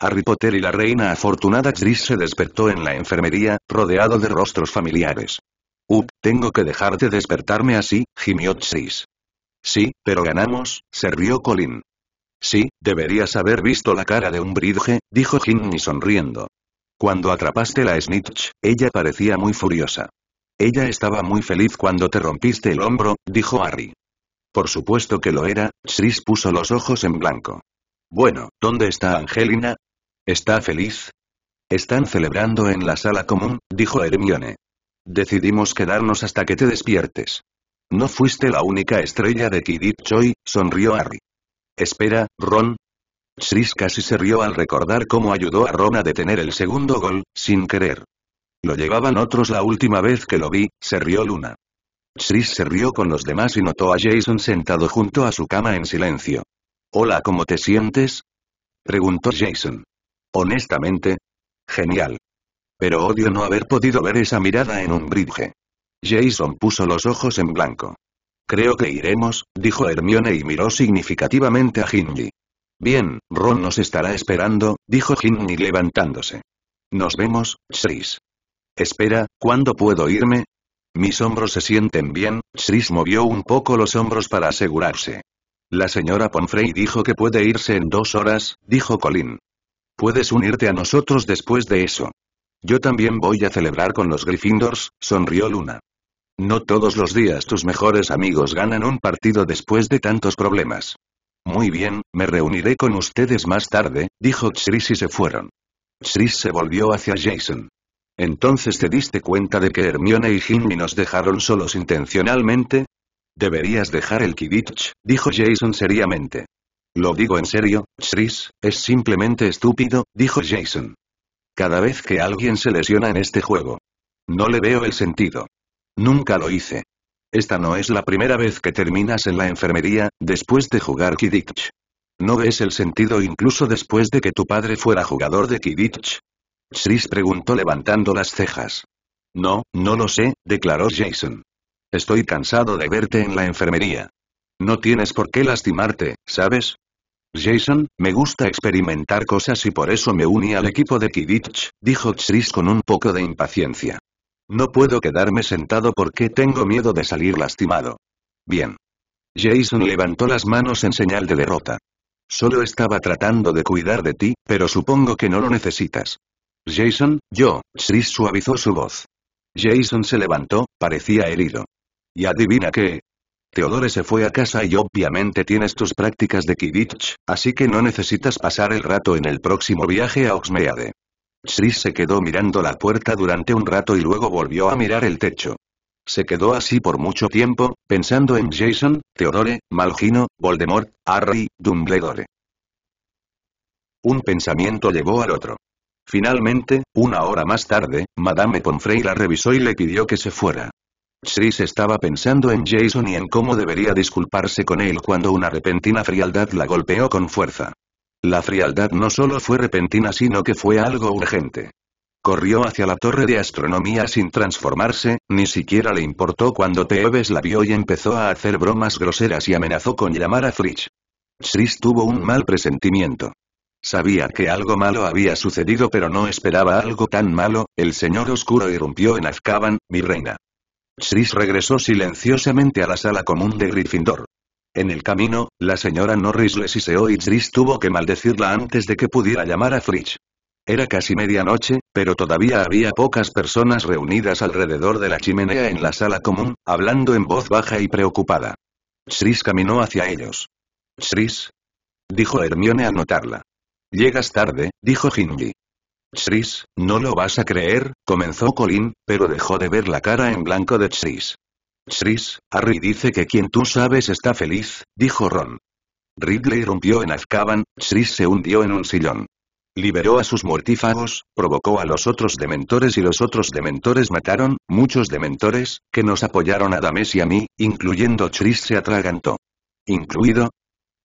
Harry Potter y la reina afortunada Tris se despertó en la enfermería, rodeado de rostros familiares. Up, tengo que dejarte despertarme así, gimió Chris. Sí, pero ganamos, se rió Colin. Sí, deberías haber visto la cara de un bridge, dijo Ginny sonriendo. Cuando atrapaste la Snitch, ella parecía muy furiosa. Ella estaba muy feliz cuando te rompiste el hombro, dijo Harry. Por supuesto que lo era, Tris puso los ojos en blanco. Bueno, ¿dónde está Angelina? ¿Está feliz? Están celebrando en la sala común, dijo Hermione. Decidimos quedarnos hasta que te despiertes. No fuiste la única estrella de Kidip Choi, sonrió Harry. Espera, Ron. Chris casi se rió al recordar cómo ayudó a Ron a detener el segundo gol, sin querer. Lo llevaban otros la última vez que lo vi, se rió Luna. Chris se rió con los demás y notó a Jason sentado junto a su cama en silencio. Hola, ¿cómo te sientes? preguntó Jason. Honestamente. Genial. Pero odio no haber podido ver esa mirada en un bridge. Jason puso los ojos en blanco. Creo que iremos, dijo Hermione y miró significativamente a Ginny. Bien, Ron nos estará esperando, dijo Ginny levantándose. Nos vemos, Chris. Espera, ¿cuándo puedo irme? Mis hombros se sienten bien, Chris movió un poco los hombros para asegurarse. La señora Pomfrey dijo que puede irse en dos horas, dijo Colin. Puedes unirte a nosotros después de eso. Yo también voy a celebrar con los Gryffindors, sonrió Luna. No todos los días tus mejores amigos ganan un partido después de tantos problemas. Muy bien, me reuniré con ustedes más tarde, dijo Chris y se fueron. Chris se volvió hacia Jason. Entonces te diste cuenta de que Hermione y Ginny nos dejaron solos intencionalmente? Deberías dejar el Quidditch, dijo Jason seriamente. Lo digo en serio, Chris, es simplemente estúpido, dijo Jason. Cada vez que alguien se lesiona en este juego. No le veo el sentido. Nunca lo hice. Esta no es la primera vez que terminas en la enfermería, después de jugar Kidditch. ¿No ves el sentido incluso después de que tu padre fuera jugador de Kidditch? Chris preguntó levantando las cejas. No, no lo sé, declaró Jason. Estoy cansado de verte en la enfermería. No tienes por qué lastimarte, ¿sabes? Jason, me gusta experimentar cosas y por eso me uní al equipo de Kidditch, dijo Chris con un poco de impaciencia. No puedo quedarme sentado porque tengo miedo de salir lastimado. Bien. Jason levantó las manos en señal de derrota. Solo estaba tratando de cuidar de ti, pero supongo que no lo necesitas. Jason, yo, Chris suavizó su voz. Jason se levantó, parecía herido. Y adivina qué, Teodore se fue a casa y obviamente tienes tus prácticas de Quidditch, así que no necesitas pasar el rato en el próximo viaje a Oxmeade. Chris se quedó mirando la puerta durante un rato y luego volvió a mirar el techo. Se quedó así por mucho tiempo, pensando en Jason, Teodore, Malgino, Voldemort, Harry, Dumbledore. Un pensamiento llevó al otro. Finalmente, una hora más tarde, Madame Pomfrey la revisó y le pidió que se fuera. Chris estaba pensando en Jason y en cómo debería disculparse con él cuando una repentina frialdad la golpeó con fuerza. La frialdad no solo fue repentina sino que fue algo urgente. Corrió hacia la torre de astronomía sin transformarse, ni siquiera le importó cuando Teves la vio y empezó a hacer bromas groseras y amenazó con llamar a Fritz. Chris tuvo un mal presentimiento. Sabía que algo malo había sucedido pero no esperaba algo tan malo, el señor oscuro irrumpió en Azkaban, mi reina. Chris regresó silenciosamente a la sala común de Gryffindor. En el camino, la señora Norris le siseó y Chris tuvo que maldecirla antes de que pudiera llamar a Fritz. Era casi medianoche, pero todavía había pocas personas reunidas alrededor de la chimenea en la sala común, hablando en voz baja y preocupada. Chris caminó hacia ellos. Chris. Dijo Hermione al notarla. Llegas tarde, dijo Hindley. Chris, no lo vas a creer, comenzó Colin, pero dejó de ver la cara en blanco de Chris. Chris, Harry dice que quien tú sabes está feliz, dijo Ron. Ridley rompió en Azkaban, Chris se hundió en un sillón. Liberó a sus mortífagos, provocó a los otros dementores y los otros dementores mataron, muchos dementores, que nos apoyaron a Dames y a mí, incluyendo Chris se atragantó. ¿Incluido?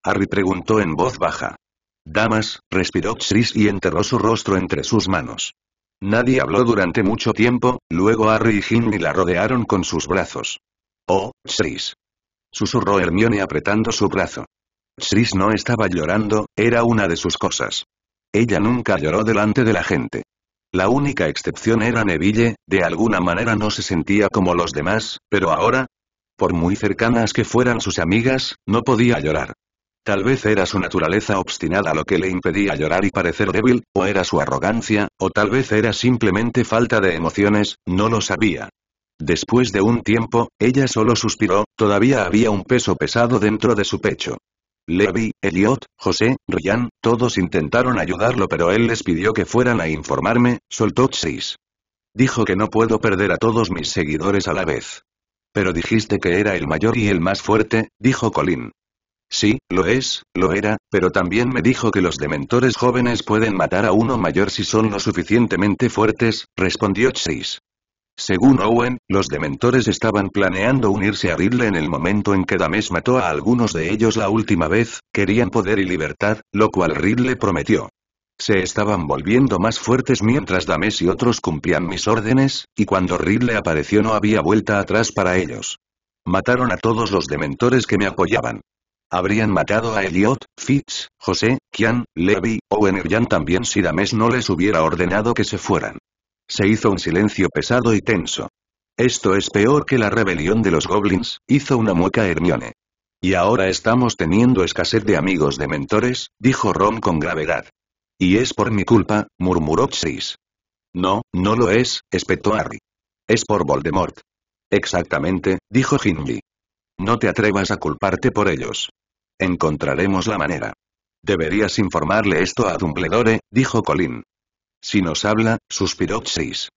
Harry preguntó en voz baja. Damas, respiró Chris y enterró su rostro entre sus manos. Nadie habló durante mucho tiempo, luego Harry y Ginny la rodearon con sus brazos. Oh, Chris. Susurró Hermione apretando su brazo. Chris no estaba llorando, era una de sus cosas. Ella nunca lloró delante de la gente. La única excepción era Neville, de alguna manera no se sentía como los demás, pero ahora, por muy cercanas que fueran sus amigas, no podía llorar. Tal vez era su naturaleza obstinada lo que le impedía llorar y parecer débil, o era su arrogancia, o tal vez era simplemente falta de emociones, no lo sabía. Después de un tiempo, ella solo suspiró, todavía había un peso pesado dentro de su pecho. Levi, Elliot, José, Ryan, todos intentaron ayudarlo pero él les pidió que fueran a informarme, soltó seis. Dijo que no puedo perder a todos mis seguidores a la vez. Pero dijiste que era el mayor y el más fuerte, dijo Colin. Sí, lo es, lo era, pero también me dijo que los dementores jóvenes pueden matar a uno mayor si son lo suficientemente fuertes, respondió Chase. Según Owen, los dementores estaban planeando unirse a Riddle en el momento en que Dames mató a algunos de ellos la última vez, querían poder y libertad, lo cual Riddle prometió. Se estaban volviendo más fuertes mientras Dames y otros cumplían mis órdenes, y cuando Riddle apareció no había vuelta atrás para ellos. Mataron a todos los dementores que me apoyaban. Habrían matado a Elliot, Fitz, José, Kian, Levi, o y también si Damés no les hubiera ordenado que se fueran. Se hizo un silencio pesado y tenso. Esto es peor que la rebelión de los goblins, hizo una mueca Hermione. Y ahora estamos teniendo escasez de amigos de mentores, dijo Ron con gravedad. Y es por mi culpa, murmuró Xis. No, no lo es, espetó Harry. Es por Voldemort. Exactamente, dijo Hinley. No te atrevas a culparte por ellos. Encontraremos la manera. Deberías informarle esto a Dumbledore, dijo Colin. Si nos habla, suspiró Chase.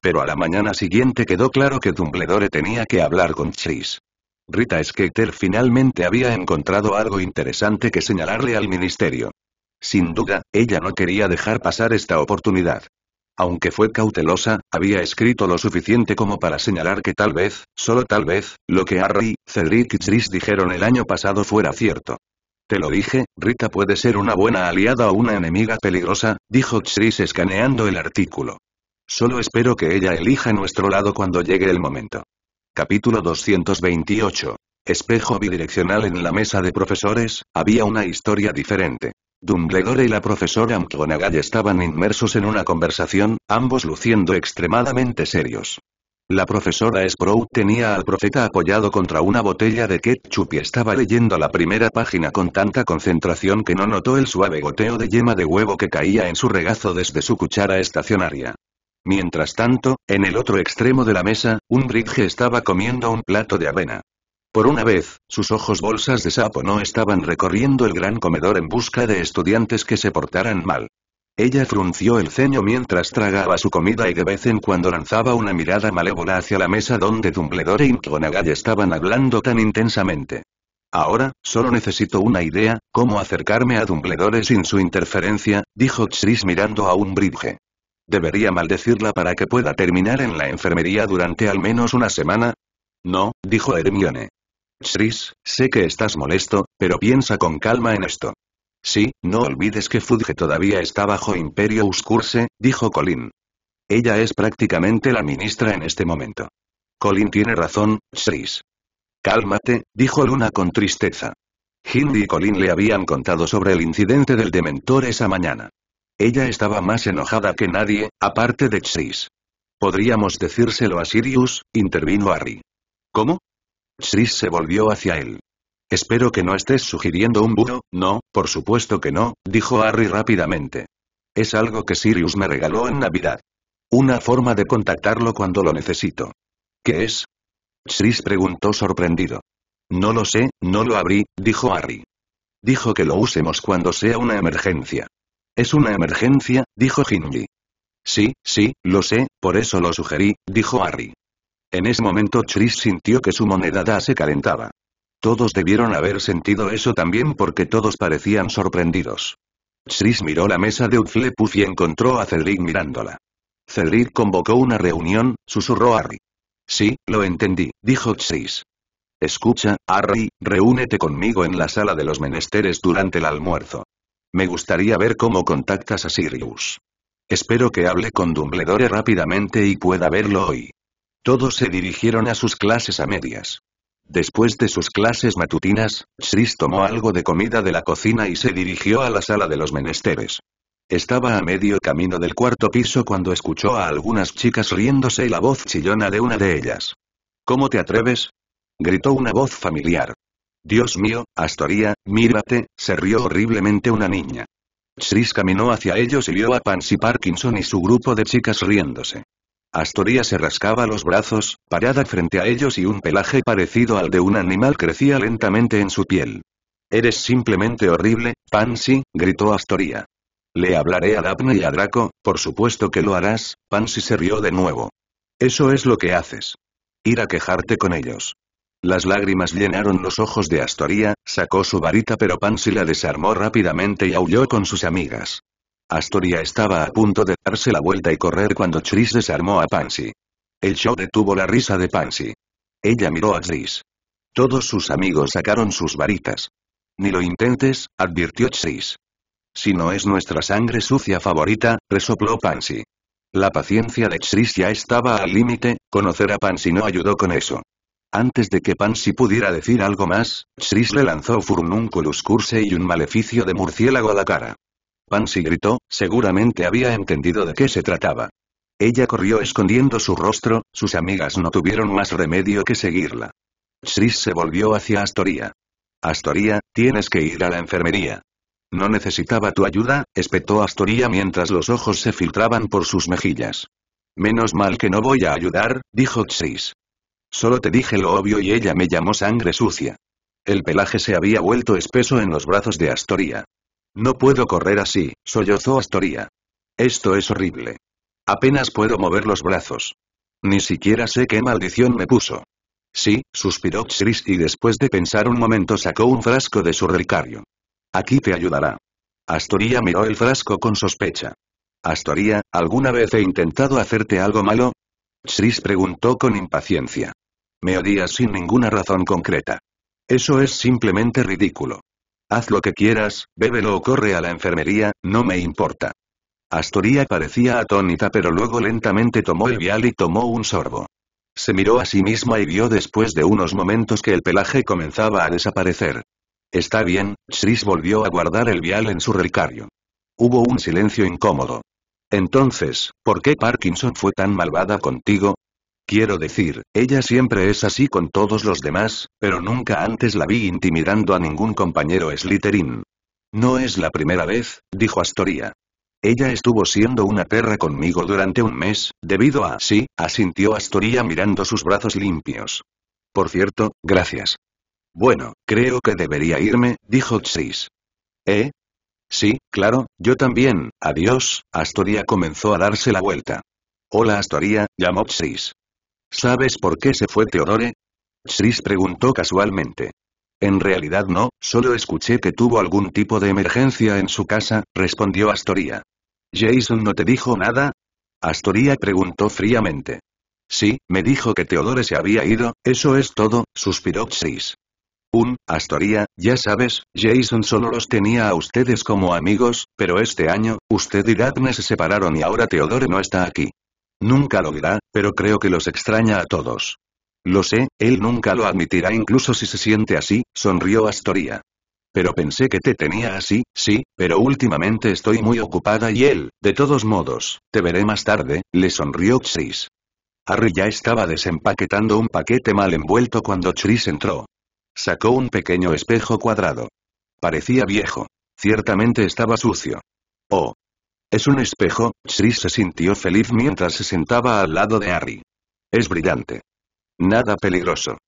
Pero a la mañana siguiente quedó claro que Dumbledore tenía que hablar con Chase. Rita Skeeter finalmente había encontrado algo interesante que señalarle al ministerio. Sin duda, ella no quería dejar pasar esta oportunidad. Aunque fue cautelosa, había escrito lo suficiente como para señalar que tal vez, solo tal vez, lo que Harry, Cedric y Tris dijeron el año pasado fuera cierto. Te lo dije, Rita puede ser una buena aliada o una enemiga peligrosa, dijo Chris escaneando el artículo. Solo espero que ella elija nuestro lado cuando llegue el momento. Capítulo 228. Espejo bidireccional en la mesa de profesores, había una historia diferente. Dumbledore y la profesora McGonagall estaban inmersos en una conversación, ambos luciendo extremadamente serios. La profesora Sprout tenía al profeta apoyado contra una botella de ketchup y estaba leyendo la primera página con tanta concentración que no notó el suave goteo de yema de huevo que caía en su regazo desde su cuchara estacionaria. Mientras tanto, en el otro extremo de la mesa, un bridge estaba comiendo un plato de avena. Por una vez, sus ojos bolsas de sapo no estaban recorriendo el gran comedor en busca de estudiantes que se portaran mal. Ella frunció el ceño mientras tragaba su comida y de vez en cuando lanzaba una mirada malévola hacia la mesa donde Dumbledore y McGonagall estaban hablando tan intensamente. Ahora, solo necesito una idea, cómo acercarme a Dumbledore sin su interferencia, dijo Chris mirando a un bridge. ¿Debería maldecirla para que pueda terminar en la enfermería durante al menos una semana? No, dijo Hermione. Chris, sé que estás molesto, pero piensa con calma en esto. Sí, no olvides que Fudge todavía está bajo Imperio Uscurse, dijo Colin. Ella es prácticamente la ministra en este momento. Colin tiene razón, Chris. Cálmate, dijo Luna con tristeza. Hindi y Colin le habían contado sobre el incidente del Dementor esa mañana. Ella estaba más enojada que nadie, aparte de Chris. Podríamos decírselo a Sirius, intervino Harry. ¿Cómo? Chris se volvió hacia él. Espero que no estés sugiriendo un burro, no, por supuesto que no, dijo Harry rápidamente. Es algo que Sirius me regaló en Navidad. Una forma de contactarlo cuando lo necesito. ¿Qué es? Chris preguntó sorprendido. No lo sé, no lo abrí, dijo Harry. Dijo que lo usemos cuando sea una emergencia. Es una emergencia, dijo Ginny. Sí, sí, lo sé, por eso lo sugerí, dijo Harry. En ese momento Chris sintió que su monedada se calentaba. Todos debieron haber sentido eso también porque todos parecían sorprendidos. Chris miró la mesa de Utflepuff y encontró a Cedric mirándola. Cedric convocó una reunión, susurró Harry. Sí, lo entendí, dijo Chris. Escucha, Harry, reúnete conmigo en la sala de los menesteres durante el almuerzo. Me gustaría ver cómo contactas a Sirius. Espero que hable con Dumbledore rápidamente y pueda verlo hoy. Todos se dirigieron a sus clases a medias. Después de sus clases matutinas, Chris tomó algo de comida de la cocina y se dirigió a la sala de los menesteres. Estaba a medio camino del cuarto piso cuando escuchó a algunas chicas riéndose y la voz chillona de una de ellas. ¿Cómo te atreves? gritó una voz familiar. Dios mío, Astoria, mírate, se rió horriblemente una niña. Chris caminó hacia ellos y vio a Pansy Parkinson y su grupo de chicas riéndose. Astoria se rascaba los brazos, parada frente a ellos y un pelaje parecido al de un animal crecía lentamente en su piel. Eres simplemente horrible, Pansy, gritó Astoria. Le hablaré a Daphne y a Draco, por supuesto que lo harás, Pansy se rió de nuevo. Eso es lo que haces. Ir a quejarte con ellos. Las lágrimas llenaron los ojos de Astoria, sacó su varita pero Pansy la desarmó rápidamente y aulló con sus amigas. Astoria estaba a punto de darse la vuelta y correr cuando Chris desarmó a Pansy. El show detuvo la risa de Pansy. Ella miró a Chris. Todos sus amigos sacaron sus varitas. Ni lo intentes, advirtió Chris. Si no es nuestra sangre sucia favorita, resopló Pansy. La paciencia de Tris ya estaba al límite, conocer a Pansy no ayudó con eso. Antes de que Pansy pudiera decir algo más, Chris le lanzó Furnunculus Curse y un maleficio de murciélago a la cara. Pansy gritó, seguramente había entendido de qué se trataba. Ella corrió escondiendo su rostro, sus amigas no tuvieron más remedio que seguirla. Chris se volvió hacia Astoria. Astoria, tienes que ir a la enfermería. No necesitaba tu ayuda, espetó Astoria mientras los ojos se filtraban por sus mejillas. Menos mal que no voy a ayudar, dijo Chris. Solo te dije lo obvio y ella me llamó sangre sucia. El pelaje se había vuelto espeso en los brazos de Astoria. No puedo correr así, sollozó Astoria. Esto es horrible. Apenas puedo mover los brazos. Ni siquiera sé qué maldición me puso. Sí, suspiró Chris y después de pensar un momento sacó un frasco de su relicario. Aquí te ayudará. Astoria miró el frasco con sospecha. Astoria, ¿alguna vez he intentado hacerte algo malo? Chris preguntó con impaciencia. Me odias sin ninguna razón concreta. Eso es simplemente ridículo. Haz lo que quieras, bébelo o corre a la enfermería, no me importa. Astoria parecía atónita pero luego lentamente tomó el vial y tomó un sorbo. Se miró a sí misma y vio después de unos momentos que el pelaje comenzaba a desaparecer. Está bien, Chris volvió a guardar el vial en su relicario. Hubo un silencio incómodo. Entonces, ¿por qué Parkinson fue tan malvada contigo? Quiero decir, ella siempre es así con todos los demás, pero nunca antes la vi intimidando a ningún compañero Slytherin. No es la primera vez, dijo Astoria. Ella estuvo siendo una perra conmigo durante un mes, debido a sí, asintió Astoria mirando sus brazos limpios. Por cierto, gracias. Bueno, creo que debería irme, dijo Chis. ¿Eh? Sí, claro, yo también, adiós, Astoria comenzó a darse la vuelta. Hola Astoria, llamó Chis. ¿Sabes por qué se fue Teodore? Chris preguntó casualmente. En realidad no, solo escuché que tuvo algún tipo de emergencia en su casa, respondió Astoria. ¿Jason no te dijo nada? Astoria preguntó fríamente. Sí, me dijo que Teodore se había ido, eso es todo, suspiró Chris. Un, Astoria, ya sabes, Jason solo los tenía a ustedes como amigos, pero este año, usted y Daphne se separaron y ahora Teodore no está aquí. Nunca lo dirá, pero creo que los extraña a todos. Lo sé, él nunca lo admitirá incluso si se siente así, sonrió Astoria. Pero pensé que te tenía así, sí, pero últimamente estoy muy ocupada y él, de todos modos, te veré más tarde, le sonrió Chris. Harry ya estaba desempaquetando un paquete mal envuelto cuando Chris entró. Sacó un pequeño espejo cuadrado. Parecía viejo. Ciertamente estaba sucio. Oh, es un espejo, Sri se sintió feliz mientras se sentaba al lado de Harry. Es brillante. Nada peligroso.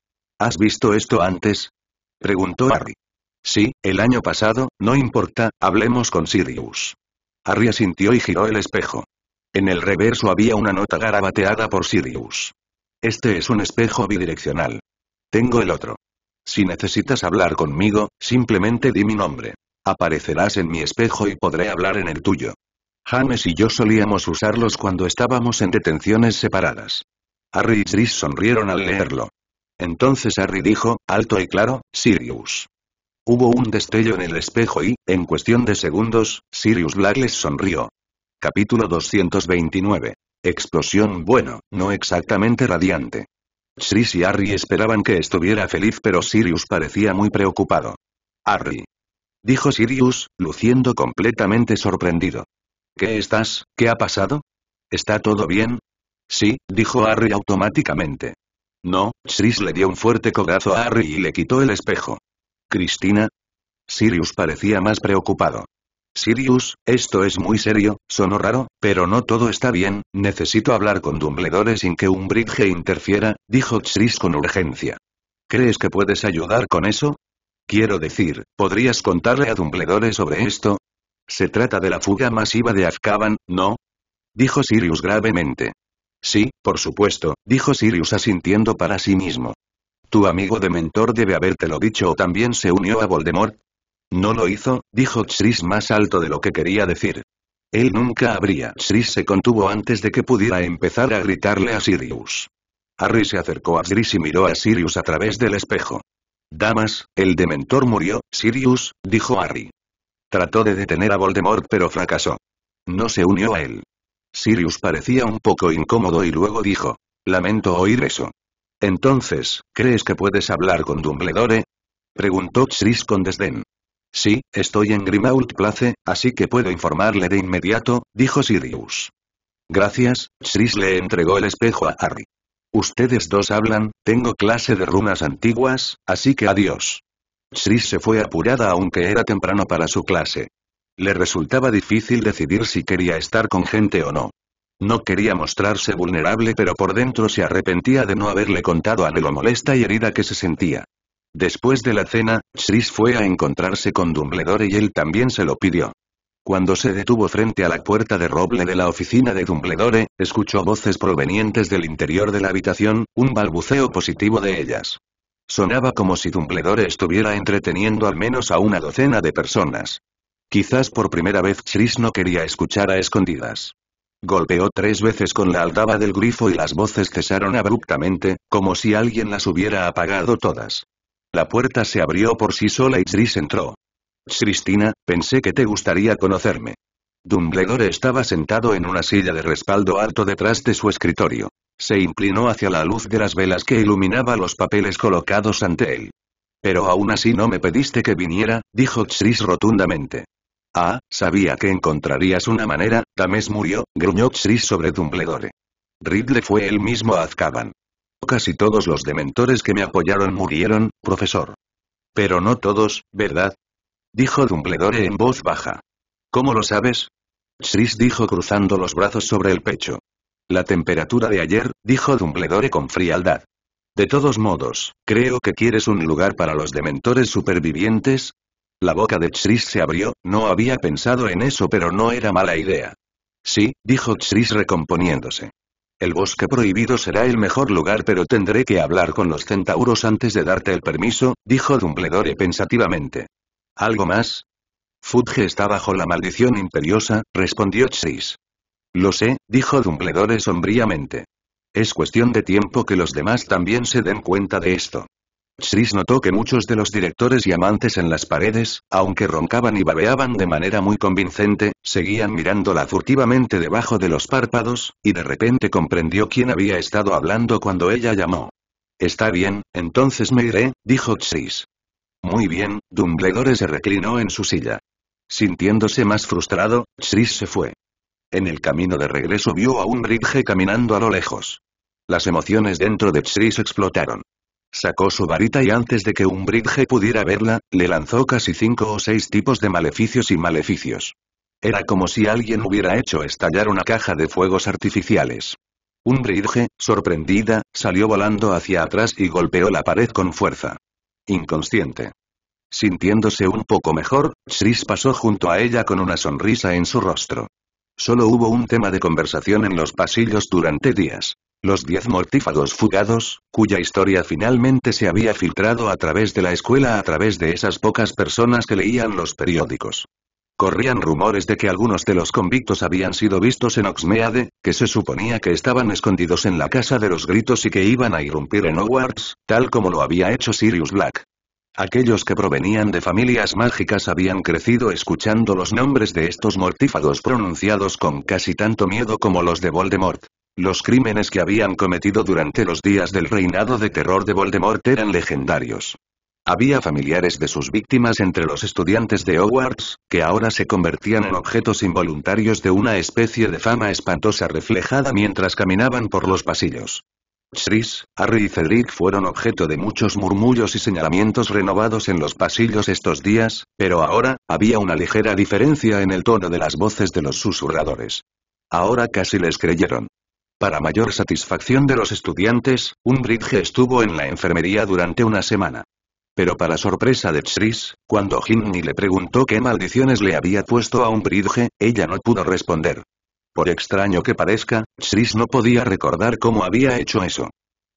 ¿Has visto esto antes? Preguntó Harry. Sí, el año pasado, no importa, hablemos con Sirius. Harry asintió y giró el espejo. En el reverso había una nota garabateada por Sirius. Este es un espejo bidireccional. Tengo el otro. Si necesitas hablar conmigo, simplemente di mi nombre. Aparecerás en mi espejo y podré hablar en el tuyo. James y yo solíamos usarlos cuando estábamos en detenciones separadas. Harry y gris sonrieron al leerlo. Entonces Harry dijo, alto y claro, Sirius. Hubo un destello en el espejo y, en cuestión de segundos, Sirius Black les sonrió. Capítulo 229. Explosión bueno, no exactamente radiante. Tris y Harry esperaban que estuviera feliz pero Sirius parecía muy preocupado. Harry. Dijo Sirius, luciendo completamente sorprendido. ¿Qué estás? ¿Qué ha pasado? ¿Está todo bien? Sí, dijo Harry automáticamente. No, Chris le dio un fuerte codazo a Harry y le quitó el espejo. ¿Cristina? Sirius parecía más preocupado. Sirius, esto es muy serio, sonó raro, pero no todo está bien, necesito hablar con Dumbledore sin que un bridge interfiera, dijo Chris con urgencia. ¿Crees que puedes ayudar con eso? Quiero decir, ¿podrías contarle a Dumbledore sobre esto? Se trata de la fuga masiva de Azkaban, ¿no? Dijo Sirius gravemente. Sí, por supuesto, dijo Sirius asintiendo para sí mismo. Tu amigo de mentor debe habértelo dicho o también se unió a Voldemort. No lo hizo, dijo Chris más alto de lo que quería decir. Él nunca habría. Chris se contuvo antes de que pudiera empezar a gritarle a Sirius. Harry se acercó a Chris y miró a Sirius a través del espejo. Damas, el dementor murió, Sirius, dijo Harry. Trató de detener a Voldemort pero fracasó. No se unió a él. Sirius parecía un poco incómodo y luego dijo. Lamento oír eso. Entonces, ¿crees que puedes hablar con Dumbledore? Preguntó Chris con desdén. Sí, estoy en Grimault Place, así que puedo informarle de inmediato, dijo Sirius. Gracias, Chris le entregó el espejo a Harry. Ustedes dos hablan, tengo clase de runas antiguas, así que adiós. Chris se fue apurada aunque era temprano para su clase. Le resultaba difícil decidir si quería estar con gente o no. No quería mostrarse vulnerable pero por dentro se arrepentía de no haberle contado a lo molesta y herida que se sentía. Después de la cena, Chris fue a encontrarse con Dumbledore y él también se lo pidió. Cuando se detuvo frente a la puerta de roble de la oficina de Dumbledore, escuchó voces provenientes del interior de la habitación, un balbuceo positivo de ellas. Sonaba como si Dumbledore estuviera entreteniendo al menos a una docena de personas. Quizás por primera vez Chris no quería escuchar a escondidas. Golpeó tres veces con la aldaba del grifo y las voces cesaron abruptamente, como si alguien las hubiera apagado todas. La puerta se abrió por sí sola y Chris entró. Cristina, pensé que te gustaría conocerme. Dumbledore estaba sentado en una silla de respaldo alto detrás de su escritorio. Se inclinó hacia la luz de las velas que iluminaba los papeles colocados ante él. Pero aún así no me pediste que viniera, dijo Chris rotundamente. Ah, sabía que encontrarías una manera, tamés murió, gruñó Chris sobre Dumbledore. Ridley fue el mismo Azkaban. Casi todos los dementores que me apoyaron murieron, profesor. Pero no todos, ¿verdad? Dijo Dumbledore en voz baja. ¿Cómo lo sabes? Chris dijo cruzando los brazos sobre el pecho. La temperatura de ayer, dijo Dumbledore con frialdad. De todos modos, creo que quieres un lugar para los dementores supervivientes. La boca de Chris se abrió, no había pensado en eso pero no era mala idea. Sí, dijo Chris recomponiéndose. El bosque prohibido será el mejor lugar pero tendré que hablar con los centauros antes de darte el permiso, dijo Dumbledore pensativamente. ¿Algo más? Fudge está bajo la maldición imperiosa, respondió Chris. Lo sé, dijo Dumbledore sombríamente. Es cuestión de tiempo que los demás también se den cuenta de esto. Chris notó que muchos de los directores y amantes en las paredes, aunque roncaban y babeaban de manera muy convincente, seguían mirándola furtivamente debajo de los párpados, y de repente comprendió quién había estado hablando cuando ella llamó. Está bien, entonces me iré, dijo Chris. Muy bien, Dumbledore se reclinó en su silla. Sintiéndose más frustrado, Chris se fue. En el camino de regreso vio a un bridge caminando a lo lejos. Las emociones dentro de Chris explotaron. Sacó su varita y antes de que un Bridge pudiera verla, le lanzó casi cinco o seis tipos de maleficios y maleficios. Era como si alguien hubiera hecho estallar una caja de fuegos artificiales. Un Bridge, sorprendida, salió volando hacia atrás y golpeó la pared con fuerza. Inconsciente. Sintiéndose un poco mejor, Chris pasó junto a ella con una sonrisa en su rostro. Solo hubo un tema de conversación en los pasillos durante días. Los diez mortífagos fugados, cuya historia finalmente se había filtrado a través de la escuela a través de esas pocas personas que leían los periódicos. Corrían rumores de que algunos de los convictos habían sido vistos en Oxmeade, que se suponía que estaban escondidos en la casa de los gritos y que iban a irrumpir en Hogwarts, tal como lo había hecho Sirius Black. Aquellos que provenían de familias mágicas habían crecido escuchando los nombres de estos mortífagos pronunciados con casi tanto miedo como los de Voldemort. Los crímenes que habían cometido durante los días del reinado de terror de Voldemort eran legendarios. Había familiares de sus víctimas entre los estudiantes de Hogwarts, que ahora se convertían en objetos involuntarios de una especie de fama espantosa reflejada mientras caminaban por los pasillos. Chris, Harry y Cedric fueron objeto de muchos murmullos y señalamientos renovados en los pasillos estos días, pero ahora, había una ligera diferencia en el tono de las voces de los susurradores. Ahora casi les creyeron. Para mayor satisfacción de los estudiantes, bridge estuvo en la enfermería durante una semana. Pero para sorpresa de Chris, cuando Ginny le preguntó qué maldiciones le había puesto a un bridge, ella no pudo responder. Por extraño que parezca, Chris no podía recordar cómo había hecho eso.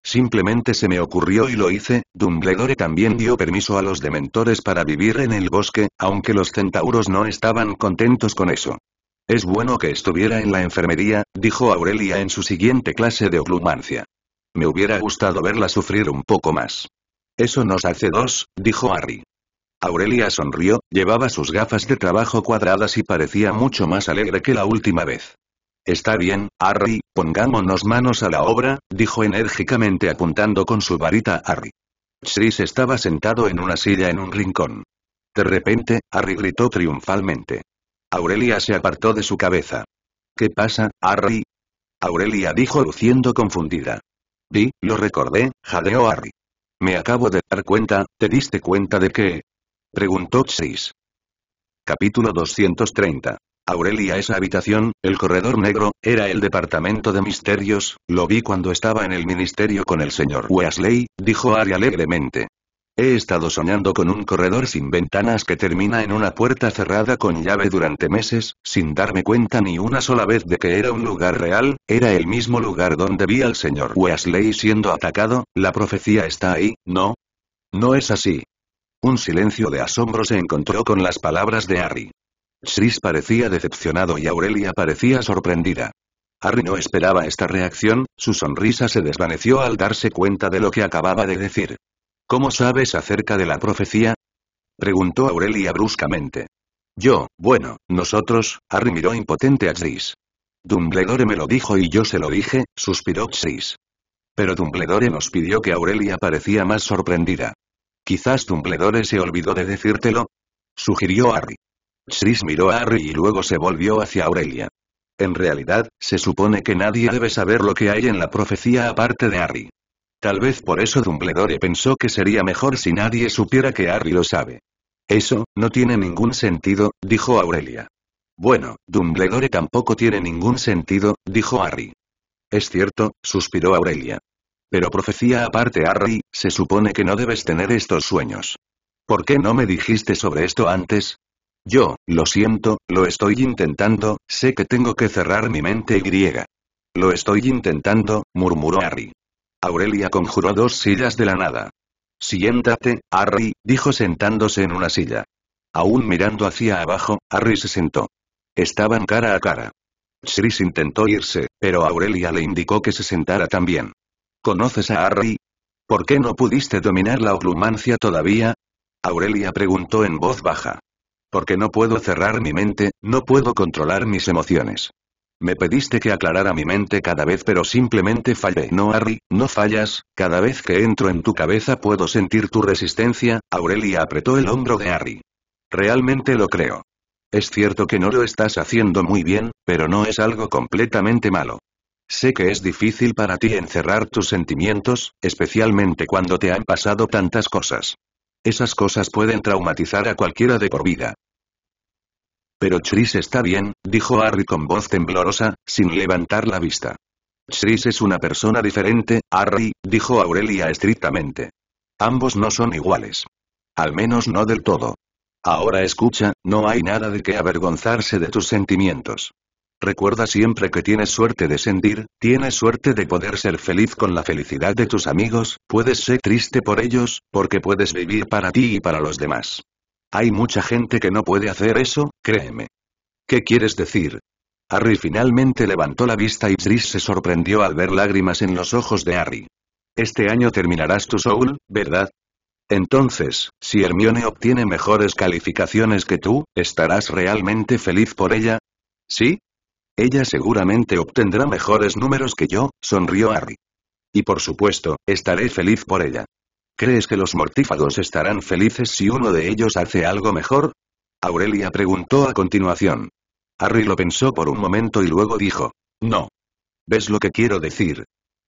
Simplemente se me ocurrió y lo hice, Dumbledore también dio permiso a los dementores para vivir en el bosque, aunque los centauros no estaban contentos con eso. Es bueno que estuviera en la enfermería, dijo Aurelia en su siguiente clase de oclumancia. Me hubiera gustado verla sufrir un poco más. Eso nos hace dos, dijo Harry. Aurelia sonrió, llevaba sus gafas de trabajo cuadradas y parecía mucho más alegre que la última vez. Está bien, Harry, pongámonos manos a la obra, dijo enérgicamente apuntando con su varita a Harry. Chris estaba sentado en una silla en un rincón. De repente, Harry gritó triunfalmente. Aurelia se apartó de su cabeza. ¿Qué pasa, Harry? Aurelia dijo luciendo confundida. Vi, lo recordé, jadeó Harry. Me acabo de dar cuenta, ¿te diste cuenta de que, Preguntó 6. Capítulo 230. Aurelia Esa habitación, el corredor negro, era el departamento de misterios, lo vi cuando estaba en el ministerio con el señor Wesley, dijo Ari alegremente. He estado soñando con un corredor sin ventanas que termina en una puerta cerrada con llave durante meses, sin darme cuenta ni una sola vez de que era un lugar real, era el mismo lugar donde vi al señor Wesley siendo atacado, la profecía está ahí, ¿no? No es así. Un silencio de asombro se encontró con las palabras de Harry. Chris parecía decepcionado y Aurelia parecía sorprendida. Harry no esperaba esta reacción, su sonrisa se desvaneció al darse cuenta de lo que acababa de decir. ¿Cómo sabes acerca de la profecía? preguntó Aurelia bruscamente. Yo, bueno, nosotros, Harry miró impotente a Chris. Dumbledore me lo dijo y yo se lo dije, suspiró Chris. Pero Dumbledore nos pidió que Aurelia parecía más sorprendida. Quizás Dumbledore se olvidó de decírtelo. Sugirió Harry. Chris miró a Harry y luego se volvió hacia Aurelia. En realidad, se supone que nadie debe saber lo que hay en la profecía aparte de Harry. Tal vez por eso Dumbledore pensó que sería mejor si nadie supiera que Harry lo sabe. Eso, no tiene ningún sentido, dijo Aurelia. Bueno, Dumbledore tampoco tiene ningún sentido, dijo Harry. Es cierto, suspiró Aurelia. Pero profecía aparte Harry, se supone que no debes tener estos sueños. ¿Por qué no me dijiste sobre esto antes? Yo, lo siento, lo estoy intentando, sé que tengo que cerrar mi mente griega. Lo estoy intentando, murmuró Harry. Aurelia conjuró dos sillas de la nada. Siéntate, Harry, dijo sentándose en una silla. Aún mirando hacia abajo, Harry se sentó. Estaban cara a cara. Chris intentó irse, pero Aurelia le indicó que se sentara también. ¿Conoces a Harry? ¿Por qué no pudiste dominar la oclumancia todavía? Aurelia preguntó en voz baja. Porque no puedo cerrar mi mente, no puedo controlar mis emociones. Me pediste que aclarara mi mente cada vez pero simplemente fallé. No Harry, no fallas, cada vez que entro en tu cabeza puedo sentir tu resistencia, Aurelia apretó el hombro de Harry. Realmente lo creo. Es cierto que no lo estás haciendo muy bien, pero no es algo completamente malo. Sé que es difícil para ti encerrar tus sentimientos, especialmente cuando te han pasado tantas cosas. Esas cosas pueden traumatizar a cualquiera de por vida. Pero Chris está bien, dijo Harry con voz temblorosa, sin levantar la vista. Chris es una persona diferente, Harry, dijo Aurelia estrictamente. Ambos no son iguales. Al menos no del todo. Ahora escucha, no hay nada de que avergonzarse de tus sentimientos. Recuerda siempre que tienes suerte de sentir, tienes suerte de poder ser feliz con la felicidad de tus amigos, puedes ser triste por ellos, porque puedes vivir para ti y para los demás. Hay mucha gente que no puede hacer eso, créeme. ¿Qué quieres decir? Harry finalmente levantó la vista y Tris se sorprendió al ver lágrimas en los ojos de Harry. Este año terminarás tu Soul, ¿verdad? Entonces, si Hermione obtiene mejores calificaciones que tú, ¿estarás realmente feliz por ella? ¿Sí? Ella seguramente obtendrá mejores números que yo, sonrió Harry. Y por supuesto, estaré feliz por ella. ¿Crees que los mortífagos estarán felices si uno de ellos hace algo mejor? Aurelia preguntó a continuación. Harry lo pensó por un momento y luego dijo, no. ¿Ves lo que quiero decir?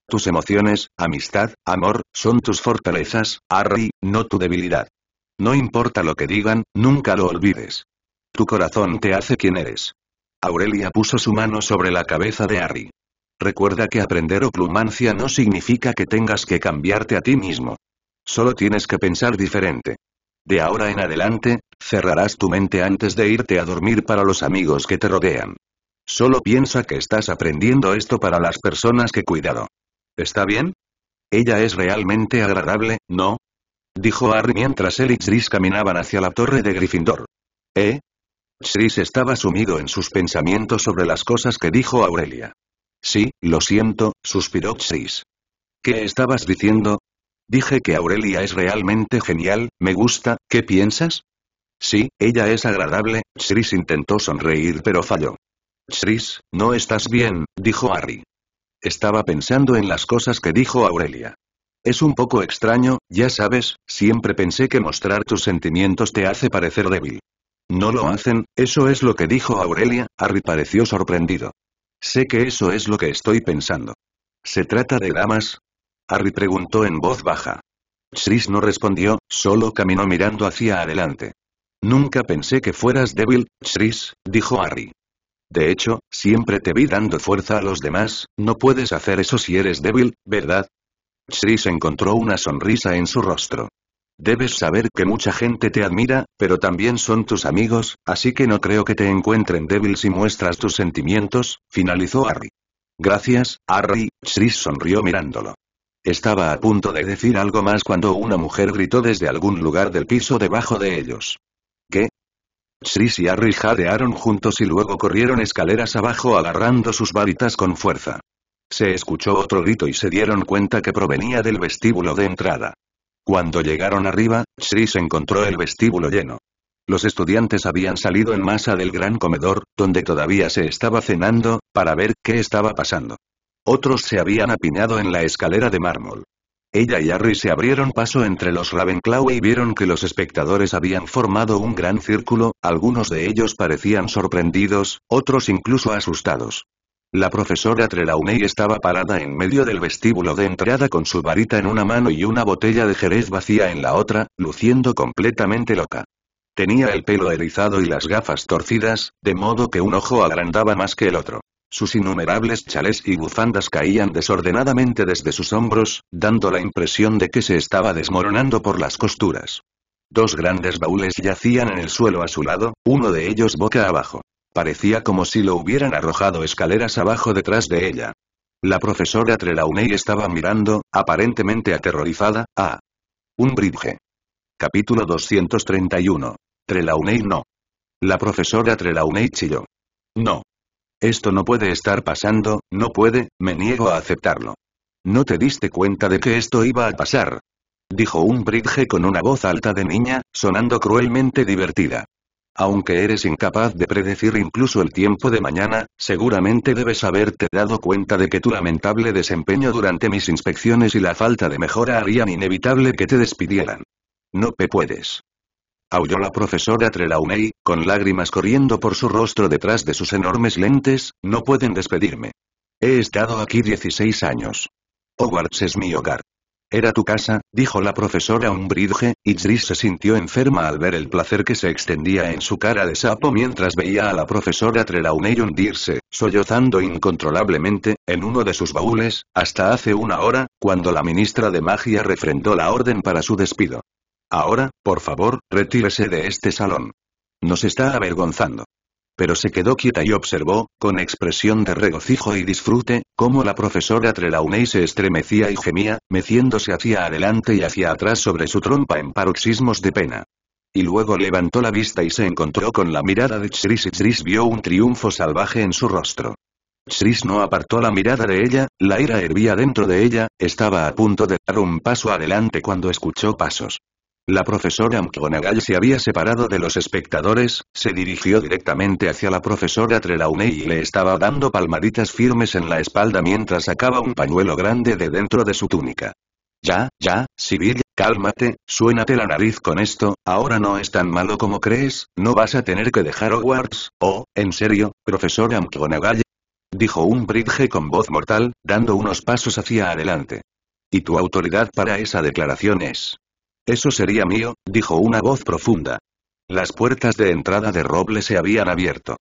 Tus emociones, amistad, amor, son tus fortalezas, Harry, no tu debilidad. No importa lo que digan, nunca lo olvides. Tu corazón te hace quien eres. Aurelia puso su mano sobre la cabeza de Harry. Recuerda que aprender oplumancia no significa que tengas que cambiarte a ti mismo. Solo tienes que pensar diferente. De ahora en adelante, cerrarás tu mente antes de irte a dormir para los amigos que te rodean. Solo piensa que estás aprendiendo esto para las personas que cuidado. ¿Está bien? Ella es realmente agradable, ¿no? Dijo Harry mientras él y caminaban hacia la torre de Gryffindor. ¿Eh? Chris estaba sumido en sus pensamientos sobre las cosas que dijo Aurelia. Sí, lo siento, suspiró Chris. ¿Qué estabas diciendo? Dije que Aurelia es realmente genial, me gusta, ¿qué piensas? Sí, ella es agradable, Chris intentó sonreír pero falló. Chris, no estás bien, dijo Harry. Estaba pensando en las cosas que dijo Aurelia. Es un poco extraño, ya sabes, siempre pensé que mostrar tus sentimientos te hace parecer débil. No lo hacen, eso es lo que dijo Aurelia, Harry pareció sorprendido. Sé que eso es lo que estoy pensando. ¿Se trata de damas? Harry preguntó en voz baja. Chris no respondió, solo caminó mirando hacia adelante. Nunca pensé que fueras débil, Chris, dijo Harry. De hecho, siempre te vi dando fuerza a los demás, no puedes hacer eso si eres débil, ¿verdad? Chris encontró una sonrisa en su rostro. Debes saber que mucha gente te admira, pero también son tus amigos, así que no creo que te encuentren débil si muestras tus sentimientos, finalizó Harry. Gracias, Harry, Chris sonrió mirándolo. Estaba a punto de decir algo más cuando una mujer gritó desde algún lugar del piso debajo de ellos. ¿Qué? Chris y Harry jadearon juntos y luego corrieron escaleras abajo agarrando sus varitas con fuerza. Se escuchó otro grito y se dieron cuenta que provenía del vestíbulo de entrada. Cuando llegaron arriba, se encontró el vestíbulo lleno. Los estudiantes habían salido en masa del gran comedor, donde todavía se estaba cenando, para ver qué estaba pasando. Otros se habían apiñado en la escalera de mármol. Ella y Harry se abrieron paso entre los Ravenclaw y vieron que los espectadores habían formado un gran círculo, algunos de ellos parecían sorprendidos, otros incluso asustados. La profesora Trelawney estaba parada en medio del vestíbulo de entrada con su varita en una mano y una botella de jerez vacía en la otra, luciendo completamente loca. Tenía el pelo erizado y las gafas torcidas, de modo que un ojo agrandaba más que el otro. Sus innumerables chales y bufandas caían desordenadamente desde sus hombros, dando la impresión de que se estaba desmoronando por las costuras. Dos grandes baúles yacían en el suelo a su lado, uno de ellos boca abajo. Parecía como si lo hubieran arrojado escaleras abajo detrás de ella. La profesora Trelawney estaba mirando, aparentemente aterrorizada, a un bridge. Capítulo 231. Trelawney no. La profesora Trelawney chilló. No. Esto no puede estar pasando, no puede, me niego a aceptarlo. ¿No te diste cuenta de que esto iba a pasar? Dijo un bridge con una voz alta de niña, sonando cruelmente divertida. Aunque eres incapaz de predecir incluso el tiempo de mañana, seguramente debes haberte dado cuenta de que tu lamentable desempeño durante mis inspecciones y la falta de mejora harían inevitable que te despidieran. No te puedes. Aulló la profesora Trelawney, con lágrimas corriendo por su rostro detrás de sus enormes lentes, no pueden despedirme. He estado aquí 16 años. Hogwarts es mi hogar. Era tu casa, dijo la profesora Umbridge, y Zri se sintió enferma al ver el placer que se extendía en su cara de sapo mientras veía a la profesora Trelawney hundirse, sollozando incontrolablemente, en uno de sus baúles, hasta hace una hora, cuando la ministra de magia refrendó la orden para su despido. Ahora, por favor, retírese de este salón. Nos está avergonzando pero se quedó quieta y observó, con expresión de regocijo y disfrute, cómo la profesora Trelawney se estremecía y gemía, meciéndose hacia adelante y hacia atrás sobre su trompa en paroxismos de pena. Y luego levantó la vista y se encontró con la mirada de Chris y Chris vio un triunfo salvaje en su rostro. Chris no apartó la mirada de ella, la ira hervía dentro de ella, estaba a punto de dar un paso adelante cuando escuchó pasos. La profesora McGonagall se había separado de los espectadores, se dirigió directamente hacia la profesora Trelawney y le estaba dando palmaditas firmes en la espalda mientras sacaba un pañuelo grande de dentro de su túnica. Ya, ya, Sibyl, cálmate, suénate la nariz con esto, ahora no es tan malo como crees, no vas a tener que dejar Hogwarts, oh, en serio, profesora McGonagall. Dijo un bridge con voz mortal, dando unos pasos hacia adelante. Y tu autoridad para esa declaración es, eso sería mío, dijo una voz profunda. Las puertas de entrada de roble se habían abierto.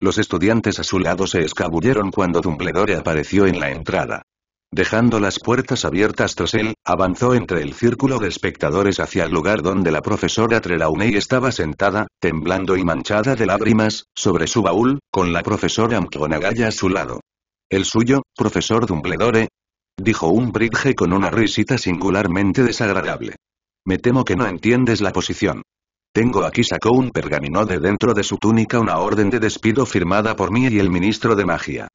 Los estudiantes a su lado se escabulleron cuando Dumbledore apareció en la entrada. Dejando las puertas abiertas tras él, avanzó entre el círculo de espectadores hacia el lugar donde la profesora Trelawney estaba sentada, temblando y manchada de lágrimas, sobre su baúl, con la profesora McGonagall a su lado. ¿El suyo, profesor Dumbledore? dijo un bridge con una risita singularmente desagradable. Me temo que no entiendes la posición. Tengo aquí sacó un pergamino de dentro de su túnica una orden de despido firmada por mí y el ministro de magia.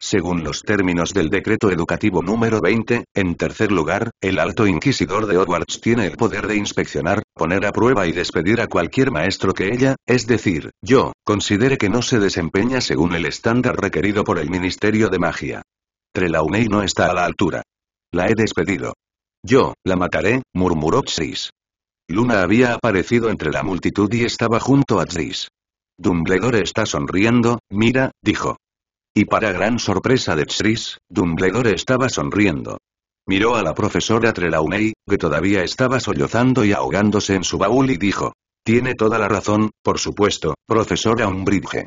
Según los términos del decreto educativo número 20, en tercer lugar, el alto inquisidor de Hogwarts tiene el poder de inspeccionar, poner a prueba y despedir a cualquier maestro que ella, es decir, yo, considere que no se desempeña según el estándar requerido por el Ministerio de Magia. Trelawney no está a la altura. La he despedido. Yo, la mataré, murmuró Xis. Luna había aparecido entre la multitud y estaba junto a Xis. Dumbledore está sonriendo, mira, dijo. Y para gran sorpresa de Xis, Dumbledore estaba sonriendo. Miró a la profesora Trelawney, que todavía estaba sollozando y ahogándose en su baúl y dijo. Tiene toda la razón, por supuesto, profesora Umbridge.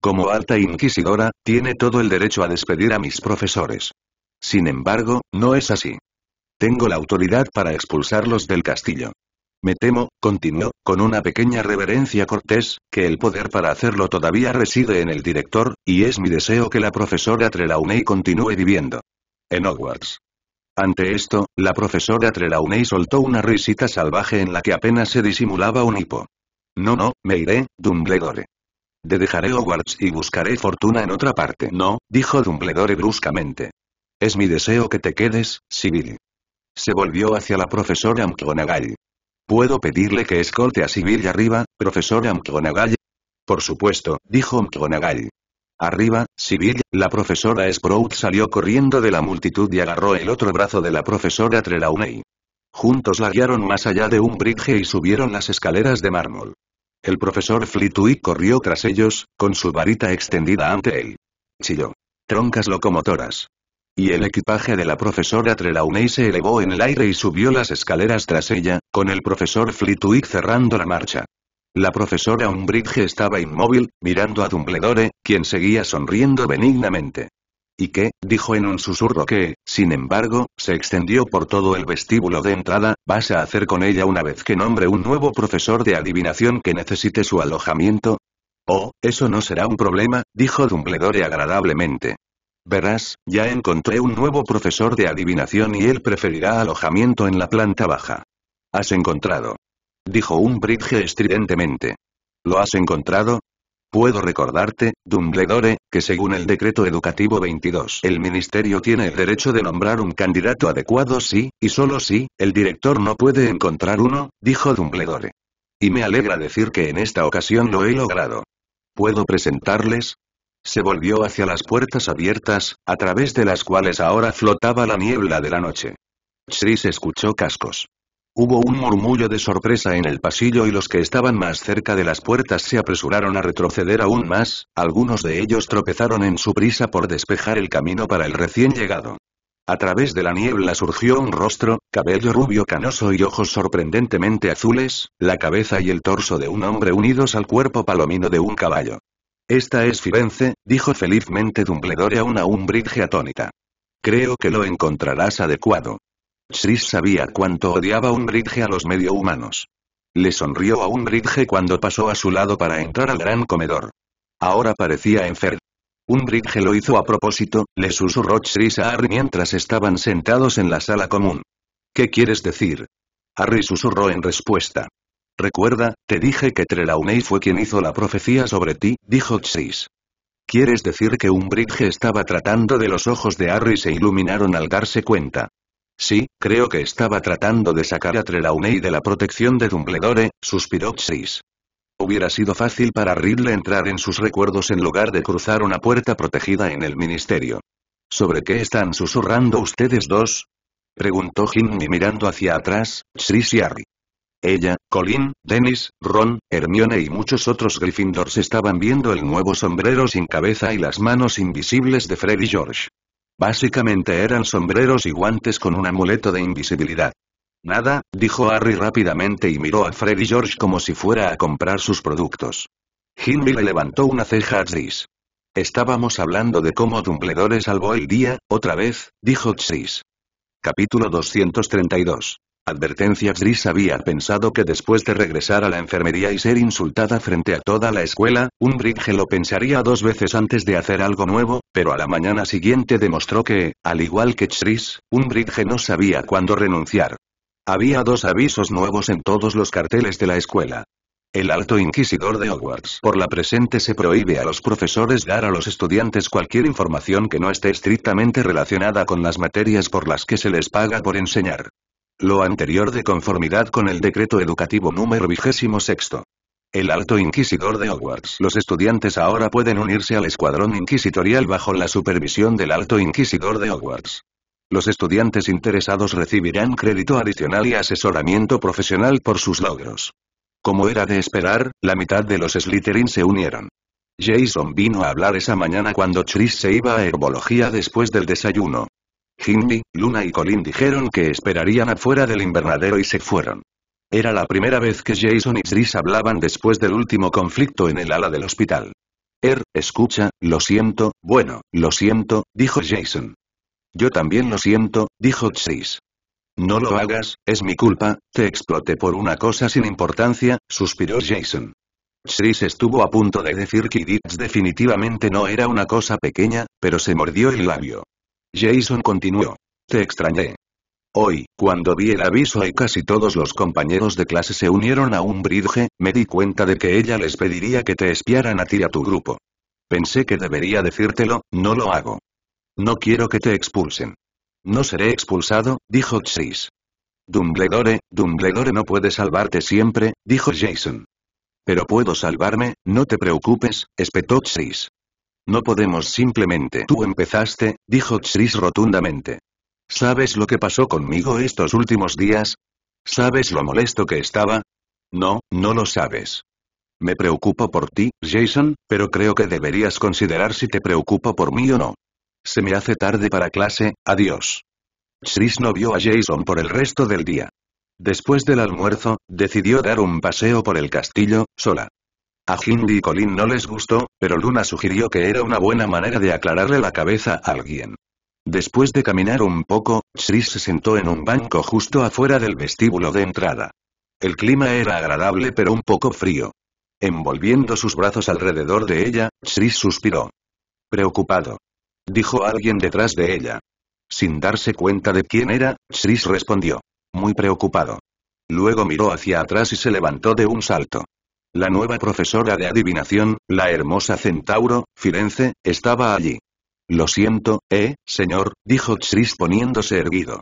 Como alta inquisidora, tiene todo el derecho a despedir a mis profesores. Sin embargo, no es así. Tengo la autoridad para expulsarlos del castillo. Me temo, continuó, con una pequeña reverencia cortés, que el poder para hacerlo todavía reside en el director, y es mi deseo que la profesora Trelawney continúe viviendo. En Hogwarts. Ante esto, la profesora Trelawney soltó una risita salvaje en la que apenas se disimulaba un hipo. No, no, me iré, Dumbledore. Te dejaré Hogwarts y buscaré fortuna en otra parte. No, dijo Dumbledore bruscamente. Es mi deseo que te quedes, Sibili. Se volvió hacia la profesora McGonagall. ¿Puedo pedirle que escolte a y arriba, profesora McGonagall? Por supuesto, dijo McGonagall. Arriba, Sibyl, la profesora Sprout salió corriendo de la multitud y agarró el otro brazo de la profesora Trelawney. Juntos la guiaron más allá de un bridge y subieron las escaleras de mármol. El profesor Flitwick corrió tras ellos, con su varita extendida ante él. Chilló. Troncas locomotoras. Y el equipaje de la profesora Trelawney se elevó en el aire y subió las escaleras tras ella, con el profesor Flitwick cerrando la marcha. La profesora Umbridge estaba inmóvil, mirando a Dumbledore, quien seguía sonriendo benignamente. ¿Y qué? dijo en un susurro que, sin embargo, se extendió por todo el vestíbulo de entrada, ¿vas a hacer con ella una vez que nombre un nuevo profesor de adivinación que necesite su alojamiento? Oh, eso no será un problema, dijo Dumbledore agradablemente. Verás, ya encontré un nuevo profesor de adivinación y él preferirá alojamiento en la planta baja. Has encontrado. Dijo Umbridge estridentemente. ¿Lo has encontrado? Puedo recordarte, Dumbledore, que según el decreto educativo 22 el ministerio tiene el derecho de nombrar un candidato adecuado si, y solo si, el director no puede encontrar uno, dijo Dumbledore. Y me alegra decir que en esta ocasión lo he logrado. ¿Puedo presentarles? Se volvió hacia las puertas abiertas, a través de las cuales ahora flotaba la niebla de la noche. Chris escuchó cascos. Hubo un murmullo de sorpresa en el pasillo y los que estaban más cerca de las puertas se apresuraron a retroceder aún más, algunos de ellos tropezaron en su prisa por despejar el camino para el recién llegado. A través de la niebla surgió un rostro, cabello rubio canoso y ojos sorprendentemente azules, la cabeza y el torso de un hombre unidos al cuerpo palomino de un caballo. Esta es Firenze, dijo felizmente Dumbledore a una Umbridge atónita. Creo que lo encontrarás adecuado. Chris sabía cuánto odiaba Umbridge a los medio humanos. Le sonrió a Umbridge cuando pasó a su lado para entrar al gran comedor. Ahora parecía enfermo. Umbridge lo hizo a propósito, le susurró Chris a Harry mientras estaban sentados en la sala común. ¿Qué quieres decir? Harry susurró en respuesta. Recuerda, te dije que Trelawney fue quien hizo la profecía sobre ti, dijo Xis. ¿Quieres decir que bridge estaba tratando de los ojos de Harry se iluminaron al darse cuenta? Sí, creo que estaba tratando de sacar a Trelawney de la protección de Dumbledore, suspiró Xis. Hubiera sido fácil para Ridley entrar en sus recuerdos en lugar de cruzar una puerta protegida en el ministerio. ¿Sobre qué están susurrando ustedes dos? Preguntó Ginny mirando hacia atrás, Chris y Harry. Ella, Colin, Dennis, Ron, Hermione y muchos otros Gryffindors estaban viendo el nuevo sombrero sin cabeza y las manos invisibles de Freddy George. Básicamente eran sombreros y guantes con un amuleto de invisibilidad. Nada, dijo Harry rápidamente y miró a Freddy George como si fuera a comprar sus productos. Hinley le levantó una ceja a Estábamos hablando de cómo Dumbledore salvó el día, otra vez, dijo Chase. Capítulo 232. Advertencia Gris había pensado que después de regresar a la enfermería y ser insultada frente a toda la escuela, un bridge lo pensaría dos veces antes de hacer algo nuevo, pero a la mañana siguiente demostró que, al igual que Chris, bridge no sabía cuándo renunciar. Había dos avisos nuevos en todos los carteles de la escuela. El alto inquisidor de Hogwarts por la presente se prohíbe a los profesores dar a los estudiantes cualquier información que no esté estrictamente relacionada con las materias por las que se les paga por enseñar. Lo anterior de conformidad con el decreto educativo número 26. El alto inquisidor de Hogwarts. Los estudiantes ahora pueden unirse al escuadrón inquisitorial bajo la supervisión del alto inquisidor de Hogwarts. Los estudiantes interesados recibirán crédito adicional y asesoramiento profesional por sus logros. Como era de esperar, la mitad de los Slytherin se unieron. Jason vino a hablar esa mañana cuando Chris se iba a herbología después del desayuno. Hindley, Luna y Colin dijeron que esperarían afuera del invernadero y se fueron. Era la primera vez que Jason y Chris hablaban después del último conflicto en el ala del hospital. Er, escucha, lo siento, bueno, lo siento, dijo Jason. Yo también lo siento, dijo Chris. No lo hagas, es mi culpa, te exploté por una cosa sin importancia, suspiró Jason. Chris estuvo a punto de decir que Dix definitivamente no era una cosa pequeña, pero se mordió el labio. Jason continuó. Te extrañé. Hoy, cuando vi el aviso y casi todos los compañeros de clase se unieron a un bridge, me di cuenta de que ella les pediría que te espiaran a ti y a tu grupo. Pensé que debería decírtelo, no lo hago. No quiero que te expulsen. No seré expulsado, dijo Chase. Dumbledore, Dumbledore no puede salvarte siempre, dijo Jason. Pero puedo salvarme, no te preocupes, espetó Chase. No podemos simplemente... Tú empezaste, dijo Chris rotundamente. ¿Sabes lo que pasó conmigo estos últimos días? ¿Sabes lo molesto que estaba? No, no lo sabes. Me preocupo por ti, Jason, pero creo que deberías considerar si te preocupo por mí o no. Se me hace tarde para clase, adiós. Chris no vio a Jason por el resto del día. Después del almuerzo, decidió dar un paseo por el castillo, sola. A Hindi y Colin no les gustó, pero Luna sugirió que era una buena manera de aclararle la cabeza a alguien. Después de caminar un poco, Chris se sentó en un banco justo afuera del vestíbulo de entrada. El clima era agradable pero un poco frío. Envolviendo sus brazos alrededor de ella, Chris suspiró. Preocupado. Dijo alguien detrás de ella. Sin darse cuenta de quién era, Chris respondió. Muy preocupado. Luego miró hacia atrás y se levantó de un salto. La nueva profesora de adivinación, la hermosa centauro, Firenze, estaba allí. Lo siento, eh, señor, dijo Tris poniéndose erguido.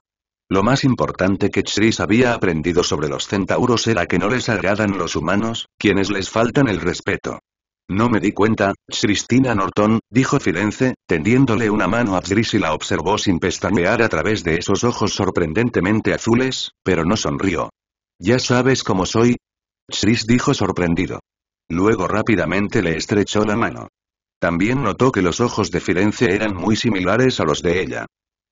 Lo más importante que Tris había aprendido sobre los centauros era que no les agradan los humanos, quienes les faltan el respeto. No me di cuenta, Tristina Norton, dijo Firenze, tendiéndole una mano a Tris y la observó sin pestañear a través de esos ojos sorprendentemente azules, pero no sonrió. Ya sabes cómo soy, Chris dijo sorprendido. Luego rápidamente le estrechó la mano. También notó que los ojos de Firenze eran muy similares a los de ella.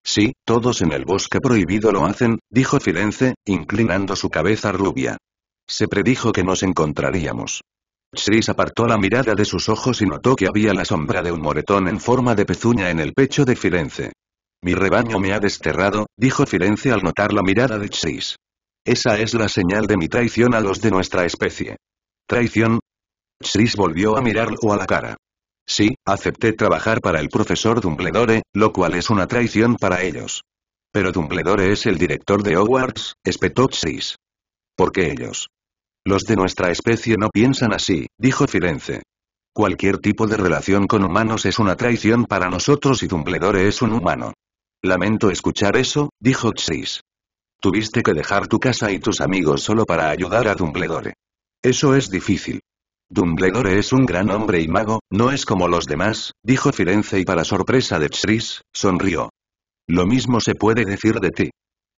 Sí, todos en el bosque prohibido lo hacen, dijo Firenze, inclinando su cabeza rubia. Se predijo que nos encontraríamos. Chris apartó la mirada de sus ojos y notó que había la sombra de un moretón en forma de pezuña en el pecho de Firenze. Mi rebaño me ha desterrado, dijo Firenze al notar la mirada de Chris. Esa es la señal de mi traición a los de nuestra especie. ¿Traición? Chris volvió a mirarlo a la cara. Sí, acepté trabajar para el profesor Dumbledore, lo cual es una traición para ellos. Pero Dumbledore es el director de Hogwarts, espetó Chris. ¿Por qué ellos? Los de nuestra especie no piensan así, dijo Firenze. Cualquier tipo de relación con humanos es una traición para nosotros y Dumbledore es un humano. Lamento escuchar eso, dijo Chris. Tuviste que dejar tu casa y tus amigos solo para ayudar a Dumbledore. Eso es difícil. Dumbledore es un gran hombre y mago, no es como los demás, dijo Firenze y para sorpresa de Chris, sonrió. Lo mismo se puede decir de ti.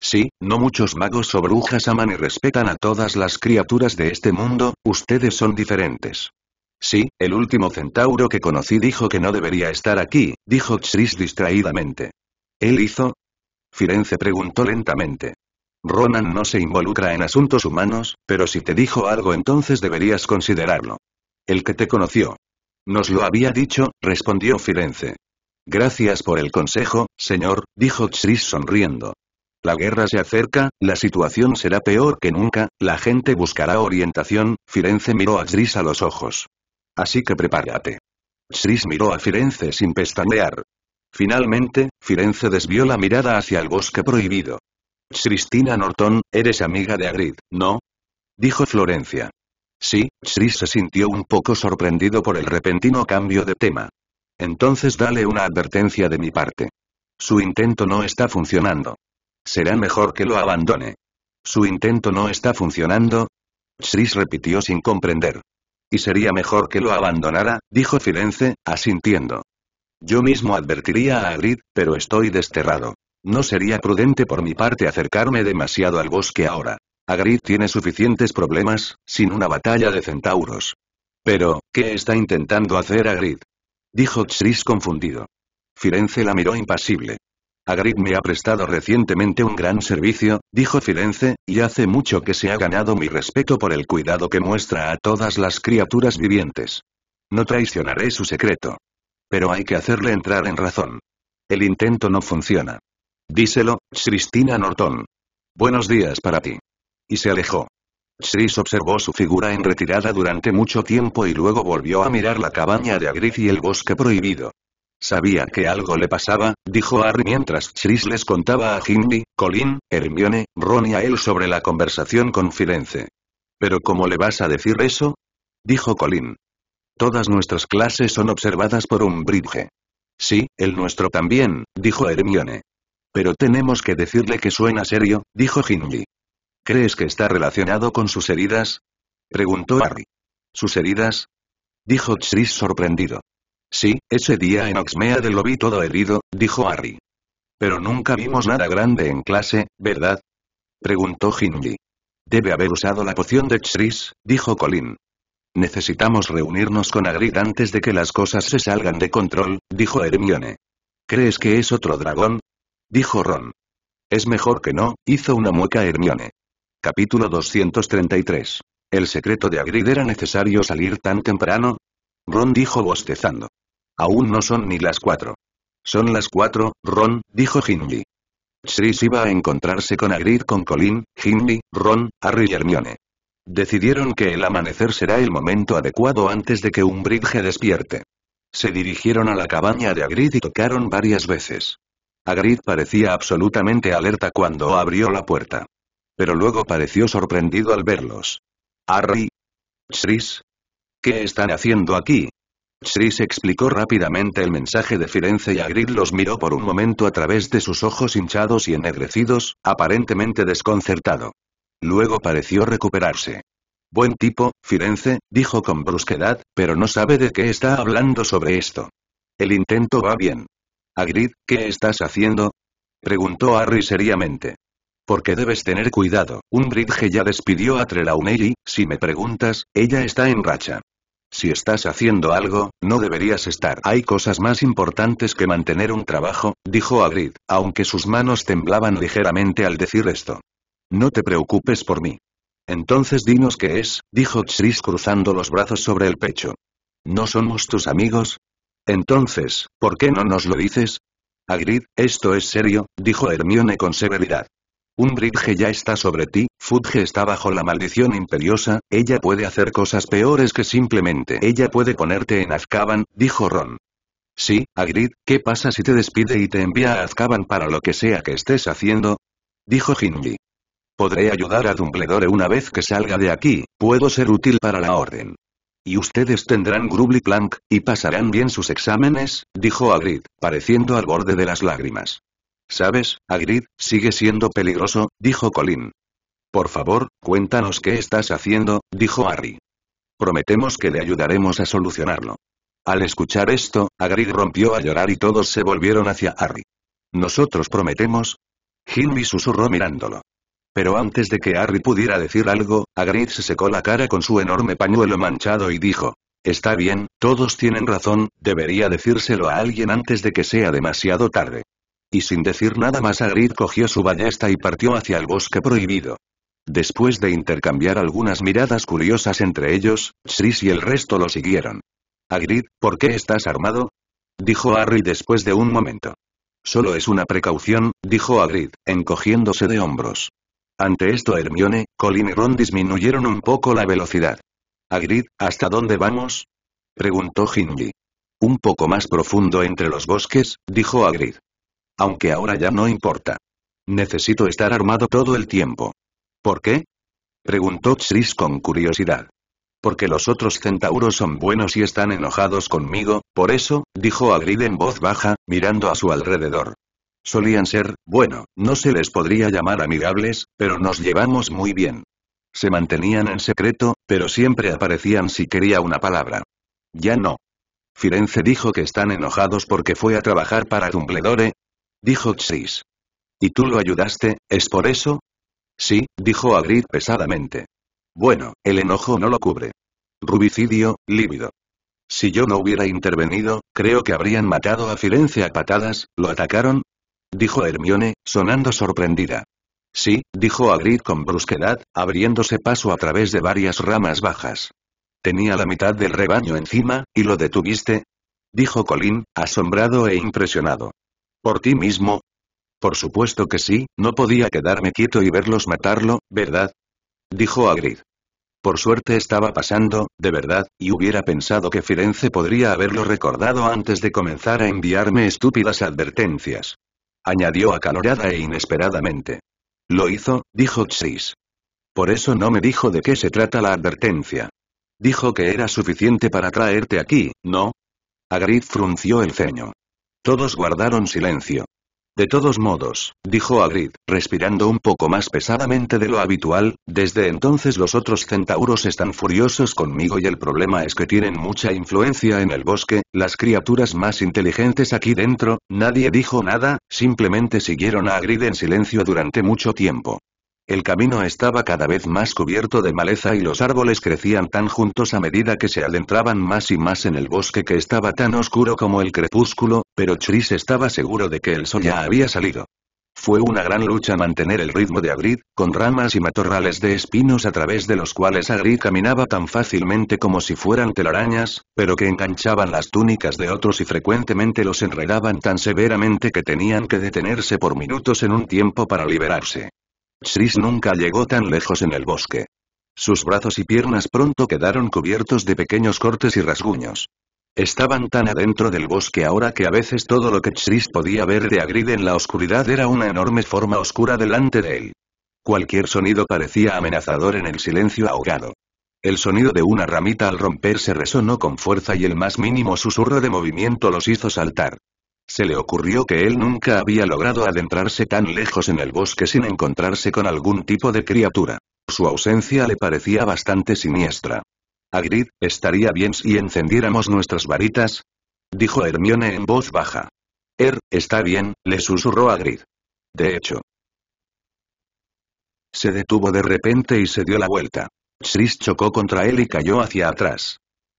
Sí, no muchos magos o brujas aman y respetan a todas las criaturas de este mundo, ustedes son diferentes. Sí, el último centauro que conocí dijo que no debería estar aquí, dijo Chris distraídamente. ¿Él hizo? Firenze preguntó lentamente. Ronan no se involucra en asuntos humanos, pero si te dijo algo entonces deberías considerarlo. El que te conoció. Nos lo había dicho, respondió Firenze. Gracias por el consejo, señor, dijo Chris sonriendo. La guerra se acerca, la situación será peor que nunca, la gente buscará orientación, Firenze miró a Chris a los ojos. Así que prepárate. Chris miró a Firenze sin pestañear. Finalmente, Firenze desvió la mirada hacia el bosque prohibido cristina Norton, eres amiga de Agrid, ¿no? Dijo Florencia. Sí, Chris se sintió un poco sorprendido por el repentino cambio de tema. Entonces dale una advertencia de mi parte. Su intento no está funcionando. Será mejor que lo abandone. Su intento no está funcionando. Chris repitió sin comprender. Y sería mejor que lo abandonara, dijo Firenze, asintiendo. Yo mismo advertiría a Agrid, pero estoy desterrado. No sería prudente por mi parte acercarme demasiado al bosque ahora. Agrid tiene suficientes problemas, sin una batalla de centauros. Pero, ¿qué está intentando hacer Agrid? Dijo Chris confundido. Firenze la miró impasible. Agrid me ha prestado recientemente un gran servicio, dijo Firenze, y hace mucho que se ha ganado mi respeto por el cuidado que muestra a todas las criaturas vivientes. No traicionaré su secreto. Pero hay que hacerle entrar en razón. El intento no funciona. Díselo, Cristina Norton. Buenos días para ti. Y se alejó. Chris observó su figura en retirada durante mucho tiempo y luego volvió a mirar la cabaña de Agriff y el bosque prohibido. Sabía que algo le pasaba, dijo Harry mientras Chris les contaba a Hindy, Colin, Hermione, Ron y a él sobre la conversación con Firenze. ¿Pero cómo le vas a decir eso? Dijo Colin. Todas nuestras clases son observadas por un bridge. Sí, el nuestro también, dijo Hermione. Pero tenemos que decirle que suena serio, dijo hinley ¿Crees que está relacionado con sus heridas? preguntó Harry. ¿Sus heridas? dijo Chris sorprendido. Sí, ese día en Oxmea lo vi todo herido, dijo Harry. Pero nunca vimos nada grande en clase, ¿verdad? preguntó hinley Debe haber usado la poción de Chris, dijo Colin. Necesitamos reunirnos con Agrid antes de que las cosas se salgan de control, dijo Hermione. ¿Crees que es otro dragón? Dijo Ron. Es mejor que no, hizo una mueca Hermione. Capítulo 233. ¿El secreto de Agrid era necesario salir tan temprano? Ron dijo bostezando. Aún no son ni las cuatro. Son las cuatro, Ron, dijo Hindley. Chris iba a encontrarse con Agrid con Colin, Hindley, Ron, Harry y Hermione. Decidieron que el amanecer será el momento adecuado antes de que Umbridge despierte. Se dirigieron a la cabaña de Agrid y tocaron varias veces. Agrid parecía absolutamente alerta cuando abrió la puerta. Pero luego pareció sorprendido al verlos. Harry. Chris. ¿Qué están haciendo aquí? Chris explicó rápidamente el mensaje de Firenze y Agrid los miró por un momento a través de sus ojos hinchados y ennegrecidos, aparentemente desconcertado. Luego pareció recuperarse. Buen tipo, Firenze, dijo con brusquedad, pero no sabe de qué está hablando sobre esto. El intento va bien. «Agrid, ¿qué estás haciendo? Preguntó Harry seriamente. Porque debes tener cuidado, un Umbridge ya despidió a Trelawney, si me preguntas, ella está en racha. Si estás haciendo algo, no deberías estar. Hay cosas más importantes que mantener un trabajo, dijo Agrid, aunque sus manos temblaban ligeramente al decir esto. No te preocupes por mí. Entonces dinos qué es, dijo Chris cruzando los brazos sobre el pecho. No somos tus amigos, entonces, ¿por qué no nos lo dices? «Agrid, esto es serio, dijo Hermione con severidad. Un bridge ya está sobre ti, Fudge está bajo la maldición imperiosa, ella puede hacer cosas peores que simplemente ella puede ponerte en Azkaban, dijo Ron. Sí, Agrid, ¿qué pasa si te despide y te envía a Azkaban para lo que sea que estés haciendo? Dijo Ginny. Podré ayudar a Dumbledore una vez que salga de aquí, puedo ser útil para la orden. Y ustedes tendrán Grubly Plank, y pasarán bien sus exámenes, dijo Agrid, pareciendo al borde de las lágrimas. ¿Sabes, Agrid, sigue siendo peligroso, dijo Colin. Por favor, cuéntanos qué estás haciendo, dijo Harry. Prometemos que le ayudaremos a solucionarlo. Al escuchar esto, Agrid rompió a llorar y todos se volvieron hacia Harry. Nosotros prometemos. Jimmy susurró mirándolo. Pero antes de que Harry pudiera decir algo, Hagrid se secó la cara con su enorme pañuelo manchado y dijo, Está bien, todos tienen razón, debería decírselo a alguien antes de que sea demasiado tarde. Y sin decir nada más Hagrid cogió su ballesta y partió hacia el bosque prohibido. Después de intercambiar algunas miradas curiosas entre ellos, Chris y el resto lo siguieron. Hagrid, ¿por qué estás armado? dijo Harry después de un momento. Solo es una precaución, dijo Hagrid, encogiéndose de hombros. Ante esto Hermione, Colin y Ron disminuyeron un poco la velocidad. «Agrid, ¿hasta dónde vamos? Preguntó Hindley. Un poco más profundo entre los bosques, dijo Agrid. Aunque ahora ya no importa. Necesito estar armado todo el tiempo. ¿Por qué? Preguntó Chris con curiosidad. Porque los otros centauros son buenos y están enojados conmigo, por eso, dijo Agrid en voz baja, mirando a su alrededor. Solían ser, bueno, no se les podría llamar amigables, pero nos llevamos muy bien. Se mantenían en secreto, pero siempre aparecían si quería una palabra. Ya no. Firenze dijo que están enojados porque fue a trabajar para Dumbledore. Dijo 6. ¿Y tú lo ayudaste, es por eso? Sí, dijo Agrid pesadamente. Bueno, el enojo no lo cubre. Rubicidio, lívido. Si yo no hubiera intervenido, creo que habrían matado a Firenze a patadas, lo atacaron, dijo Hermione, sonando sorprendida. Sí, dijo Agrid con brusquedad, abriéndose paso a través de varias ramas bajas. Tenía la mitad del rebaño encima, y lo detuviste. Dijo Colín, asombrado e impresionado. ¿Por ti mismo? Por supuesto que sí, no podía quedarme quieto y verlos matarlo, ¿verdad? Dijo Agrid. Por suerte estaba pasando, de verdad, y hubiera pensado que Firenze podría haberlo recordado antes de comenzar a enviarme estúpidas advertencias añadió acalorada e inesperadamente. Lo hizo, dijo Xis. Por eso no me dijo de qué se trata la advertencia. Dijo que era suficiente para traerte aquí, ¿no? Agrid frunció el ceño. Todos guardaron silencio. De todos modos, dijo Agrid, respirando un poco más pesadamente de lo habitual, desde entonces los otros centauros están furiosos conmigo y el problema es que tienen mucha influencia en el bosque, las criaturas más inteligentes aquí dentro, nadie dijo nada, simplemente siguieron a Agrid en silencio durante mucho tiempo. El camino estaba cada vez más cubierto de maleza y los árboles crecían tan juntos a medida que se adentraban más y más en el bosque que estaba tan oscuro como el crepúsculo, pero Chris estaba seguro de que el sol ya había salido. Fue una gran lucha mantener el ritmo de Agrid, con ramas y matorrales de espinos a través de los cuales Agrid caminaba tan fácilmente como si fueran telarañas, pero que enganchaban las túnicas de otros y frecuentemente los enredaban tan severamente que tenían que detenerse por minutos en un tiempo para liberarse. Chris nunca llegó tan lejos en el bosque. Sus brazos y piernas pronto quedaron cubiertos de pequeños cortes y rasguños. Estaban tan adentro del bosque ahora que a veces todo lo que Chris podía ver de agride en la oscuridad era una enorme forma oscura delante de él. Cualquier sonido parecía amenazador en el silencio ahogado. El sonido de una ramita al romperse resonó con fuerza y el más mínimo susurro de movimiento los hizo saltar. Se le ocurrió que él nunca había logrado adentrarse tan lejos en el bosque sin encontrarse con algún tipo de criatura. Su ausencia le parecía bastante siniestra. Agrid, ¿estaría bien si encendiéramos nuestras varitas? Dijo Hermione en voz baja. Er, está bien, le susurró Agrid. De hecho. Se detuvo de repente y se dio la vuelta. Chris chocó contra él y cayó hacia atrás.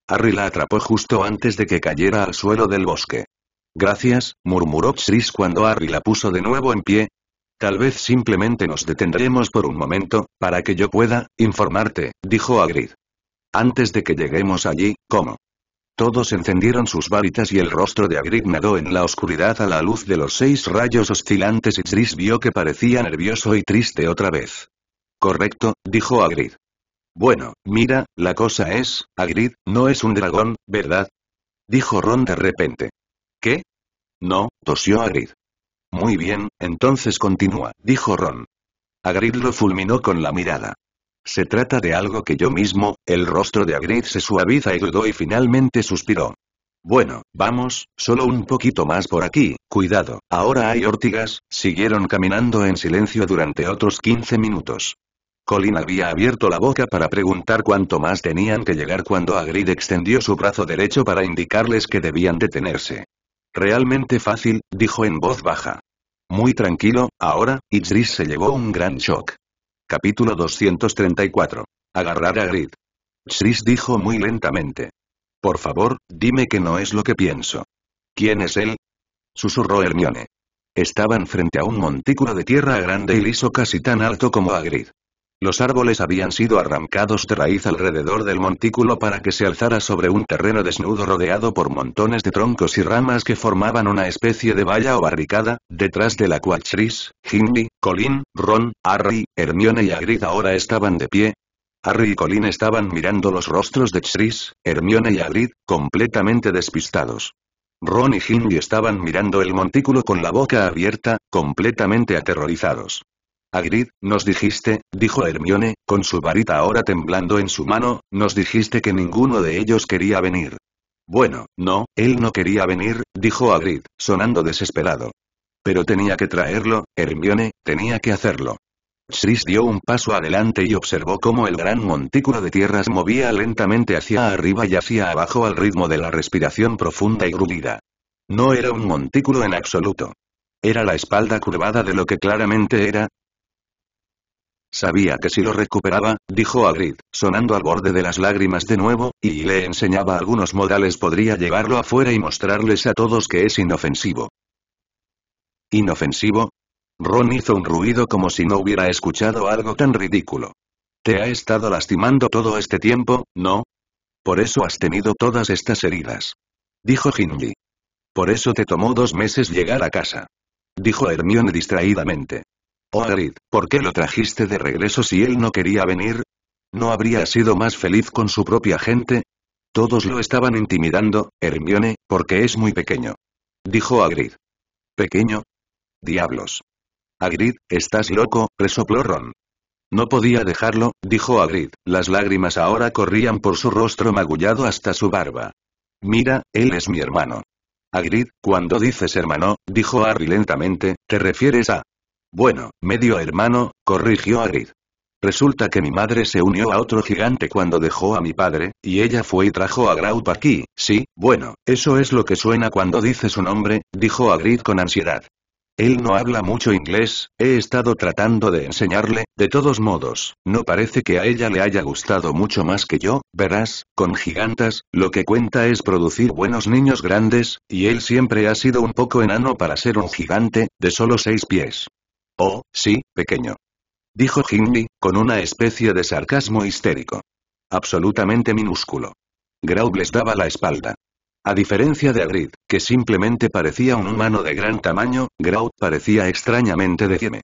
Harry la atrapó justo antes de que cayera al suelo del bosque. Gracias, murmuró Chris cuando Harry la puso de nuevo en pie. Tal vez simplemente nos detendremos por un momento, para que yo pueda, informarte, dijo Agrid. Antes de que lleguemos allí, ¿cómo? Todos encendieron sus varitas y el rostro de Agrid nadó en la oscuridad a la luz de los seis rayos oscilantes y Chris vio que parecía nervioso y triste otra vez. Correcto, dijo Agrid. Bueno, mira, la cosa es, Agrid, no es un dragón, ¿verdad? Dijo Ron de repente. ¿Qué? No, tosió Agrid. Muy bien, entonces continúa, dijo Ron. Agrid lo fulminó con la mirada. Se trata de algo que yo mismo, el rostro de Agrid se suaviza y dudó y finalmente suspiró. Bueno, vamos, solo un poquito más por aquí, cuidado, ahora hay órtigas, siguieron caminando en silencio durante otros 15 minutos. Colin había abierto la boca para preguntar cuánto más tenían que llegar cuando Agrid extendió su brazo derecho para indicarles que debían detenerse. Realmente fácil, dijo en voz baja. Muy tranquilo, ahora, Idris se llevó un gran shock. Capítulo 234. Agarrar a Grid. Chris dijo muy lentamente. Por favor, dime que no es lo que pienso. ¿Quién es él? Susurró Hermione. Estaban frente a un montículo de tierra grande y liso casi tan alto como Agrid. Los árboles habían sido arrancados de raíz alrededor del montículo para que se alzara sobre un terreno desnudo rodeado por montones de troncos y ramas que formaban una especie de valla o barricada, detrás de la cual Tris, Hindley, Colin, Ron, Harry, Hermione y Agrid ahora estaban de pie. Harry y Colin estaban mirando los rostros de Chris, Hermione y Agrid, completamente despistados. Ron y Hindley estaban mirando el montículo con la boca abierta, completamente aterrorizados agrid nos dijiste, dijo Hermione, con su varita ahora temblando en su mano, nos dijiste que ninguno de ellos quería venir. Bueno, no, él no quería venir, dijo agrid sonando desesperado. Pero tenía que traerlo, Hermione, tenía que hacerlo. Sris dio un paso adelante y observó cómo el gran montículo de tierras movía lentamente hacia arriba y hacia abajo al ritmo de la respiración profunda y gruñida. No era un montículo en absoluto. Era la espalda curvada de lo que claramente era, Sabía que si lo recuperaba, dijo Agrid, sonando al borde de las lágrimas de nuevo, y le enseñaba algunos modales podría llevarlo afuera y mostrarles a todos que es inofensivo. ¿Inofensivo? Ron hizo un ruido como si no hubiera escuchado algo tan ridículo. Te ha estado lastimando todo este tiempo, ¿no? Por eso has tenido todas estas heridas. Dijo Ginny. Por eso te tomó dos meses llegar a casa. Dijo Hermione distraídamente. Oh Agrid, ¿por qué lo trajiste de regreso si él no quería venir? ¿No habría sido más feliz con su propia gente? Todos lo estaban intimidando, Hermione, porque es muy pequeño. Dijo Agrid. ¿Pequeño? Diablos. Agrid, estás loco, resopló Ron. No podía dejarlo, dijo Agrid, las lágrimas ahora corrían por su rostro magullado hasta su barba. Mira, él es mi hermano. Agrid, cuando dices hermano, dijo Harry lentamente, ¿te refieres a bueno, medio hermano, corrigió Agrid. Resulta que mi madre se unió a otro gigante cuando dejó a mi padre, y ella fue y trajo a Graup aquí, sí, bueno, eso es lo que suena cuando dice su nombre, dijo Agrid con ansiedad. Él no habla mucho inglés, he estado tratando de enseñarle, de todos modos, no parece que a ella le haya gustado mucho más que yo, verás, con gigantas, lo que cuenta es producir buenos niños grandes, y él siempre ha sido un poco enano para ser un gigante, de solo seis pies. Oh, sí, pequeño. Dijo Hindley, con una especie de sarcasmo histérico. Absolutamente minúsculo. Graub les daba la espalda. A diferencia de Adrid, que simplemente parecía un humano de gran tamaño, Graub parecía extrañamente decime.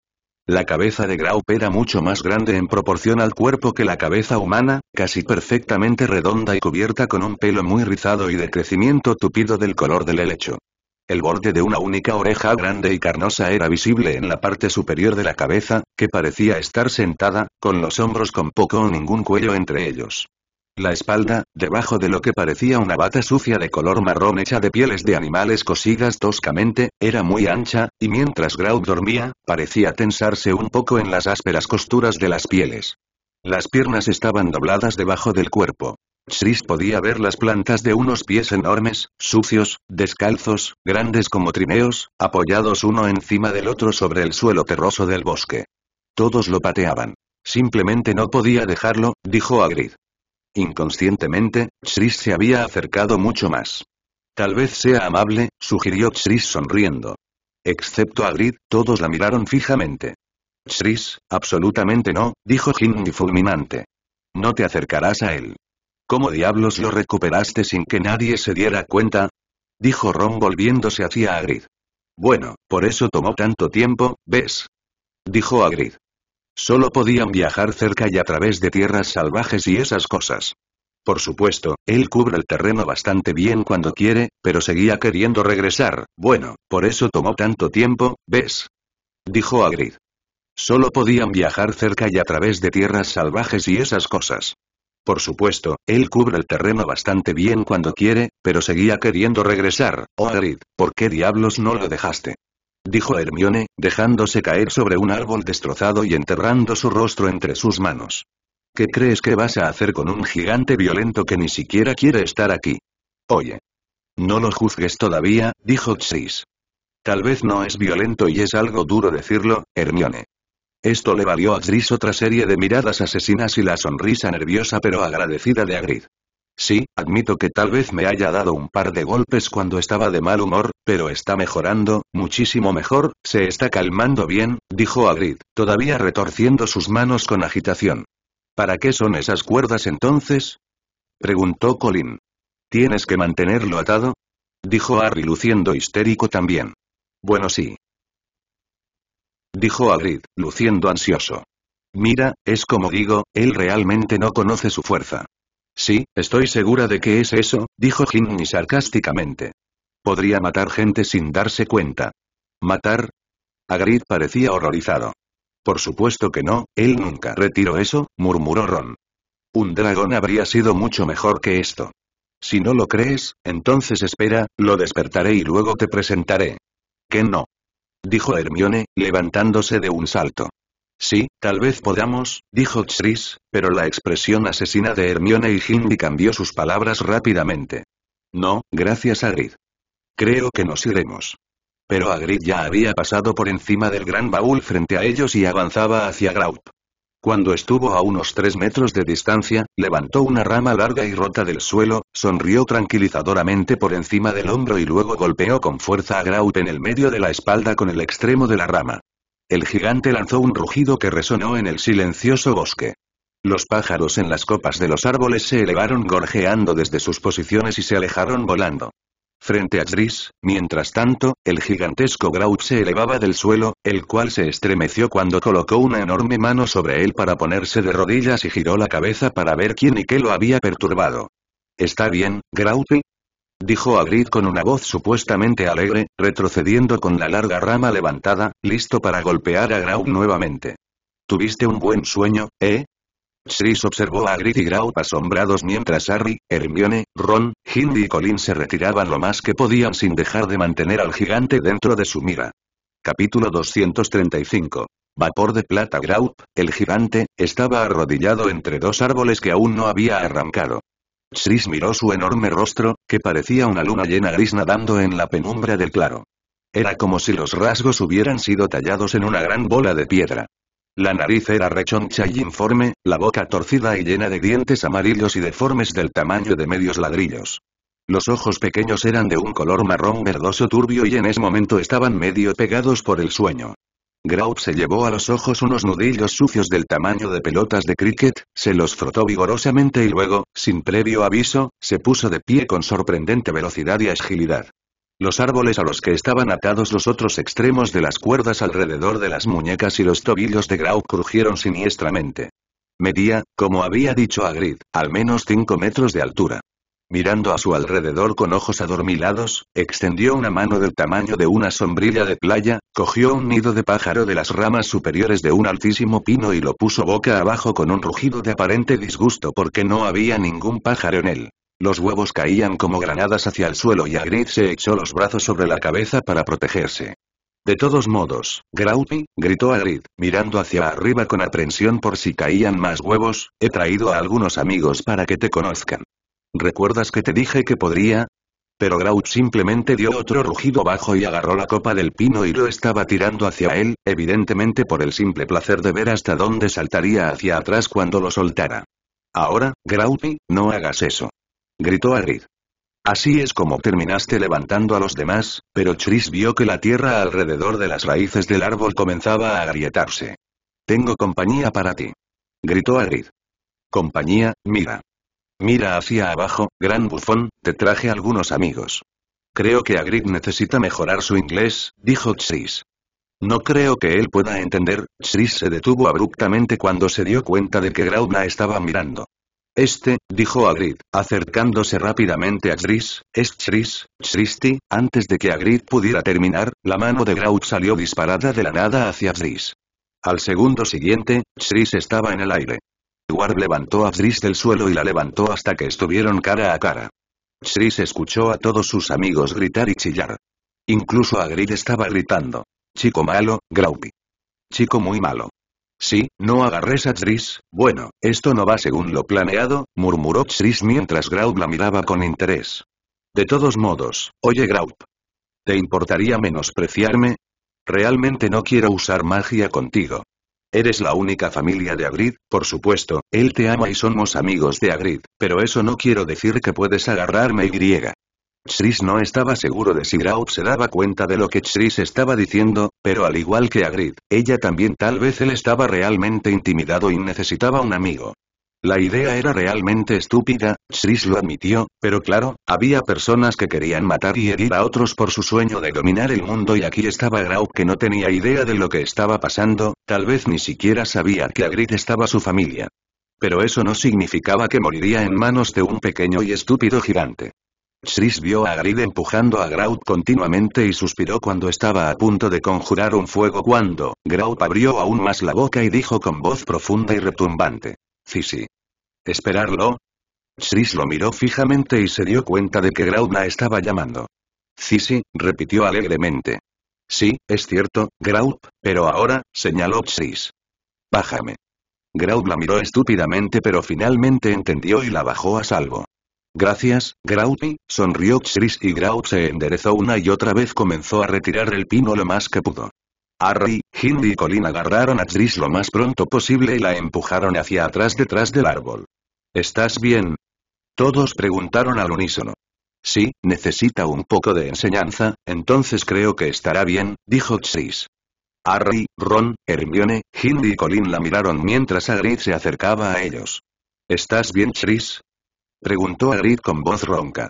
La cabeza de Grau era mucho más grande en proporción al cuerpo que la cabeza humana, casi perfectamente redonda y cubierta con un pelo muy rizado y de crecimiento tupido del color del helecho. El borde de una única oreja grande y carnosa era visible en la parte superior de la cabeza, que parecía estar sentada, con los hombros con poco o ningún cuello entre ellos. La espalda, debajo de lo que parecía una bata sucia de color marrón hecha de pieles de animales cosidas toscamente, era muy ancha, y mientras Grau dormía, parecía tensarse un poco en las ásperas costuras de las pieles. Las piernas estaban dobladas debajo del cuerpo. Chris podía ver las plantas de unos pies enormes, sucios, descalzos, grandes como trineos, apoyados uno encima del otro sobre el suelo terroso del bosque. Todos lo pateaban. Simplemente no podía dejarlo, dijo Agrid. Inconscientemente, Chris se había acercado mucho más. Tal vez sea amable, sugirió Chris sonriendo. Excepto Agrid, todos la miraron fijamente. Chris, absolutamente no, dijo y fulminante. No te acercarás a él. ¿Cómo diablos lo recuperaste sin que nadie se diera cuenta? Dijo Ron volviéndose hacia Agrid. Bueno, por eso tomó tanto tiempo, ¿ves? Dijo Agrid. Solo podían viajar cerca y a través de tierras salvajes y esas cosas. Por supuesto, él cubre el terreno bastante bien cuando quiere, pero seguía queriendo regresar. Bueno, por eso tomó tanto tiempo, ¿ves? Dijo Agrid. Solo podían viajar cerca y a través de tierras salvajes y esas cosas. Por supuesto, él cubre el terreno bastante bien cuando quiere, pero seguía queriendo regresar. Oh Arid, ¿por qué diablos no lo dejaste? Dijo Hermione, dejándose caer sobre un árbol destrozado y enterrando su rostro entre sus manos. ¿Qué crees que vas a hacer con un gigante violento que ni siquiera quiere estar aquí? Oye. No lo juzgues todavía, dijo Xis. Tal vez no es violento y es algo duro decirlo, Hermione. Esto le valió a Gris otra serie de miradas asesinas y la sonrisa nerviosa pero agradecida de Agrid. Sí, admito que tal vez me haya dado un par de golpes cuando estaba de mal humor, pero está mejorando, muchísimo mejor, se está calmando bien, dijo Agrid, todavía retorciendo sus manos con agitación. ¿Para qué son esas cuerdas entonces? preguntó Colin. ¿Tienes que mantenerlo atado? dijo Harry luciendo histérico también. Bueno sí, dijo Agrid, luciendo ansioso. Mira, es como digo, él realmente no conoce su fuerza. Sí, estoy segura de que es eso, dijo Ginny sarcásticamente. Podría matar gente sin darse cuenta. ¿Matar? Agrid parecía horrorizado. Por supuesto que no, él nunca retiró eso, murmuró Ron. Un dragón habría sido mucho mejor que esto. Si no lo crees, entonces espera, lo despertaré y luego te presentaré. ¿Qué no? dijo Hermione, levantándose de un salto. Sí, tal vez podamos, dijo Chris, pero la expresión asesina de Hermione y Ginny cambió sus palabras rápidamente. No, gracias Agrid. Creo que nos iremos. Pero Agrid ya había pasado por encima del gran baúl frente a ellos y avanzaba hacia Graup. Cuando estuvo a unos tres metros de distancia, levantó una rama larga y rota del suelo, sonrió tranquilizadoramente por encima del hombro y luego golpeó con fuerza a Graut en el medio de la espalda con el extremo de la rama. El gigante lanzó un rugido que resonó en el silencioso bosque. Los pájaros en las copas de los árboles se elevaron gorjeando desde sus posiciones y se alejaron volando. Frente a gris mientras tanto, el gigantesco Grout se elevaba del suelo, el cual se estremeció cuando colocó una enorme mano sobre él para ponerse de rodillas y giró la cabeza para ver quién y qué lo había perturbado. ¿Está bien, Graupi? Dijo Grit con una voz supuestamente alegre, retrocediendo con la larga rama levantada, listo para golpear a Grau nuevamente. Tuviste un buen sueño, ¿eh? Chris observó a Grit y Graup asombrados mientras Harry, Hermione, Ron, Hindi y Colin se retiraban lo más que podían sin dejar de mantener al gigante dentro de su mira. Capítulo 235. Vapor de plata Graup, el gigante, estaba arrodillado entre dos árboles que aún no había arrancado. Chris miró su enorme rostro, que parecía una luna llena gris nadando en la penumbra del claro. Era como si los rasgos hubieran sido tallados en una gran bola de piedra. La nariz era rechoncha y informe, la boca torcida y llena de dientes amarillos y deformes del tamaño de medios ladrillos. Los ojos pequeños eran de un color marrón verdoso turbio y en ese momento estaban medio pegados por el sueño. Graup se llevó a los ojos unos nudillos sucios del tamaño de pelotas de cricket, se los frotó vigorosamente y luego, sin previo aviso, se puso de pie con sorprendente velocidad y agilidad. Los árboles a los que estaban atados los otros extremos de las cuerdas alrededor de las muñecas y los tobillos de Grau crujieron siniestramente. Medía, como había dicho Agrid, al menos cinco metros de altura. Mirando a su alrededor con ojos adormilados, extendió una mano del tamaño de una sombrilla de playa, cogió un nido de pájaro de las ramas superiores de un altísimo pino y lo puso boca abajo con un rugido de aparente disgusto porque no había ningún pájaro en él. Los huevos caían como granadas hacia el suelo y agrid se echó los brazos sobre la cabeza para protegerse. De todos modos, Graupi, gritó agrid mirando hacia arriba con aprensión por si caían más huevos, he traído a algunos amigos para que te conozcan. ¿Recuerdas que te dije que podría? Pero Grout simplemente dio otro rugido bajo y agarró la copa del pino y lo estaba tirando hacia él, evidentemente por el simple placer de ver hasta dónde saltaría hacia atrás cuando lo soltara. Ahora, Graupi, no hagas eso gritó Agrid. Así es como terminaste levantando a los demás, pero Chris vio que la tierra alrededor de las raíces del árbol comenzaba a agrietarse. Tengo compañía para ti. Gritó Agrid. Compañía, mira. Mira hacia abajo, gran bufón, te traje algunos amigos. Creo que Agrid necesita mejorar su inglés, dijo Chris. No creo que él pueda entender, Chris se detuvo abruptamente cuando se dio cuenta de que Grauna estaba mirando. Este, dijo Agrid, acercándose rápidamente a Chris, es Chris, Tristy, antes de que Agrid pudiera terminar, la mano de Graup salió disparada de la nada hacia Chris. Al segundo siguiente, Chris estaba en el aire. Ward levantó a Chris del suelo y la levantó hasta que estuvieron cara a cara. Chris escuchó a todos sus amigos gritar y chillar. Incluso Agrid estaba gritando. Chico malo, Graupi. Chico muy malo. «Sí, no agarres a Tris, bueno, esto no va según lo planeado, murmuró Tris mientras Graup la miraba con interés. De todos modos, oye Graup. ¿Te importaría menospreciarme? Realmente no quiero usar magia contigo. Eres la única familia de Agrid, por supuesto, él te ama y somos amigos de Agrid, pero eso no quiero decir que puedes agarrarme y griega. Chris no estaba seguro de si grau se daba cuenta de lo que Chris estaba diciendo, pero al igual que Agrid, ella también tal vez él estaba realmente intimidado y necesitaba un amigo. La idea era realmente estúpida, Chris lo admitió, pero claro, había personas que querían matar y herir a otros por su sueño de dominar el mundo y aquí estaba Grau que no tenía idea de lo que estaba pasando, tal vez ni siquiera sabía que Agrid estaba su familia. Pero eso no significaba que moriría en manos de un pequeño y estúpido gigante. Chris vio a Grid empujando a Grout continuamente y suspiró cuando estaba a punto de conjurar un fuego cuando, Grout abrió aún más la boca y dijo con voz profunda y retumbante. sí ¿Esperarlo? Chris lo miró fijamente y se dio cuenta de que Grout la estaba llamando. Cisi, repitió alegremente. Sí, es cierto, Graup, pero ahora, señaló Chris. Bájame. Graup la miró estúpidamente pero finalmente entendió y la bajó a salvo. Gracias, Graupi, sonrió Chris y Grau se enderezó una y otra vez comenzó a retirar el pino lo más que pudo. Harry, Hindi y Colin agarraron a Chris lo más pronto posible y la empujaron hacia atrás detrás del árbol. ¿Estás bien? Todos preguntaron al unísono. Sí, necesita un poco de enseñanza, entonces creo que estará bien, dijo Chris. Harry, Ron, Hermione, Hindi y Colin la miraron mientras Arry se acercaba a ellos. ¿Estás bien, Chris? preguntó a con voz ronca.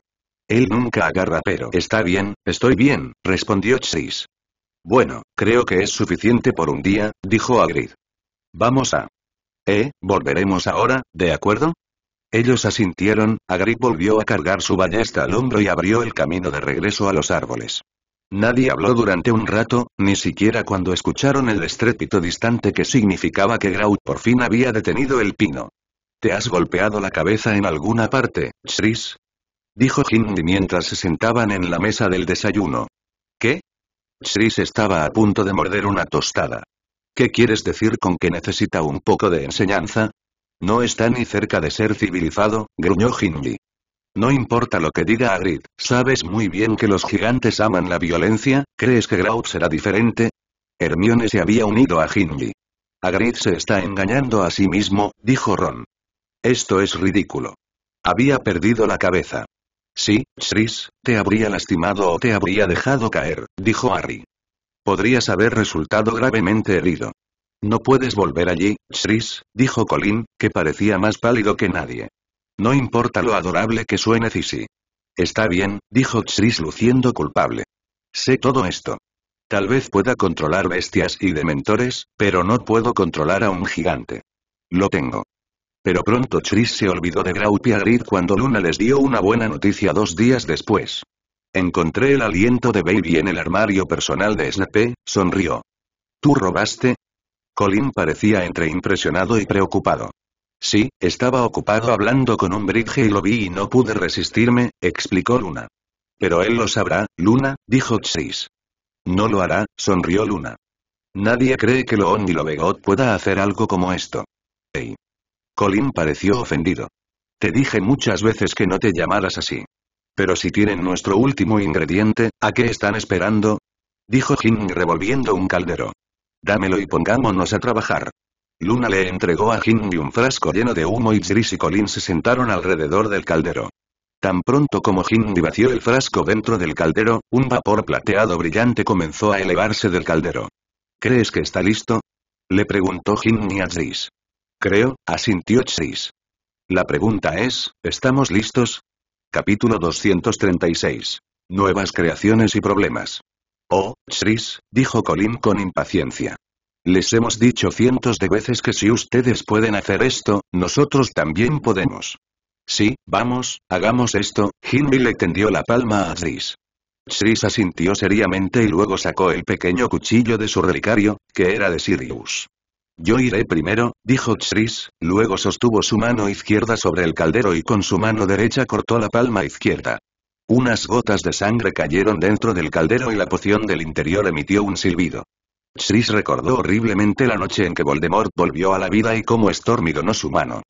Él nunca agarra pero está bien, estoy bien, respondió Chase. Bueno, creo que es suficiente por un día, dijo Agrid. Vamos a... Eh, volveremos ahora, ¿de acuerdo? Ellos asintieron, Agrid volvió a cargar su ballesta al hombro y abrió el camino de regreso a los árboles. Nadie habló durante un rato, ni siquiera cuando escucharon el estrépito distante que significaba que Graut por fin había detenido el pino. ¿Te has golpeado la cabeza en alguna parte, Chris? Dijo Hindley mientras se sentaban en la mesa del desayuno. ¿Qué? Chris estaba a punto de morder una tostada. ¿Qué quieres decir con que necesita un poco de enseñanza? No está ni cerca de ser civilizado, gruñó Hindley. No importa lo que diga Agrid, sabes muy bien que los gigantes aman la violencia, ¿crees que Grout será diferente? Hermione se había unido a Hindley. Agrid se está engañando a sí mismo, dijo Ron. Esto es ridículo. Había perdido la cabeza. Sí, Chris, te habría lastimado o te habría dejado caer, dijo Harry. Podrías haber resultado gravemente herido. No puedes volver allí, Chris, dijo Colin, que parecía más pálido que nadie. No importa lo adorable que suene Cissi. Está bien, dijo Chris luciendo culpable. Sé todo esto. Tal vez pueda controlar bestias y dementores, pero no puedo controlar a un gigante. Lo tengo. Pero pronto Chris se olvidó de Grau a cuando Luna les dio una buena noticia dos días después. Encontré el aliento de Baby en el armario personal de Snape, sonrió. ¿Tú robaste? Colin parecía entre impresionado y preocupado. Sí, estaba ocupado hablando con un bridge y lo vi y no pude resistirme, explicó Luna. Pero él lo sabrá, Luna, dijo Chris. No lo hará, sonrió Luna. Nadie cree que Loon y Lobegot pueda hacer algo como esto. Hey. Colin pareció ofendido. Te dije muchas veces que no te llamaras así. Pero si tienen nuestro último ingrediente, ¿a qué están esperando? Dijo Jin revolviendo un caldero. Dámelo y pongámonos a trabajar. Luna le entregó a Jin un frasco lleno de humo y Gris y Colin se sentaron alrededor del caldero. Tan pronto como Jin vació el frasco dentro del caldero, un vapor plateado brillante comenzó a elevarse del caldero. ¿Crees que está listo? Le preguntó Jin y a Gris. Creo, asintió Chase. La pregunta es, ¿estamos listos? Capítulo 236. Nuevas creaciones y problemas. Oh, Chris, dijo Colin con impaciencia. Les hemos dicho cientos de veces que si ustedes pueden hacer esto, nosotros también podemos. Sí, vamos, hagamos esto, Hindley le tendió la palma a Chris. Chris asintió seriamente y luego sacó el pequeño cuchillo de su relicario, que era de Sirius. Yo iré primero, dijo Chris, luego sostuvo su mano izquierda sobre el caldero y con su mano derecha cortó la palma izquierda. Unas gotas de sangre cayeron dentro del caldero y la poción del interior emitió un silbido. Chris recordó horriblemente la noche en que Voldemort volvió a la vida y cómo Stormy donó su mano.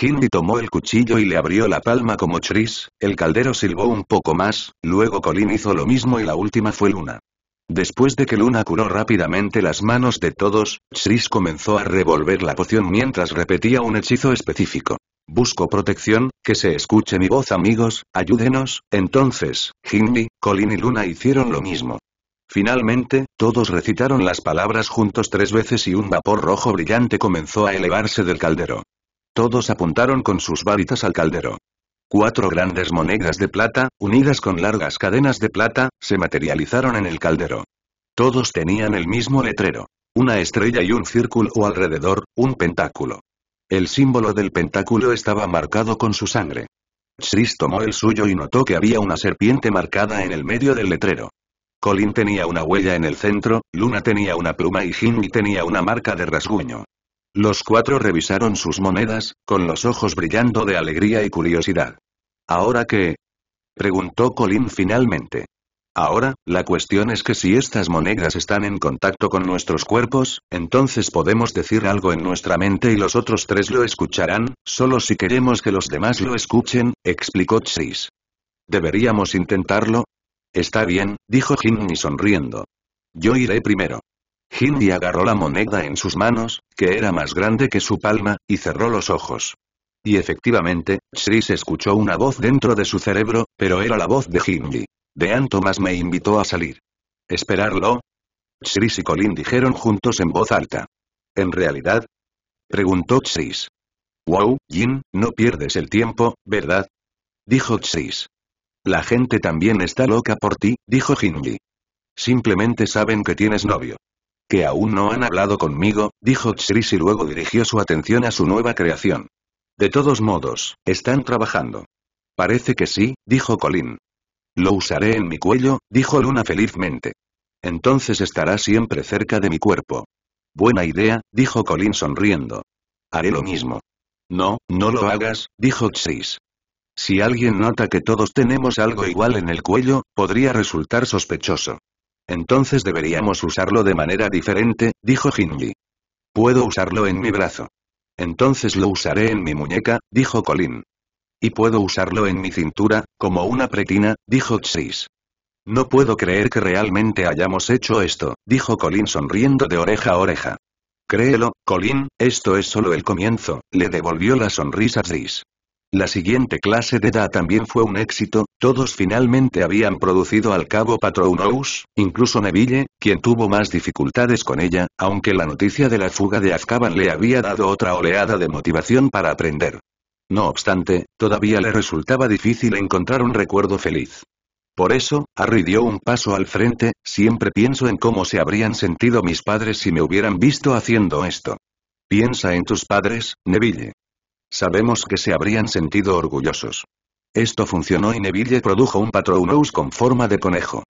Hindi tomó el cuchillo y le abrió la palma como Chris, el caldero silbó un poco más, luego Colin hizo lo mismo y la última fue Luna. Después de que Luna curó rápidamente las manos de todos, Chris comenzó a revolver la poción mientras repetía un hechizo específico. Busco protección, que se escuche mi voz amigos, ayúdenos, entonces, Jimmy, Colin y Luna hicieron lo mismo. Finalmente, todos recitaron las palabras juntos tres veces y un vapor rojo brillante comenzó a elevarse del caldero. Todos apuntaron con sus varitas al caldero. Cuatro grandes monedas de plata, unidas con largas cadenas de plata, se materializaron en el caldero. Todos tenían el mismo letrero. Una estrella y un círculo o alrededor, un pentáculo. El símbolo del pentáculo estaba marcado con su sangre. Chris tomó el suyo y notó que había una serpiente marcada en el medio del letrero. Colin tenía una huella en el centro, Luna tenía una pluma y Jimmy tenía una marca de rasguño. Los cuatro revisaron sus monedas, con los ojos brillando de alegría y curiosidad. ¿Ahora qué? preguntó Colin finalmente. Ahora, la cuestión es que si estas monedas están en contacto con nuestros cuerpos, entonces podemos decir algo en nuestra mente y los otros tres lo escucharán, solo si queremos que los demás lo escuchen, explicó Chase. ¿Deberíamos intentarlo? Está bien, dijo Ginny sonriendo. Yo iré primero. Hindi agarró la moneda en sus manos, que era más grande que su palma, y cerró los ojos. Y efectivamente, Chris escuchó una voz dentro de su cerebro, pero era la voz de Hindley. De Antomás me invitó a salir. ¿Esperarlo? Chris y Colin dijeron juntos en voz alta. ¿En realidad? Preguntó Chris. Wow, Jin, no pierdes el tiempo, ¿verdad? Dijo Chris. La gente también está loca por ti, dijo Hindley. Simplemente saben que tienes novio. Que aún no han hablado conmigo, dijo Chris y luego dirigió su atención a su nueva creación. De todos modos, están trabajando. Parece que sí, dijo Colin. Lo usaré en mi cuello, dijo Luna felizmente. Entonces estará siempre cerca de mi cuerpo. Buena idea, dijo Colin sonriendo. Haré lo mismo. No, no lo hagas, dijo Chase. Si alguien nota que todos tenemos algo igual en el cuello, podría resultar sospechoso. Entonces deberíamos usarlo de manera diferente, dijo Hinley. Puedo usarlo en mi brazo. Entonces lo usaré en mi muñeca, dijo Colin. Y puedo usarlo en mi cintura, como una pretina, dijo Chase. No puedo creer que realmente hayamos hecho esto, dijo Colin sonriendo de oreja a oreja. Créelo, Colin, esto es solo el comienzo, le devolvió la sonrisa Chase. La siguiente clase de edad también fue un éxito, todos finalmente habían producido al cabo Patronus, incluso Neville, quien tuvo más dificultades con ella, aunque la noticia de la fuga de Azkaban le había dado otra oleada de motivación para aprender. No obstante, todavía le resultaba difícil encontrar un recuerdo feliz. Por eso, Harry dio un paso al frente, siempre pienso en cómo se habrían sentido mis padres si me hubieran visto haciendo esto. Piensa en tus padres, Neville. Sabemos que se habrían sentido orgullosos. Esto funcionó y Neville produjo un Patronus con forma de conejo.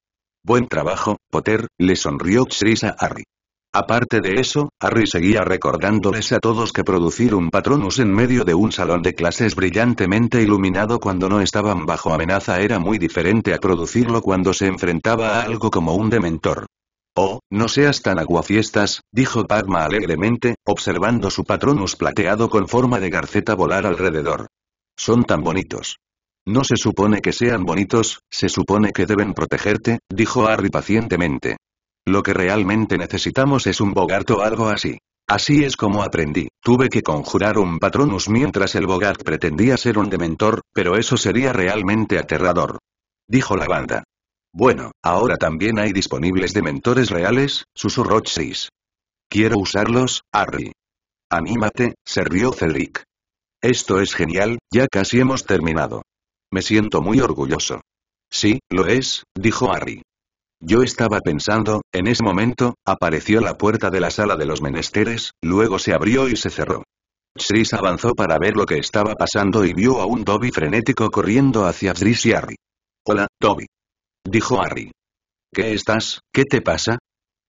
Buen trabajo, Potter, le sonrió Chris a Harry. Aparte de eso, Harry seguía recordándoles a todos que producir un patronus en medio de un salón de clases brillantemente iluminado cuando no estaban bajo amenaza era muy diferente a producirlo cuando se enfrentaba a algo como un dementor. Oh, no seas tan aguafiestas, dijo Padma alegremente, observando su patronus plateado con forma de garceta volar alrededor. Son tan bonitos. No se supone que sean bonitos, se supone que deben protegerte, dijo Harry pacientemente. Lo que realmente necesitamos es un bogart o algo así. Así es como aprendí. Tuve que conjurar un patronus mientras el bogart pretendía ser un dementor, pero eso sería realmente aterrador. Dijo la banda. Bueno, ahora también hay disponibles de mentores reales, susurró Chris. Quiero usarlos, Harry. Anímate, se rió Cedric. Esto es genial, ya casi hemos terminado. Me siento muy orgulloso. Sí, lo es, dijo Harry. Yo estaba pensando, en ese momento, apareció la puerta de la sala de los menesteres, luego se abrió y se cerró. Chris avanzó para ver lo que estaba pasando y vio a un Dobby frenético corriendo hacia Chris y Harry. Hola, Dobby dijo Harry. ¿Qué estás? ¿Qué te pasa?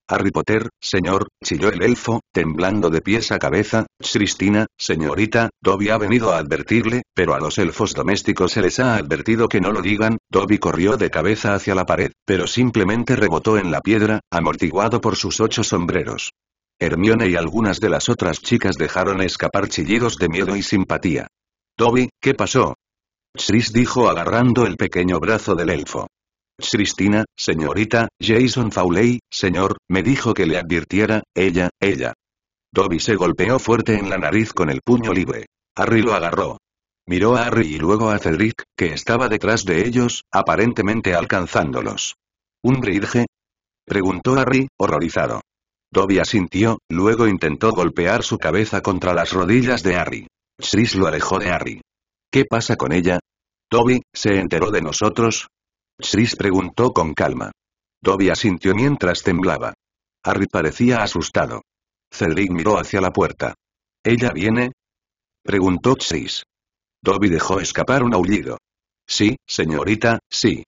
Harry Potter, señor, chilló el elfo, temblando de pies a cabeza, Cristina, señorita, Dobby ha venido a advertirle, pero a los elfos domésticos se les ha advertido que no lo digan, Dobby corrió de cabeza hacia la pared, pero simplemente rebotó en la piedra, amortiguado por sus ocho sombreros. Hermione y algunas de las otras chicas dejaron escapar chillidos de miedo y simpatía. Dobby, ¿qué pasó? Chris dijo agarrando el pequeño brazo del elfo. Christina, señorita, Jason Fauley, señor, me dijo que le advirtiera, ella, ella. Toby se golpeó fuerte en la nariz con el puño libre. Harry lo agarró. Miró a Harry y luego a Cedric, que estaba detrás de ellos, aparentemente alcanzándolos. ¿Un bridge? Preguntó Harry, horrorizado. Toby asintió, luego intentó golpear su cabeza contra las rodillas de Harry. Chris lo alejó de Harry. ¿Qué pasa con ella? Toby se enteró de nosotros, Chris preguntó con calma. Toby asintió mientras temblaba. Harry parecía asustado. Cedric miró hacia la puerta. ¿Ella viene? Preguntó Chris. Toby dejó escapar un aullido. Sí, señorita, sí.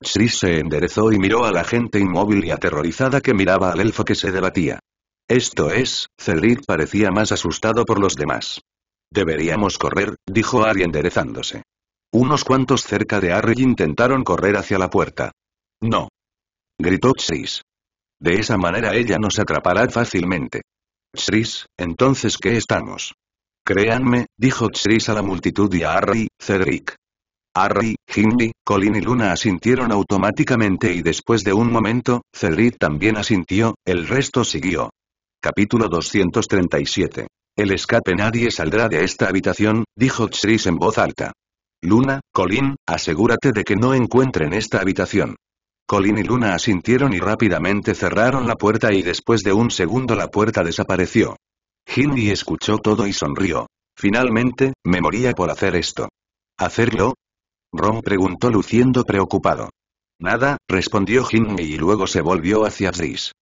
Chris se enderezó y miró a la gente inmóvil y aterrorizada que miraba al elfo que se debatía. Esto es, Cedric parecía más asustado por los demás. Deberíamos correr, dijo Ari enderezándose. Unos cuantos cerca de Harry intentaron correr hacia la puerta. No. Gritó Chris. De esa manera ella nos atrapará fácilmente. Chris, entonces ¿qué estamos? Créanme, dijo Chris a la multitud y a Harry, Cedric. Harry, Hindley, Colin y Luna asintieron automáticamente y después de un momento, Cedric también asintió, el resto siguió. Capítulo 237. El escape nadie saldrá de esta habitación, dijo Chris en voz alta. Luna, Colin, asegúrate de que no encuentren esta habitación. Colin y Luna asintieron y rápidamente cerraron la puerta y después de un segundo la puerta desapareció. Hindi escuchó todo y sonrió. Finalmente, me moría por hacer esto. ¿Hacerlo? Ron preguntó luciendo preocupado. Nada, respondió Hindi y luego se volvió hacia Chris.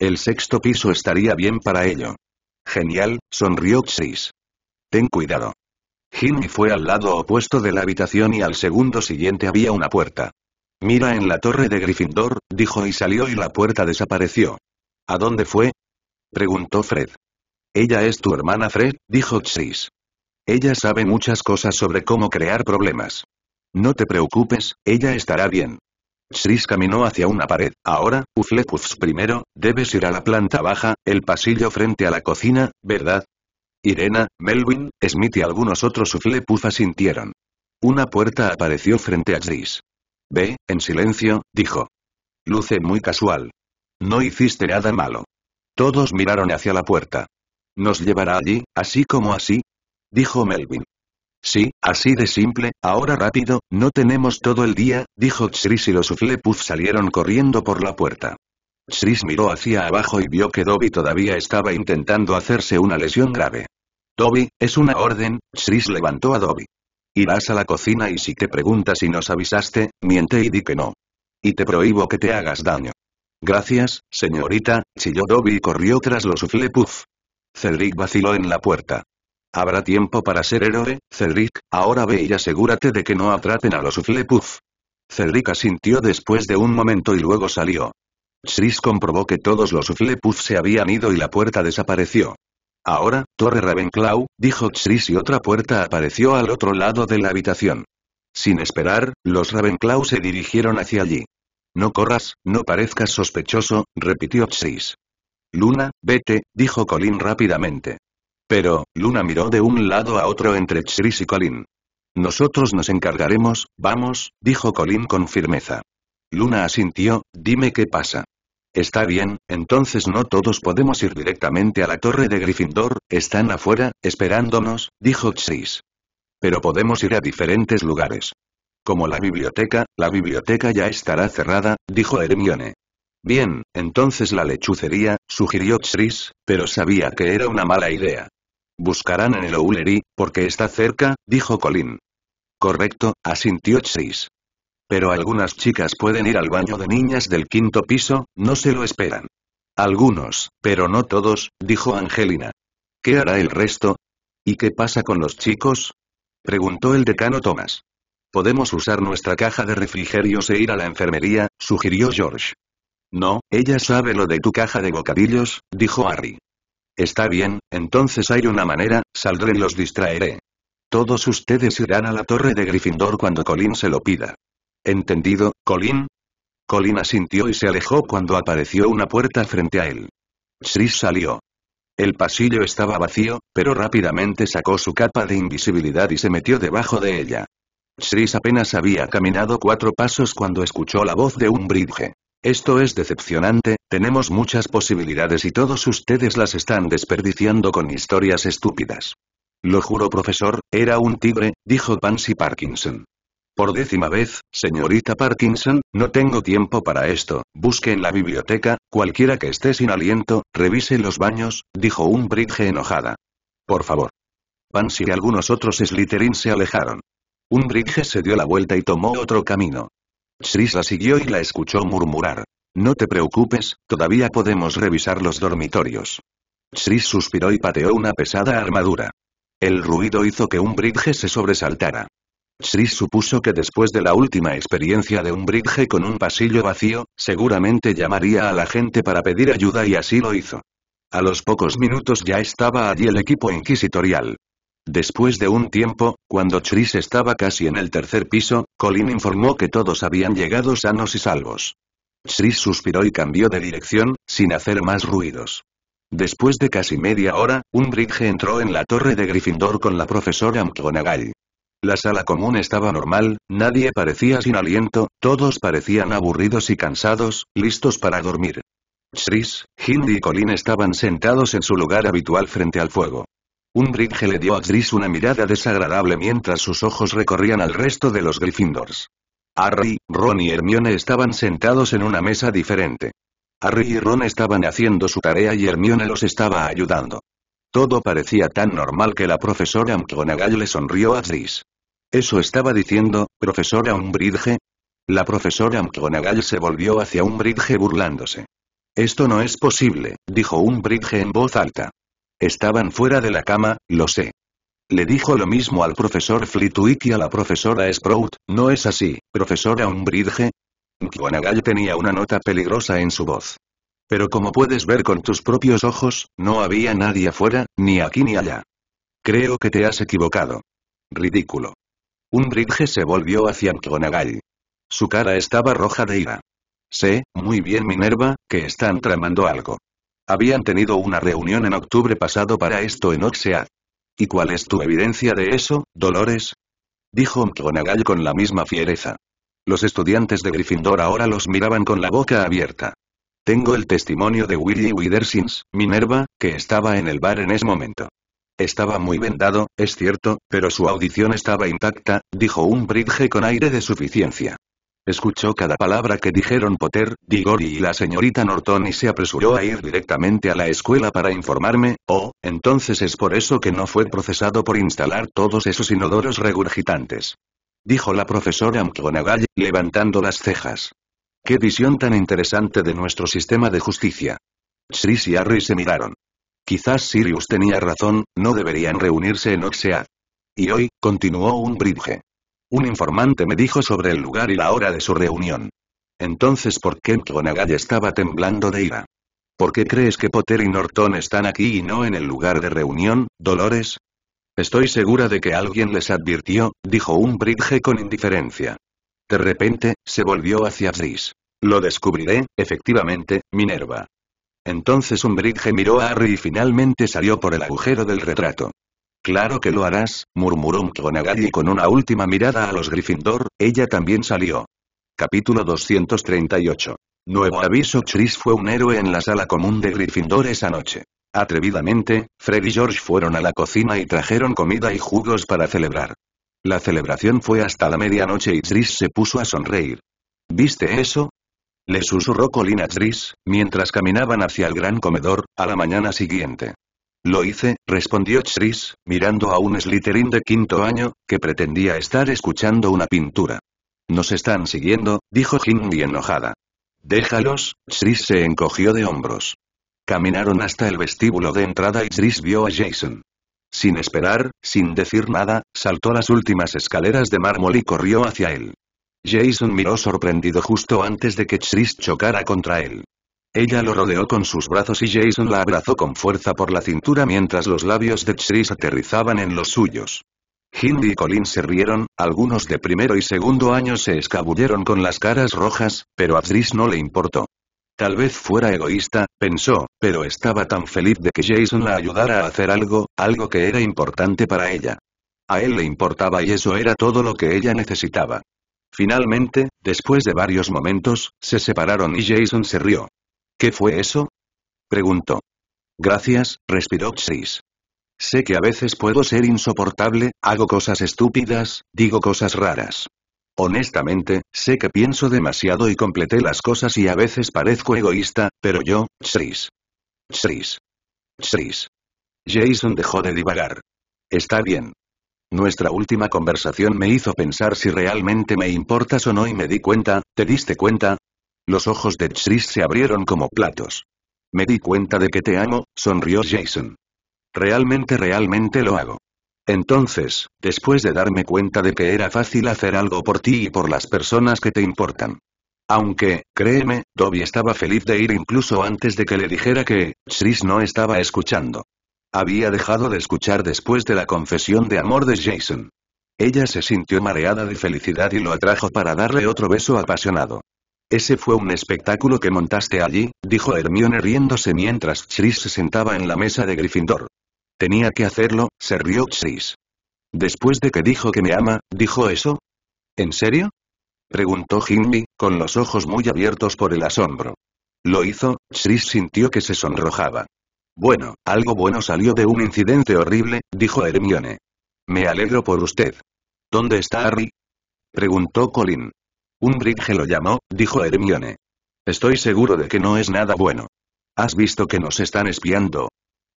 El sexto piso estaría bien para ello. Genial, sonrió Chris. Ten cuidado. Jimmy fue al lado opuesto de la habitación y al segundo siguiente había una puerta. Mira en la torre de Gryffindor, dijo y salió y la puerta desapareció. ¿A dónde fue? preguntó Fred. Ella es tu hermana Fred, dijo Chase. Ella sabe muchas cosas sobre cómo crear problemas. No te preocupes, ella estará bien. Chris caminó hacia una pared. Ahora, Uflepufs primero, debes ir a la planta baja, el pasillo frente a la cocina, ¿verdad? Irena, Melvin, Smith y algunos otros Suflepuff asintieron. Una puerta apareció frente a Gris. Ve, en silencio, dijo. Luce muy casual. No hiciste nada malo. Todos miraron hacia la puerta. ¿Nos llevará allí, así como así? Dijo Melvin. Sí, así de simple, ahora rápido, no tenemos todo el día, dijo Chris y los Suflepuff salieron corriendo por la puerta. Chris miró hacia abajo y vio que Dobby todavía estaba intentando hacerse una lesión grave. Dobby, es una orden, Chris levantó a Dobby. Irás a la cocina y si te preguntas si nos avisaste, miente y di que no. Y te prohíbo que te hagas daño. Gracias, señorita, chilló Dobby y corrió tras los Uflepuff. Cedric vaciló en la puerta. Habrá tiempo para ser héroe, Cedric, ahora ve y asegúrate de que no atraten a los Uflepuff. Cedric asintió después de un momento y luego salió. Chris comprobó que todos los Uflepuff se habían ido y la puerta desapareció. Ahora, Torre Ravenclaw, dijo chris y otra puerta apareció al otro lado de la habitación. Sin esperar, los Ravenclaw se dirigieron hacia allí. No corras, no parezcas sospechoso, repitió chris Luna, vete, dijo Colin rápidamente. Pero, Luna miró de un lado a otro entre Chris y Colin. Nosotros nos encargaremos, vamos, dijo Colin con firmeza. Luna asintió, dime qué pasa. Está bien, entonces no todos podemos ir directamente a la torre de Gryffindor, están afuera, esperándonos, dijo Chase. Pero podemos ir a diferentes lugares. Como la biblioteca, la biblioteca ya estará cerrada, dijo Hermione. Bien, entonces la lechucería, sugirió Chris, pero sabía que era una mala idea. Buscarán en el Oulery, porque está cerca, dijo Colin. Correcto, asintió Chase. Pero algunas chicas pueden ir al baño de niñas del quinto piso, no se lo esperan. Algunos, pero no todos, dijo Angelina. ¿Qué hará el resto? ¿Y qué pasa con los chicos? preguntó el decano Thomas. Podemos usar nuestra caja de refrigerios e ir a la enfermería, sugirió George. No, ella sabe lo de tu caja de bocadillos, dijo Harry. Está bien, entonces hay una manera, saldré y los distraeré. Todos ustedes irán a la torre de Gryffindor cuando Colin se lo pida. ¿Entendido, Colin? Colin asintió y se alejó cuando apareció una puerta frente a él. Chris salió. El pasillo estaba vacío, pero rápidamente sacó su capa de invisibilidad y se metió debajo de ella. Chris apenas había caminado cuatro pasos cuando escuchó la voz de un bridge. Esto es decepcionante, tenemos muchas posibilidades y todos ustedes las están desperdiciando con historias estúpidas. Lo juro profesor, era un tigre, dijo Pansy Parkinson. Por décima vez, señorita Parkinson, no tengo tiempo para esto, busque en la biblioteca, cualquiera que esté sin aliento, revise los baños, dijo un bridge enojada. Por favor. Pansy y algunos otros Slytherin se alejaron. Un bridge se dio la vuelta y tomó otro camino. Chris la siguió y la escuchó murmurar. No te preocupes, todavía podemos revisar los dormitorios. Chris suspiró y pateó una pesada armadura. El ruido hizo que un bridge se sobresaltara. Chris supuso que después de la última experiencia de un bridge con un pasillo vacío, seguramente llamaría a la gente para pedir ayuda y así lo hizo. A los pocos minutos ya estaba allí el equipo inquisitorial. Después de un tiempo, cuando Chris estaba casi en el tercer piso, Colin informó que todos habían llegado sanos y salvos. Chris suspiró y cambió de dirección, sin hacer más ruidos. Después de casi media hora, un bridge entró en la torre de Gryffindor con la profesora McGonagall. La sala común estaba normal, nadie parecía sin aliento, todos parecían aburridos y cansados, listos para dormir. Chris, Hindi y Colin estaban sentados en su lugar habitual frente al fuego. Un bridge le dio a Chris una mirada desagradable mientras sus ojos recorrían al resto de los Gryffindors. Harry, Ron y Hermione estaban sentados en una mesa diferente. Harry y Ron estaban haciendo su tarea y Hermione los estaba ayudando. Todo parecía tan normal que la profesora McGonagall le sonrió a Chris. ¿Eso estaba diciendo, profesora Umbridge? La profesora McGonagall se volvió hacia Umbridge burlándose. Esto no es posible, dijo Umbridge en voz alta. Estaban fuera de la cama, lo sé. Le dijo lo mismo al profesor Flitwick y a la profesora Sprout, ¿no es así, profesora Umbridge? McGonagall tenía una nota peligrosa en su voz. Pero como puedes ver con tus propios ojos, no había nadie afuera, ni aquí ni allá. Creo que te has equivocado. Ridículo. Un bridge se volvió hacia McGonagall. Su cara estaba roja de ira. Sé, muy bien Minerva, que están tramando algo. Habían tenido una reunión en octubre pasado para esto en Oxead. ¿Y cuál es tu evidencia de eso, Dolores? Dijo McGonagall con la misma fiereza. Los estudiantes de Gryffindor ahora los miraban con la boca abierta. Tengo el testimonio de Willie Withersins, Minerva, que estaba en el bar en ese momento. Estaba muy vendado, es cierto, pero su audición estaba intacta, dijo un bridge con aire de suficiencia. Escuchó cada palabra que dijeron Potter, Digori y la señorita Norton y se apresuró a ir directamente a la escuela para informarme, oh, entonces es por eso que no fue procesado por instalar todos esos inodoros regurgitantes. Dijo la profesora McGonagall, levantando las cejas. ¡Qué visión tan interesante de nuestro sistema de justicia! Chris y Harry se miraron. Quizás Sirius tenía razón, no deberían reunirse en Oxead. Y hoy, continuó un bridge. Un informante me dijo sobre el lugar y la hora de su reunión. Entonces, ¿por qué McGonagall estaba temblando de ira? ¿Por qué crees que Potter y Norton están aquí y no en el lugar de reunión, Dolores? Estoy segura de que alguien les advirtió, dijo un bridge con indiferencia. De repente, se volvió hacia chris Lo descubriré, efectivamente, Minerva. Entonces Umbridge miró a Harry y finalmente salió por el agujero del retrato. Claro que lo harás, murmuró McGonagall y con una última mirada a los Gryffindor, ella también salió. Capítulo 238. Nuevo aviso Chris fue un héroe en la sala común de Gryffindor esa noche. Atrevidamente, Fred y George fueron a la cocina y trajeron comida y jugos para celebrar. La celebración fue hasta la medianoche y Tris se puso a sonreír. ¿Viste eso? Le susurró Colin a Tris, mientras caminaban hacia el gran comedor, a la mañana siguiente. Lo hice, respondió Tris, mirando a un Slytherin de quinto año, que pretendía estar escuchando una pintura. Nos están siguiendo, dijo Hindi enojada. Déjalos, Tris se encogió de hombros. Caminaron hasta el vestíbulo de entrada y Tris vio a Jason. Sin esperar, sin decir nada, saltó las últimas escaleras de mármol y corrió hacia él. Jason miró sorprendido justo antes de que Chris chocara contra él. Ella lo rodeó con sus brazos y Jason la abrazó con fuerza por la cintura mientras los labios de Chris aterrizaban en los suyos. Hindi y Colin se rieron, algunos de primero y segundo año se escabulleron con las caras rojas, pero a Chris no le importó. Tal vez fuera egoísta, pensó, pero estaba tan feliz de que Jason la ayudara a hacer algo, algo que era importante para ella. A él le importaba y eso era todo lo que ella necesitaba. Finalmente, después de varios momentos, se separaron y Jason se rió. ¿Qué fue eso? preguntó. Gracias, respiró Chase. Sé que a veces puedo ser insoportable, hago cosas estúpidas, digo cosas raras. Honestamente, sé que pienso demasiado y completé las cosas y a veces parezco egoísta, pero yo, Chris. Chris. Chris. Jason dejó de divagar. Está bien. Nuestra última conversación me hizo pensar si realmente me importas o no y me di cuenta, ¿te diste cuenta? Los ojos de Chris se abrieron como platos. Me di cuenta de que te amo, sonrió Jason. Realmente, realmente lo hago. Entonces, después de darme cuenta de que era fácil hacer algo por ti y por las personas que te importan. Aunque, créeme, Dobby estaba feliz de ir incluso antes de que le dijera que, Chris no estaba escuchando. Había dejado de escuchar después de la confesión de amor de Jason. Ella se sintió mareada de felicidad y lo atrajo para darle otro beso apasionado. Ese fue un espectáculo que montaste allí, dijo Hermione riéndose mientras Chris se sentaba en la mesa de Gryffindor. Tenía que hacerlo, se rió Xis. Después de que dijo que me ama, ¿dijo eso? ¿En serio? Preguntó Jimmy, con los ojos muy abiertos por el asombro. Lo hizo, Chris sintió que se sonrojaba. Bueno, algo bueno salió de un incidente horrible, dijo Hermione. Me alegro por usted. ¿Dónde está Harry? Preguntó Colin. Un bridge lo llamó, dijo Hermione. Estoy seguro de que no es nada bueno. ¿Has visto que nos están espiando?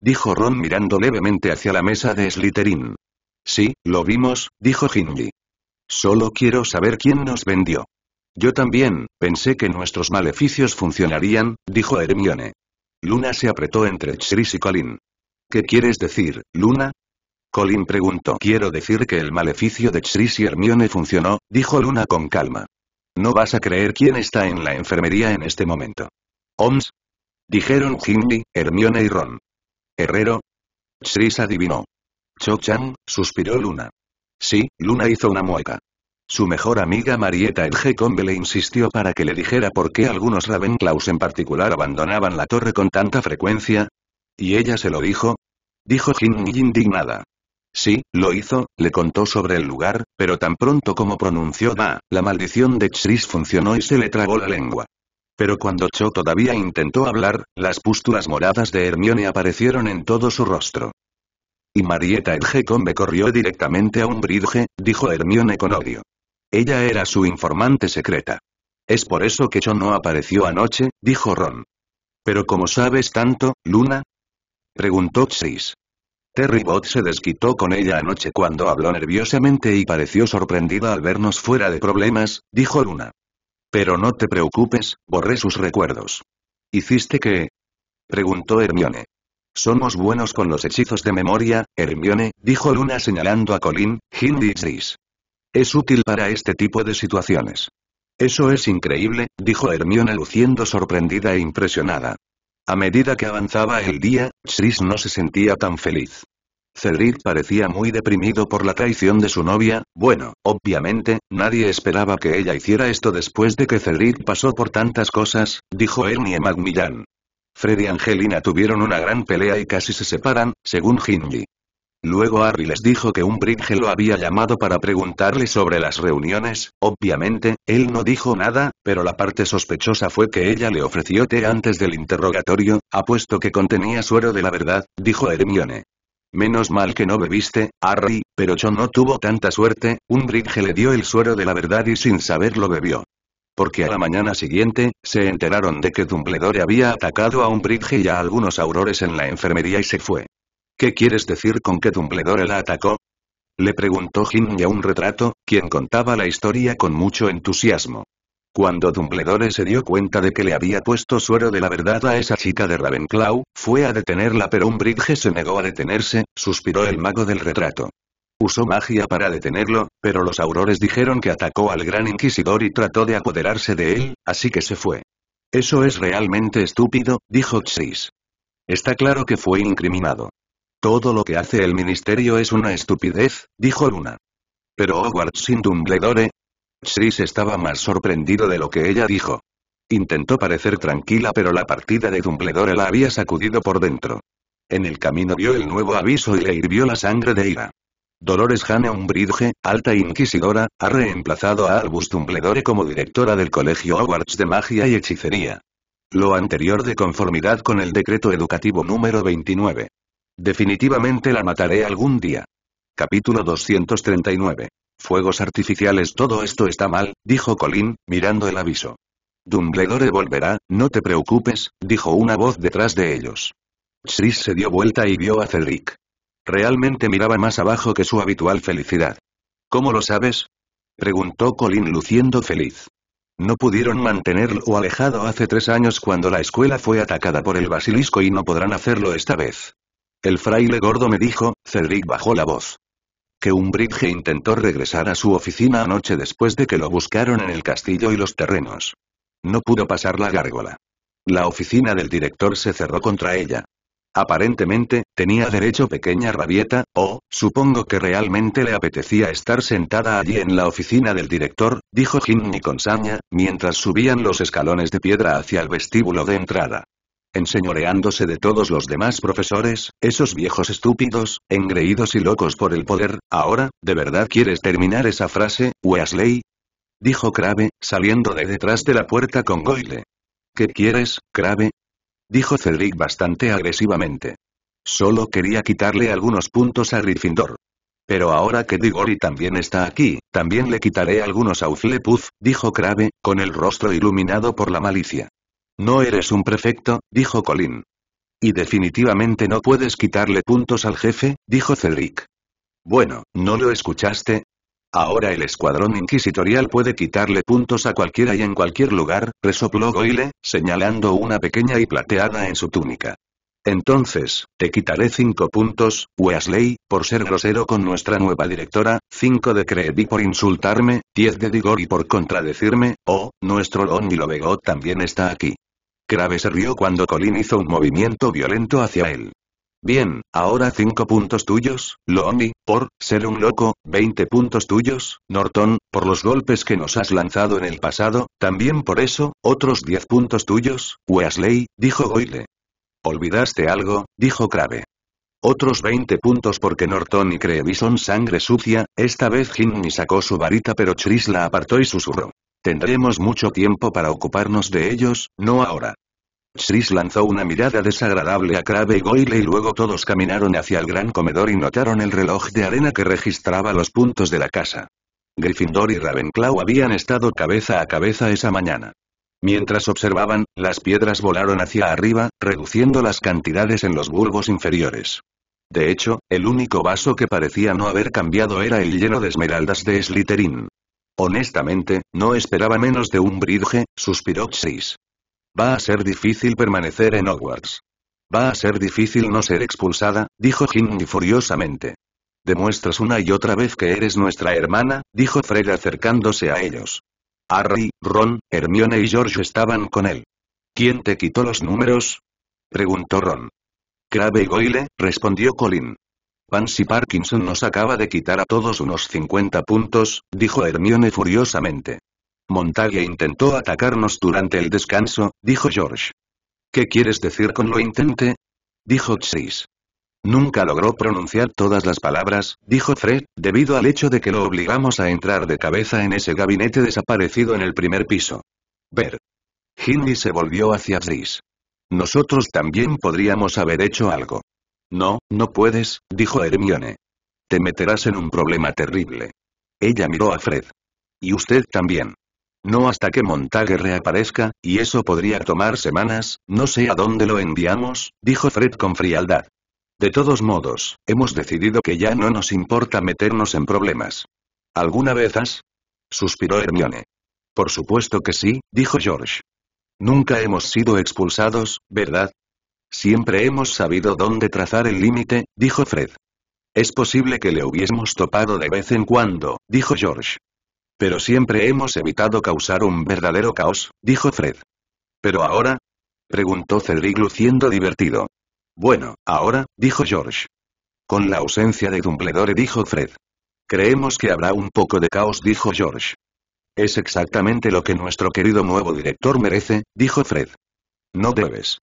dijo Ron mirando levemente hacia la mesa de Slytherin. Sí, lo vimos, dijo Ginny. Solo quiero saber quién nos vendió. Yo también, pensé que nuestros maleficios funcionarían, dijo Hermione. Luna se apretó entre Chris y Colin. ¿Qué quieres decir, Luna? Colin preguntó. Quiero decir que el maleficio de Chris y Hermione funcionó, dijo Luna con calma. No vas a creer quién está en la enfermería en este momento. Oms. Dijeron Ginny, Hermione y Ron. Herrero. Chris adivinó. Cho-chan, suspiró Luna. Sí, Luna hizo una mueca. Su mejor amiga Marieta Edgecombe le insistió para que le dijera por qué algunos Ravenclaws en particular abandonaban la torre con tanta frecuencia. ¿Y ella se lo dijo? Dijo Jin indignada. Sí, lo hizo, le contó sobre el lugar, pero tan pronto como pronunció ma, la maldición de Chris funcionó y se le tragó la lengua. Pero cuando Cho todavía intentó hablar, las pústulas moradas de Hermione aparecieron en todo su rostro. Y Marietta Edgecombe corrió directamente a un bridge, dijo Hermione con odio. Ella era su informante secreta. Es por eso que Cho no apareció anoche, dijo Ron. Pero como sabes tanto, Luna? Preguntó Chase. Terry Bot se desquitó con ella anoche cuando habló nerviosamente y pareció sorprendida al vernos fuera de problemas, dijo Luna. Pero no te preocupes, borré sus recuerdos. ¿Hiciste qué? preguntó Hermione. Somos buenos con los hechizos de memoria, Hermione, dijo Luna señalando a Colin, Hindis. Es útil para este tipo de situaciones. Eso es increíble, dijo Hermione luciendo sorprendida e impresionada. A medida que avanzaba el día, Chris no se sentía tan feliz. Cedric parecía muy deprimido por la traición de su novia, bueno, obviamente, nadie esperaba que ella hiciera esto después de que Cedric pasó por tantas cosas, dijo Ernie Macmillan. Fred y Angelina tuvieron una gran pelea y casi se separan, según Hindley. Luego Harry les dijo que un bridge lo había llamado para preguntarle sobre las reuniones, obviamente, él no dijo nada, pero la parte sospechosa fue que ella le ofreció té antes del interrogatorio, apuesto que contenía suero de la verdad, dijo Hermione. Menos mal que no bebiste, Harry, pero Cho no tuvo tanta suerte, un bridge le dio el suero de la verdad y sin saberlo bebió. Porque a la mañana siguiente, se enteraron de que Dumbledore había atacado a un bridge y a algunos aurores en la enfermería y se fue. ¿Qué quieres decir con que Dumbledore la atacó? Le preguntó Ginny a un retrato, quien contaba la historia con mucho entusiasmo. Cuando Dumbledore se dio cuenta de que le había puesto suero de la verdad a esa chica de Ravenclaw, fue a detenerla pero un se negó a detenerse, suspiró el mago del retrato. Usó magia para detenerlo, pero los aurores dijeron que atacó al gran inquisidor y trató de apoderarse de él, así que se fue. Eso es realmente estúpido, dijo Xis. Está claro que fue incriminado. Todo lo que hace el ministerio es una estupidez, dijo Luna. Pero Hogwarts sin Dumbledore, Chris estaba más sorprendido de lo que ella dijo. Intentó parecer tranquila pero la partida de Dumbledore la había sacudido por dentro. En el camino vio el nuevo aviso y le hirvió la sangre de ira. Dolores Jane Umbridge, alta inquisidora, ha reemplazado a Albus Dumbledore como directora del Colegio Hogwarts de Magia y Hechicería. Lo anterior de conformidad con el decreto educativo número 29. Definitivamente la mataré algún día. Capítulo 239. Fuegos artificiales todo esto está mal, dijo Colin, mirando el aviso. Dumbledore volverá, no te preocupes, dijo una voz detrás de ellos. Chris se dio vuelta y vio a Cedric. Realmente miraba más abajo que su habitual felicidad. ¿Cómo lo sabes? preguntó Colin luciendo feliz. No pudieron mantenerlo alejado hace tres años cuando la escuela fue atacada por el basilisco y no podrán hacerlo esta vez. El fraile gordo me dijo, Cedric bajó la voz que bridge intentó regresar a su oficina anoche después de que lo buscaron en el castillo y los terrenos. No pudo pasar la gárgola. La oficina del director se cerró contra ella. Aparentemente, tenía derecho pequeña rabieta, o, supongo que realmente le apetecía estar sentada allí en la oficina del director, dijo Ginny con saña, mientras subían los escalones de piedra hacia el vestíbulo de entrada enseñoreándose de todos los demás profesores, esos viejos estúpidos, engreídos y locos por el poder, ahora, ¿de verdad quieres terminar esa frase, Wesley? Dijo Crave, saliendo de detrás de la puerta con Goyle. ¿Qué quieres, Crave? Dijo Cedric bastante agresivamente. Solo quería quitarle algunos puntos a Gryffindor. Pero ahora que Digori también está aquí, también le quitaré algunos a Uflepuz, dijo Crave, con el rostro iluminado por la malicia. No eres un prefecto, dijo Colin. Y definitivamente no puedes quitarle puntos al jefe, dijo Cedric. Bueno, ¿no lo escuchaste? Ahora el escuadrón inquisitorial puede quitarle puntos a cualquiera y en cualquier lugar, resopló Goyle, señalando una pequeña y plateada en su túnica. Entonces, te quitaré cinco puntos, Wesley, por ser grosero con nuestra nueva directora, cinco de credi por insultarme, diez de Digori por contradecirme, o oh, nuestro Lon y Lobego también está aquí. Grave se rió cuando Colin hizo un movimiento violento hacia él. Bien, ahora cinco puntos tuyos, Loomi, por ser un loco, 20 puntos tuyos, Norton, por los golpes que nos has lanzado en el pasado, también por eso, otros 10 puntos tuyos, Weasley, dijo Goyle. Olvidaste algo, dijo Grave. Otros 20 puntos porque Norton y Creevy son sangre sucia, esta vez Ginny sacó su varita pero Chris la apartó y susurró. Tendremos mucho tiempo para ocuparnos de ellos, no ahora. Chris lanzó una mirada desagradable a Crabbe y Goyle y luego todos caminaron hacia el gran comedor y notaron el reloj de arena que registraba los puntos de la casa. Gryffindor y Ravenclaw habían estado cabeza a cabeza esa mañana. Mientras observaban, las piedras volaron hacia arriba, reduciendo las cantidades en los bulbos inferiores. De hecho, el único vaso que parecía no haber cambiado era el lleno de esmeraldas de Slytherin. Honestamente, no esperaba menos de un bridge, suspiró Chris. Va a ser difícil permanecer en Hogwarts. Va a ser difícil no ser expulsada, dijo Ginny furiosamente. Demuestras una y otra vez que eres nuestra hermana, dijo Fred acercándose a ellos. Harry, Ron, Hermione y George estaban con él. ¿Quién te quitó los números? preguntó Ron. Crabbe y Goyle, respondió Colin. Pansy Parkinson nos acaba de quitar a todos unos 50 puntos, dijo Hermione furiosamente. Montague intentó atacarnos durante el descanso, dijo George. ¿Qué quieres decir con lo intente? dijo Chase. Nunca logró pronunciar todas las palabras, dijo Fred, debido al hecho de que lo obligamos a entrar de cabeza en ese gabinete desaparecido en el primer piso. Ver. Hindi se volvió hacia Chase. Nosotros también podríamos haber hecho algo. No, no puedes, dijo Hermione. Te meterás en un problema terrible. Ella miró a Fred. Y usted también. No hasta que Montague reaparezca, y eso podría tomar semanas, no sé a dónde lo enviamos, dijo Fred con frialdad. De todos modos, hemos decidido que ya no nos importa meternos en problemas. ¿Alguna vez has? suspiró Hermione. Por supuesto que sí, dijo George. Nunca hemos sido expulsados, ¿verdad? Siempre hemos sabido dónde trazar el límite, dijo Fred. Es posible que le hubiésemos topado de vez en cuando, dijo George. Pero siempre hemos evitado causar un verdadero caos, dijo Fred. ¿Pero ahora? preguntó Cedric luciendo divertido. Bueno, ahora, dijo George. Con la ausencia de Dumbledore dijo Fred. Creemos que habrá un poco de caos dijo George. Es exactamente lo que nuestro querido nuevo director merece, dijo Fred. No debes.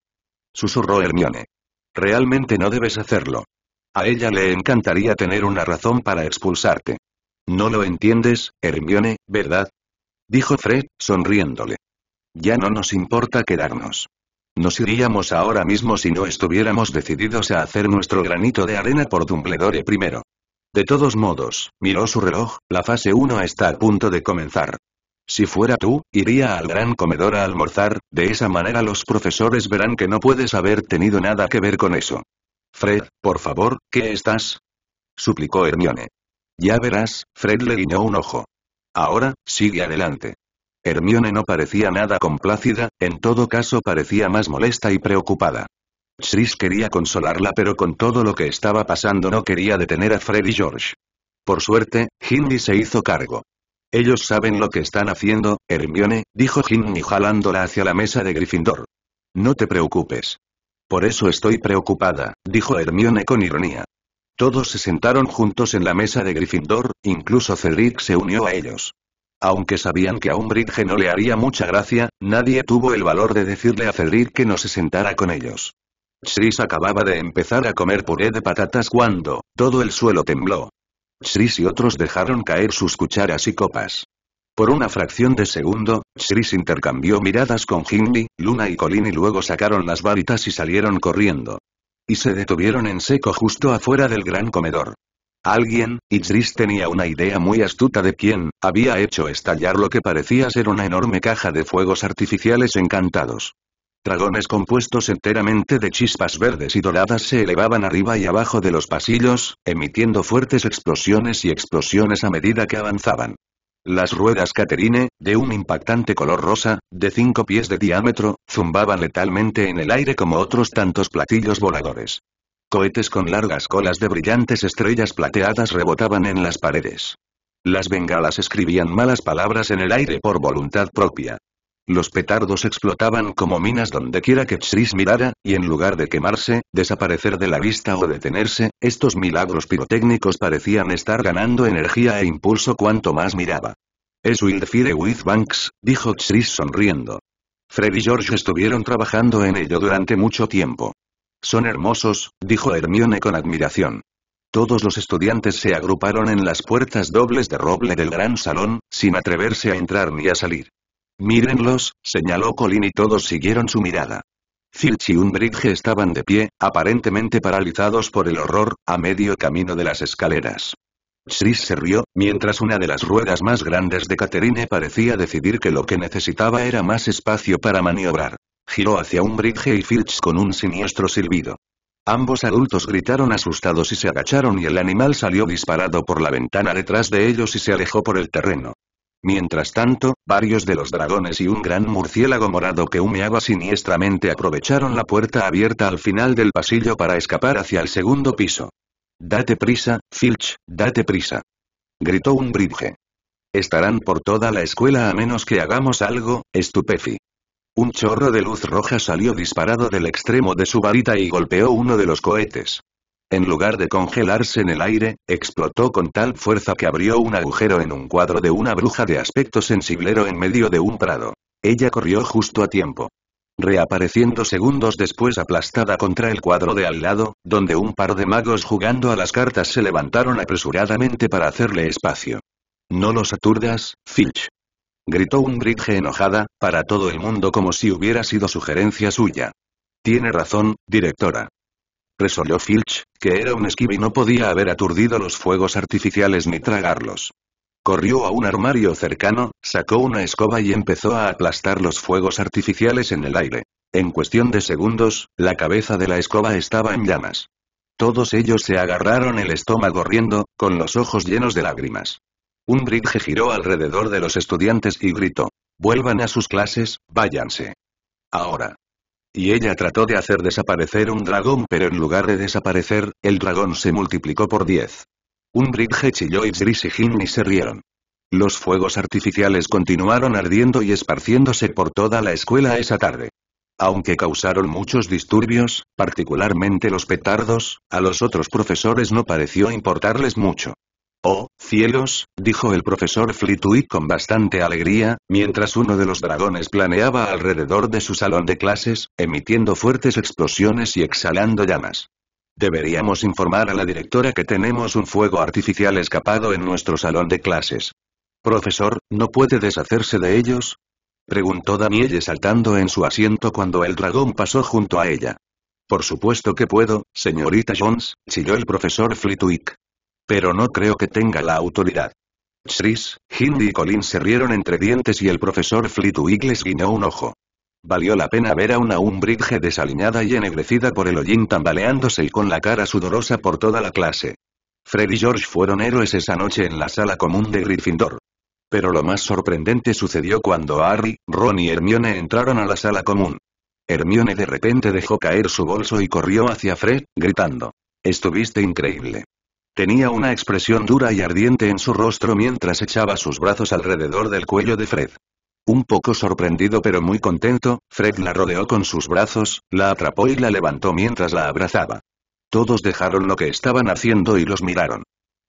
Susurró Hermione. Realmente no debes hacerlo. A ella le encantaría tener una razón para expulsarte. No lo entiendes, Hermione, ¿verdad? Dijo Fred, sonriéndole. Ya no nos importa quedarnos. Nos iríamos ahora mismo si no estuviéramos decididos a hacer nuestro granito de arena por Dumbledore primero. De todos modos, miró su reloj, la fase 1 está a punto de comenzar. Si fuera tú, iría al gran comedor a almorzar, de esa manera los profesores verán que no puedes haber tenido nada que ver con eso. Fred, por favor, ¿qué estás? suplicó Hermione. Ya verás, Fred le guiñó un ojo. Ahora, sigue adelante. Hermione no parecía nada complácida, en todo caso parecía más molesta y preocupada. Chris quería consolarla pero con todo lo que estaba pasando no quería detener a Fred y George. Por suerte, Ginny se hizo cargo. Ellos saben lo que están haciendo, Hermione, dijo Ginny jalándola hacia la mesa de Gryffindor. No te preocupes. Por eso estoy preocupada, dijo Hermione con ironía. Todos se sentaron juntos en la mesa de Gryffindor, incluso Cedric se unió a ellos. Aunque sabían que a Umbridge no le haría mucha gracia, nadie tuvo el valor de decirle a Cedric que no se sentara con ellos. Chris acababa de empezar a comer puré de patatas cuando, todo el suelo tembló. Chris y otros dejaron caer sus cucharas y copas. Por una fracción de segundo, Chris intercambió miradas con Hindley, Luna y Colin y luego sacaron las varitas y salieron corriendo y se detuvieron en seco justo afuera del gran comedor. Alguien, Idris tenía una idea muy astuta de quién, había hecho estallar lo que parecía ser una enorme caja de fuegos artificiales encantados. Dragones compuestos enteramente de chispas verdes y doradas se elevaban arriba y abajo de los pasillos, emitiendo fuertes explosiones y explosiones a medida que avanzaban. Las ruedas Caterine, de un impactante color rosa, de cinco pies de diámetro, zumbaban letalmente en el aire como otros tantos platillos voladores. Cohetes con largas colas de brillantes estrellas plateadas rebotaban en las paredes. Las bengalas escribían malas palabras en el aire por voluntad propia. Los petardos explotaban como minas donde quiera que Chris mirara, y en lugar de quemarse, desaparecer de la vista o detenerse, estos milagros pirotécnicos parecían estar ganando energía e impulso cuanto más miraba. Es Wildfire with Banks, dijo Chris sonriendo. Fred y George estuvieron trabajando en ello durante mucho tiempo. Son hermosos, dijo Hermione con admiración. Todos los estudiantes se agruparon en las puertas dobles de roble del gran salón, sin atreverse a entrar ni a salir. Mírenlos, señaló Colin y todos siguieron su mirada. Filch y un bridge estaban de pie, aparentemente paralizados por el horror, a medio camino de las escaleras. Chris se rió, mientras una de las ruedas más grandes de Caterine parecía decidir que lo que necesitaba era más espacio para maniobrar. Giró hacia un bridge y Filch con un siniestro silbido. Ambos adultos gritaron asustados y se agacharon y el animal salió disparado por la ventana detrás de ellos y se alejó por el terreno. Mientras tanto, varios de los dragones y un gran murciélago morado que humeaba siniestramente aprovecharon la puerta abierta al final del pasillo para escapar hacia el segundo piso. Date prisa, Filch, date prisa. Gritó un bridge. Estarán por toda la escuela a menos que hagamos algo, estupefi. Un chorro de luz roja salió disparado del extremo de su varita y golpeó uno de los cohetes. En lugar de congelarse en el aire, explotó con tal fuerza que abrió un agujero en un cuadro de una bruja de aspecto sensiblero en medio de un prado. Ella corrió justo a tiempo. Reapareciendo segundos después aplastada contra el cuadro de al lado, donde un par de magos jugando a las cartas se levantaron apresuradamente para hacerle espacio. No los aturdas, Filch. Gritó un Bridge enojada, para todo el mundo como si hubiera sido sugerencia suya. Tiene razón, directora resolvió Filch, que era un esquivo y no podía haber aturdido los fuegos artificiales ni tragarlos. Corrió a un armario cercano, sacó una escoba y empezó a aplastar los fuegos artificiales en el aire. En cuestión de segundos, la cabeza de la escoba estaba en llamas. Todos ellos se agarraron el estómago riendo, con los ojos llenos de lágrimas. Un bridge giró alrededor de los estudiantes y gritó. Vuelvan a sus clases, váyanse. Ahora. Y ella trató de hacer desaparecer un dragón pero en lugar de desaparecer, el dragón se multiplicó por 10. Un bridge chilló y Gris y se rieron. Los fuegos artificiales continuaron ardiendo y esparciéndose por toda la escuela esa tarde. Aunque causaron muchos disturbios, particularmente los petardos, a los otros profesores no pareció importarles mucho. ¡Oh, cielos! dijo el profesor Flitwick con bastante alegría, mientras uno de los dragones planeaba alrededor de su salón de clases, emitiendo fuertes explosiones y exhalando llamas. Deberíamos informar a la directora que tenemos un fuego artificial escapado en nuestro salón de clases. Profesor, ¿no puede deshacerse de ellos? preguntó Danielle saltando en su asiento cuando el dragón pasó junto a ella. Por supuesto que puedo, señorita Jones, chilló el profesor Flitwick. Pero no creo que tenga la autoridad. Chris, Hindi y Colin se rieron entre dientes y el profesor Flitwick les guiñó un ojo. Valió la pena ver a una Umbridge desaliñada y ennegrecida por el hollín tambaleándose y con la cara sudorosa por toda la clase. Fred y George fueron héroes esa noche en la sala común de Gryffindor. Pero lo más sorprendente sucedió cuando Harry, Ron y Hermione entraron a la sala común. Hermione de repente dejó caer su bolso y corrió hacia Fred, gritando. Estuviste increíble. Tenía una expresión dura y ardiente en su rostro mientras echaba sus brazos alrededor del cuello de Fred. Un poco sorprendido pero muy contento, Fred la rodeó con sus brazos, la atrapó y la levantó mientras la abrazaba. Todos dejaron lo que estaban haciendo y los miraron.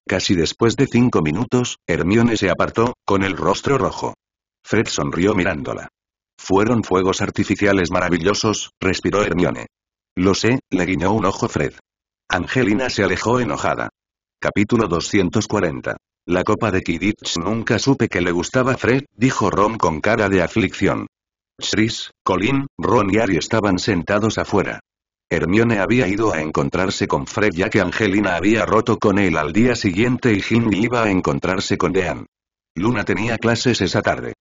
Casi después de cinco minutos, Hermione se apartó, con el rostro rojo. Fred sonrió mirándola. Fueron fuegos artificiales maravillosos, respiró Hermione. Lo sé, le guiñó un ojo Fred. Angelina se alejó enojada. Capítulo 240. La copa de Quidditch nunca supe que le gustaba Fred, dijo Ron con cara de aflicción. Chris, Colin, Ron y Ari estaban sentados afuera. Hermione había ido a encontrarse con Fred ya que Angelina había roto con él al día siguiente y Ginny iba a encontrarse con Dean. Luna tenía clases esa tarde.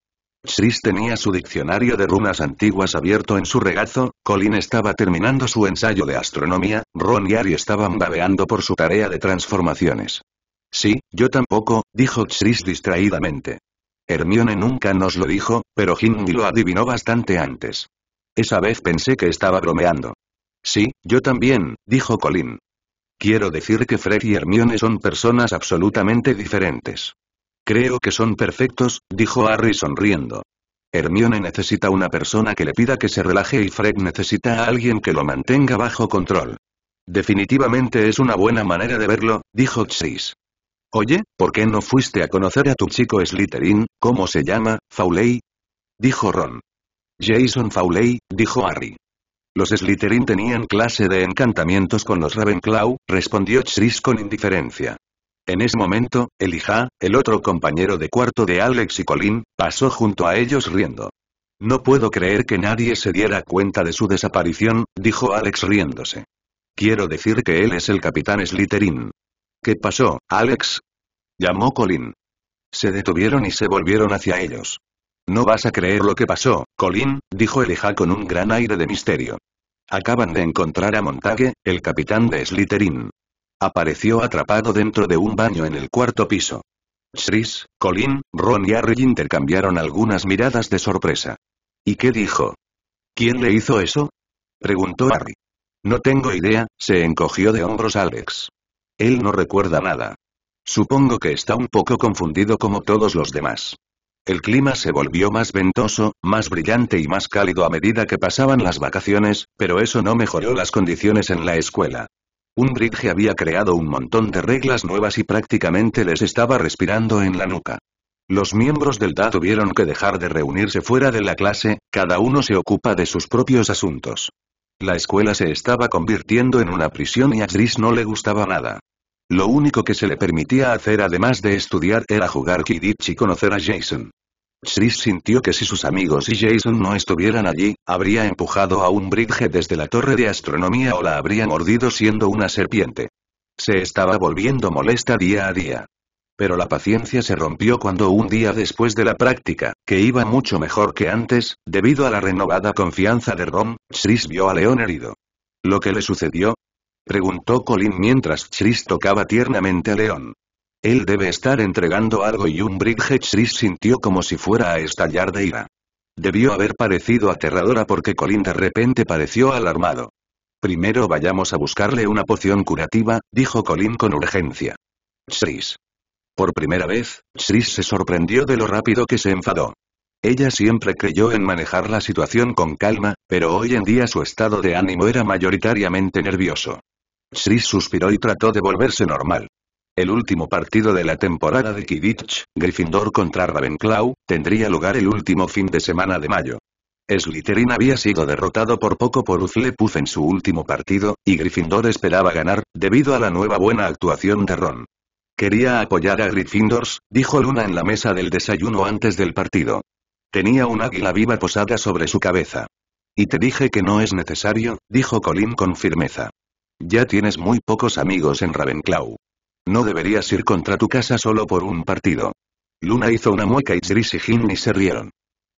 Chris tenía su diccionario de runas antiguas abierto en su regazo, Colin estaba terminando su ensayo de astronomía, Ron y Ari estaban babeando por su tarea de transformaciones. Sí, yo tampoco, dijo Chris distraídamente. Hermione nunca nos lo dijo, pero Ginny lo adivinó bastante antes. Esa vez pensé que estaba bromeando. Sí, yo también, dijo Colin. Quiero decir que Fred y Hermione son personas absolutamente diferentes. Creo que son perfectos, dijo Harry sonriendo. Hermione necesita una persona que le pida que se relaje y Fred necesita a alguien que lo mantenga bajo control. Definitivamente es una buena manera de verlo, dijo Chase. Oye, ¿por qué no fuiste a conocer a tu chico Slytherin, cómo se llama, Fowley?», Dijo Ron. Jason Fauley, dijo Harry. Los Slytherin tenían clase de encantamientos con los Ravenclaw, respondió Chris con indiferencia. En ese momento, Elijah, el otro compañero de cuarto de Alex y Colin, pasó junto a ellos riendo. No puedo creer que nadie se diera cuenta de su desaparición, dijo Alex riéndose. Quiero decir que él es el capitán Slytherin. ¿Qué pasó, Alex? Llamó Colin. Se detuvieron y se volvieron hacia ellos. No vas a creer lo que pasó, Colin, dijo Elijah con un gran aire de misterio. Acaban de encontrar a Montague, el capitán de Slytherin. Apareció atrapado dentro de un baño en el cuarto piso. Chris, Colin, Ron y Harry intercambiaron algunas miradas de sorpresa. ¿Y qué dijo? ¿Quién le hizo eso? preguntó Harry. No tengo idea, se encogió de hombros Alex. Él no recuerda nada. Supongo que está un poco confundido como todos los demás. El clima se volvió más ventoso, más brillante y más cálido a medida que pasaban las vacaciones, pero eso no mejoró las condiciones en la escuela bridge había creado un montón de reglas nuevas y prácticamente les estaba respirando en la nuca. Los miembros del DA tuvieron que dejar de reunirse fuera de la clase, cada uno se ocupa de sus propios asuntos. La escuela se estaba convirtiendo en una prisión y a Chris no le gustaba nada. Lo único que se le permitía hacer además de estudiar era jugar Kidditch y conocer a Jason. Chris sintió que si sus amigos y Jason no estuvieran allí, habría empujado a un Bridge desde la torre de astronomía o la habría mordido siendo una serpiente. Se estaba volviendo molesta día a día. Pero la paciencia se rompió cuando un día después de la práctica, que iba mucho mejor que antes, debido a la renovada confianza de Ron, Chris vio a León herido. ¿Lo que le sucedió? Preguntó Colin mientras Chris tocaba tiernamente a León. Él debe estar entregando algo y un Shris sintió como si fuera a estallar de ira. Debió haber parecido aterradora porque Colin de repente pareció alarmado. Primero vayamos a buscarle una poción curativa, dijo Colin con urgencia. Chris. Por primera vez, Chris se sorprendió de lo rápido que se enfadó. Ella siempre creyó en manejar la situación con calma, pero hoy en día su estado de ánimo era mayoritariamente nervioso. Chris suspiró y trató de volverse normal. El último partido de la temporada de Quidditch, Gryffindor contra Ravenclaw, tendría lugar el último fin de semana de mayo. Slytherin había sido derrotado por poco por Hufflepuff en su último partido, y Gryffindor esperaba ganar, debido a la nueva buena actuación de Ron. Quería apoyar a Gryffindors, dijo Luna en la mesa del desayuno antes del partido. Tenía un águila viva posada sobre su cabeza. Y te dije que no es necesario, dijo Colin con firmeza. Ya tienes muy pocos amigos en Ravenclaw. No deberías ir contra tu casa solo por un partido. Luna hizo una mueca y Chris y Ginny se rieron.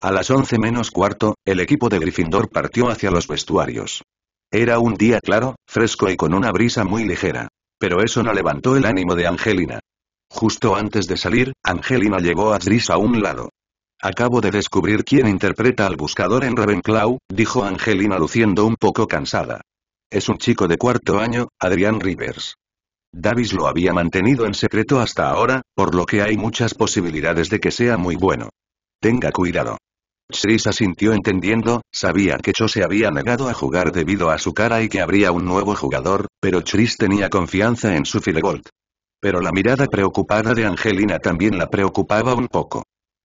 A las 11 menos cuarto, el equipo de Gryffindor partió hacia los vestuarios. Era un día claro, fresco y con una brisa muy ligera. Pero eso no levantó el ánimo de Angelina. Justo antes de salir, Angelina llevó a Chris a un lado. Acabo de descubrir quién interpreta al buscador en Ravenclaw, dijo Angelina luciendo un poco cansada. Es un chico de cuarto año, Adrian Rivers. Davis lo había mantenido en secreto hasta ahora, por lo que hay muchas posibilidades de que sea muy bueno. Tenga cuidado. Chris asintió entendiendo, sabía que Cho se había negado a jugar debido a su cara y que habría un nuevo jugador, pero Chris tenía confianza en su Filegold. Pero la mirada preocupada de Angelina también la preocupaba un poco.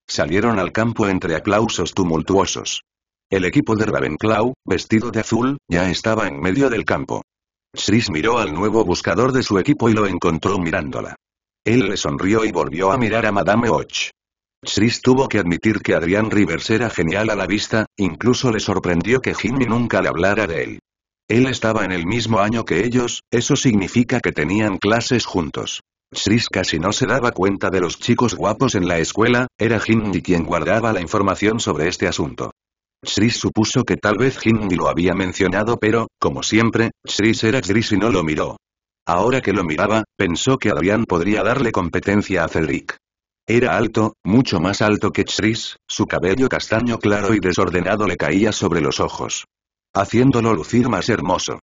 Salieron al campo entre aplausos tumultuosos. El equipo de Ravenclaw, vestido de azul, ya estaba en medio del campo. Chris miró al nuevo buscador de su equipo y lo encontró mirándola. Él le sonrió y volvió a mirar a Madame Och. Chris tuvo que admitir que Adrián Rivers era genial a la vista, incluso le sorprendió que Jimmy nunca le hablara de él. Él estaba en el mismo año que ellos, eso significa que tenían clases juntos. Chris casi no se daba cuenta de los chicos guapos en la escuela, era Jimmy quien guardaba la información sobre este asunto. Chris supuso que tal vez Hindi lo había mencionado pero, como siempre, Chris era Chris y no lo miró. Ahora que lo miraba, pensó que Adrian podría darle competencia a Cedric. Era alto, mucho más alto que Chris, su cabello castaño claro y desordenado le caía sobre los ojos. Haciéndolo lucir más hermoso.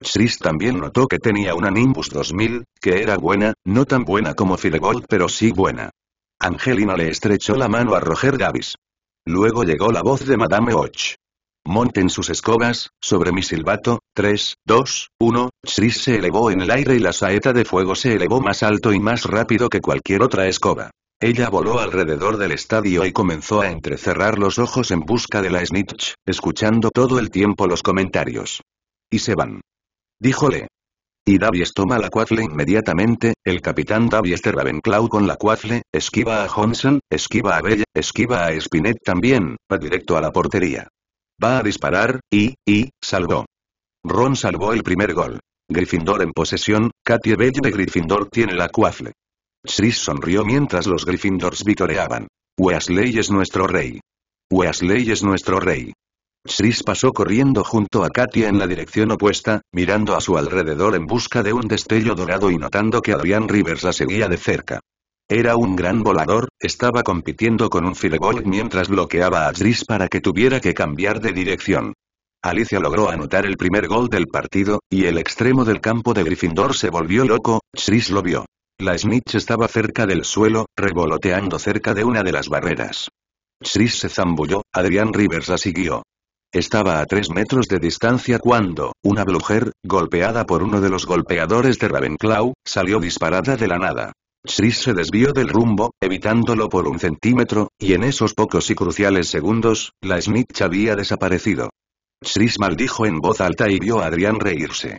Chris también notó que tenía una Nimbus 2000, que era buena, no tan buena como Philegold, pero sí buena. Angelina le estrechó la mano a Roger Davis. Luego llegó la voz de Madame Och. Monten sus escobas, sobre mi silbato, 3, 2, 1, Chris se elevó en el aire y la saeta de fuego se elevó más alto y más rápido que cualquier otra escoba. Ella voló alrededor del estadio y comenzó a entrecerrar los ojos en busca de la snitch, escuchando todo el tiempo los comentarios. Y se van. Díjole. Y Davies toma la cuafle inmediatamente, el capitán Davies de Ravenclaw con la cuafle, esquiva a Johnson, esquiva a Bella, esquiva a Spinett también, va directo a la portería. Va a disparar, y, y, salvó. Ron salvó el primer gol. Gryffindor en posesión, Katie Bell de Gryffindor tiene la cuafle. Chris sonrió mientras los Gryffindors vitoreaban. Weasley es nuestro rey. Weasley es nuestro rey. Chris pasó corriendo junto a Katia en la dirección opuesta, mirando a su alrededor en busca de un destello dorado y notando que Adrian Rivers la seguía de cerca. Era un gran volador, estaba compitiendo con un firebolt mientras bloqueaba a Chris para que tuviera que cambiar de dirección. Alicia logró anotar el primer gol del partido, y el extremo del campo de Gryffindor se volvió loco, Chris lo vio. La Snitch estaba cerca del suelo, revoloteando cerca de una de las barreras. Chris se zambulló, Adrian Rivers la siguió. Estaba a tres metros de distancia cuando, una Bluger, golpeada por uno de los golpeadores de Ravenclaw, salió disparada de la nada. Chris se desvió del rumbo, evitándolo por un centímetro, y en esos pocos y cruciales segundos, la Smith había desaparecido. Chris maldijo en voz alta y vio a Adrián reírse.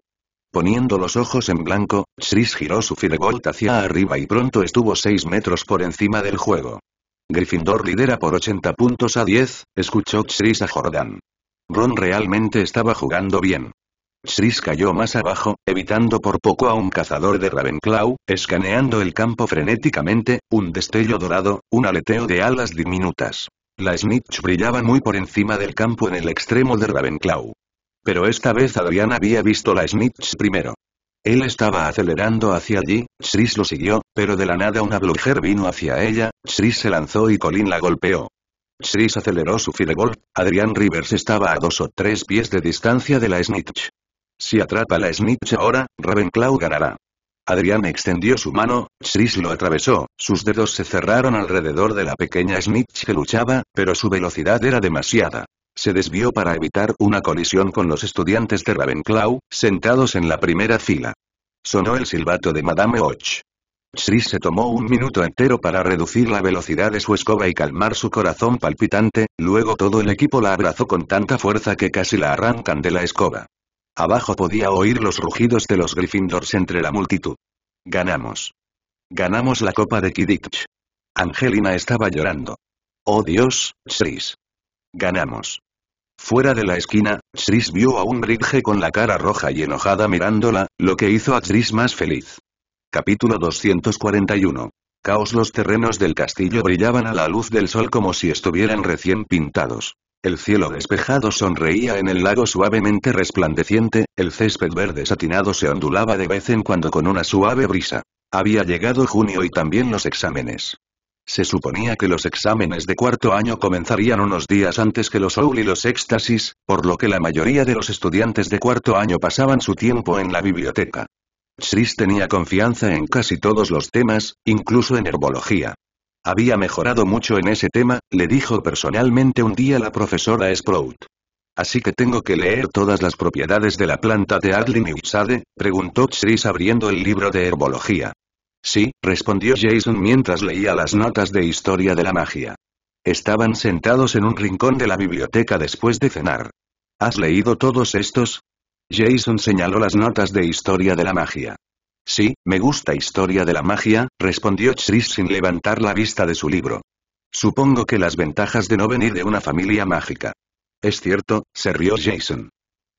Poniendo los ojos en blanco, Chris giró su firebolt hacia arriba y pronto estuvo seis metros por encima del juego. Gryffindor lidera por 80 puntos a 10, escuchó Chris a Jordan. Ron realmente estaba jugando bien. Chris cayó más abajo, evitando por poco a un cazador de Ravenclaw, escaneando el campo frenéticamente, un destello dorado, un aleteo de alas diminutas. La Snitch brillaba muy por encima del campo en el extremo de Ravenclaw. Pero esta vez Adrián había visto la Snitch primero. Él estaba acelerando hacia allí, Chris lo siguió, pero de la nada una blogger vino hacia ella, Chris se lanzó y Colin la golpeó. Chris aceleró su fireball, Adrian Rivers estaba a dos o tres pies de distancia de la Snitch. Si atrapa la Snitch ahora, Ravenclaw ganará. Adrian extendió su mano, Chris lo atravesó, sus dedos se cerraron alrededor de la pequeña Snitch que luchaba, pero su velocidad era demasiada. Se desvió para evitar una colisión con los estudiantes de Ravenclaw, sentados en la primera fila. Sonó el silbato de Madame Och se tomó un minuto entero para reducir la velocidad de su escoba y calmar su corazón palpitante, luego todo el equipo la abrazó con tanta fuerza que casi la arrancan de la escoba. Abajo podía oír los rugidos de los Gryffindors entre la multitud. Ganamos. Ganamos la Copa de Kidditch. Angelina estaba llorando. Oh Dios, Sris! Ganamos. Fuera de la esquina, Sris vio a un Bridge con la cara roja y enojada mirándola, lo que hizo a Sris más feliz. Capítulo 241. Caos Los terrenos del castillo brillaban a la luz del sol como si estuvieran recién pintados. El cielo despejado sonreía en el lago suavemente resplandeciente, el césped verde satinado se ondulaba de vez en cuando con una suave brisa. Había llegado junio y también los exámenes. Se suponía que los exámenes de cuarto año comenzarían unos días antes que los OUL y los éxtasis, por lo que la mayoría de los estudiantes de cuarto año pasaban su tiempo en la biblioteca. Chris tenía confianza en casi todos los temas, incluso en herbología. Había mejorado mucho en ese tema, le dijo personalmente un día la profesora Sprout. Así que tengo que leer todas las propiedades de la planta de Adlin y Usade, preguntó Chris abriendo el libro de herbología. Sí, respondió Jason mientras leía las notas de historia de la magia. Estaban sentados en un rincón de la biblioteca después de cenar. ¿Has leído todos estos? Jason señaló las notas de historia de la magia. Sí, me gusta historia de la magia, respondió Chris sin levantar la vista de su libro. Supongo que las ventajas de no venir de una familia mágica. Es cierto, se rió Jason.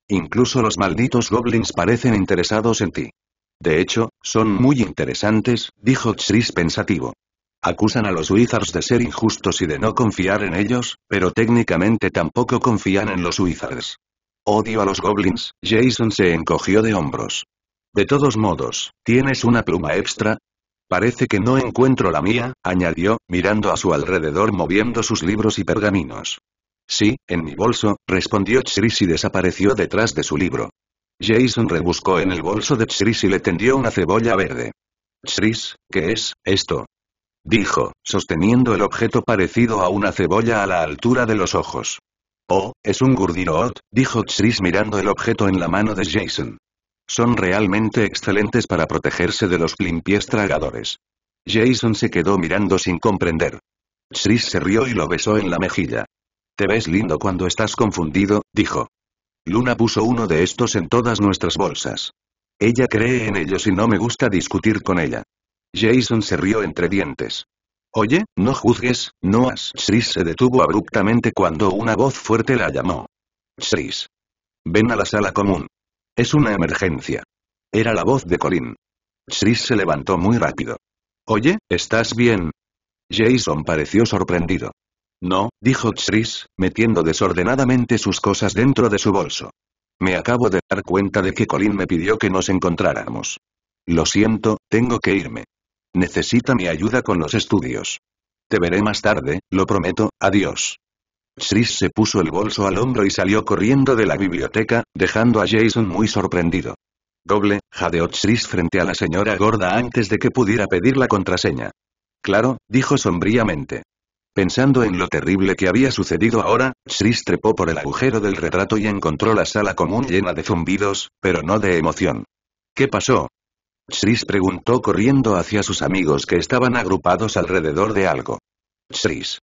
Incluso los malditos goblins parecen interesados en ti. De hecho, son muy interesantes, dijo Chris pensativo. Acusan a los Wizards de ser injustos y de no confiar en ellos, pero técnicamente tampoco confían en los Wizards. Odio a los goblins, Jason se encogió de hombros. De todos modos, ¿tienes una pluma extra? Parece que no encuentro la mía, añadió, mirando a su alrededor moviendo sus libros y pergaminos. Sí, en mi bolso, respondió Chris y desapareció detrás de su libro. Jason rebuscó en el bolso de Chris y le tendió una cebolla verde. Chris, ¿qué es, esto? Dijo, sosteniendo el objeto parecido a una cebolla a la altura de los ojos. Oh, es un gurdinoot, dijo Chris mirando el objeto en la mano de Jason. Son realmente excelentes para protegerse de los limpies tragadores. Jason se quedó mirando sin comprender. Chris se rió y lo besó en la mejilla. Te ves lindo cuando estás confundido, dijo. Luna puso uno de estos en todas nuestras bolsas. Ella cree en ellos y no me gusta discutir con ella. Jason se rió entre dientes. Oye, no juzgues, no has... Chris se detuvo abruptamente cuando una voz fuerte la llamó. Chris. Ven a la sala común. Es una emergencia. Era la voz de Colin. Chris se levantó muy rápido. Oye, ¿estás bien? Jason pareció sorprendido. No, dijo Chris, metiendo desordenadamente sus cosas dentro de su bolso. Me acabo de dar cuenta de que Colin me pidió que nos encontráramos. Lo siento, tengo que irme. Necesita mi ayuda con los estudios. Te veré más tarde, lo prometo, adiós. Chris se puso el bolso al hombro y salió corriendo de la biblioteca, dejando a Jason muy sorprendido. Doble, jadeó Chris frente a la señora gorda antes de que pudiera pedir la contraseña. Claro, dijo sombríamente. Pensando en lo terrible que había sucedido ahora, Chris trepó por el agujero del retrato y encontró la sala común llena de zumbidos, pero no de emoción. ¿Qué pasó? Chris preguntó corriendo hacia sus amigos que estaban agrupados alrededor de algo. Chris.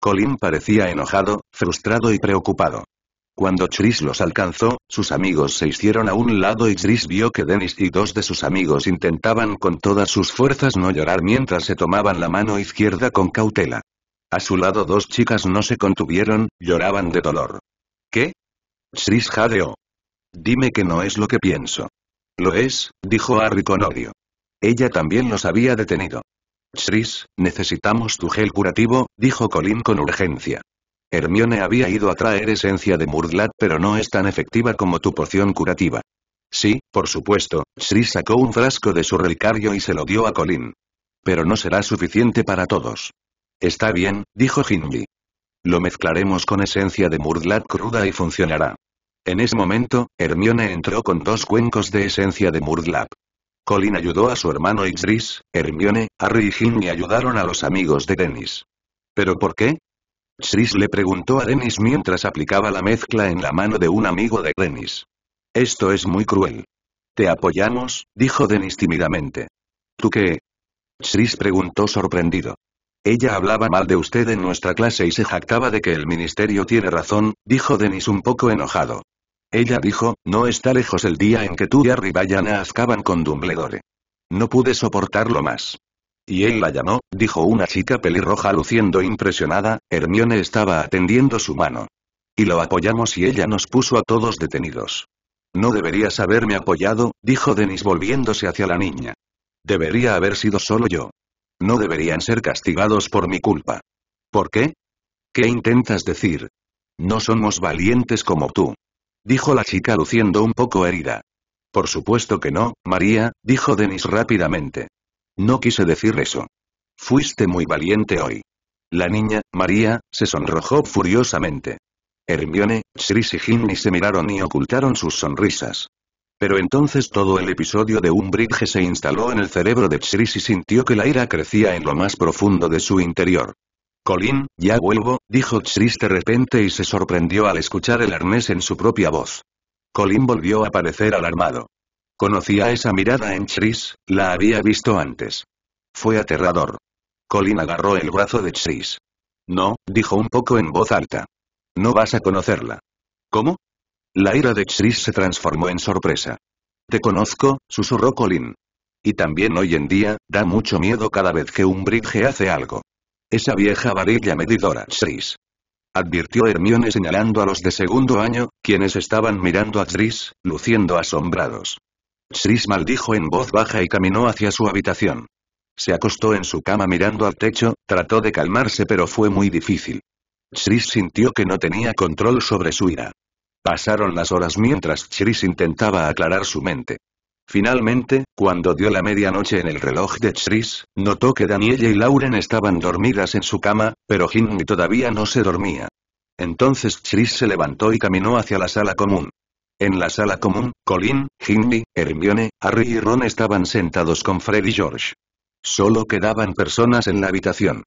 Colin parecía enojado, frustrado y preocupado. Cuando Chris los alcanzó, sus amigos se hicieron a un lado y Chris vio que Dennis y dos de sus amigos intentaban con todas sus fuerzas no llorar mientras se tomaban la mano izquierda con cautela. A su lado dos chicas no se contuvieron, lloraban de dolor. ¿Qué? Chris jadeó. Dime que no es lo que pienso. Lo es, dijo Harry con odio. Ella también los había detenido. Chris, necesitamos tu gel curativo, dijo Colin con urgencia. Hermione había ido a traer esencia de Murdlat pero no es tan efectiva como tu poción curativa. Sí, por supuesto, Chris sacó un frasco de su relicario y se lo dio a Colin. Pero no será suficiente para todos. Está bien, dijo Hindley. Lo mezclaremos con esencia de Murdlat cruda y funcionará. En ese momento, Hermione entró con dos cuencos de esencia de Murdlap. Colin ayudó a su hermano Idris, Hermione, Harry y Ginny ayudaron a los amigos de Dennis. ¿Pero por qué? xris le preguntó a Dennis mientras aplicaba la mezcla en la mano de un amigo de Dennis. Esto es muy cruel. Te apoyamos, dijo Dennis tímidamente. ¿Tú qué? xris preguntó sorprendido. Ella hablaba mal de usted en nuestra clase y se jactaba de que el ministerio tiene razón, dijo Dennis un poco enojado. Ella dijo, no está lejos el día en que tú y Arriba vayan con Dumbledore. No pude soportarlo más. Y él la llamó, dijo una chica pelirroja luciendo impresionada, Hermione estaba atendiendo su mano. Y lo apoyamos y ella nos puso a todos detenidos. No deberías haberme apoyado, dijo Denis volviéndose hacia la niña. Debería haber sido solo yo. No deberían ser castigados por mi culpa. ¿Por qué? ¿Qué intentas decir? No somos valientes como tú dijo la chica luciendo un poco herida. Por supuesto que no, María, dijo Denis rápidamente. No quise decir eso. Fuiste muy valiente hoy. La niña, María, se sonrojó furiosamente. Hermione, Chris y Ginny se miraron y ocultaron sus sonrisas. Pero entonces todo el episodio de Umbridge se instaló en el cerebro de Chris y sintió que la ira crecía en lo más profundo de su interior. Colin, ya vuelvo, dijo Chris de repente y se sorprendió al escuchar el arnés en su propia voz. Colin volvió a parecer alarmado. Conocía esa mirada en Chris, la había visto antes. Fue aterrador. Colin agarró el brazo de Chris. No, dijo un poco en voz alta. No vas a conocerla. ¿Cómo? La ira de Chris se transformó en sorpresa. Te conozco, susurró Colin. Y también hoy en día, da mucho miedo cada vez que un bridge hace algo. Esa vieja varilla medidora, 6. Advirtió Hermione señalando a los de segundo año, quienes estaban mirando a Tris, luciendo asombrados. Tris maldijo en voz baja y caminó hacia su habitación. Se acostó en su cama mirando al techo, trató de calmarse pero fue muy difícil. Tris sintió que no tenía control sobre su ira. Pasaron las horas mientras Tris intentaba aclarar su mente. Finalmente, cuando dio la medianoche en el reloj de Chris, notó que Daniela y Lauren estaban dormidas en su cama, pero Hindley todavía no se dormía. Entonces Chris se levantó y caminó hacia la sala común. En la sala común, Colin, Hindley, Hermione, Harry y Ron estaban sentados con Fred y George. Solo quedaban personas en la habitación.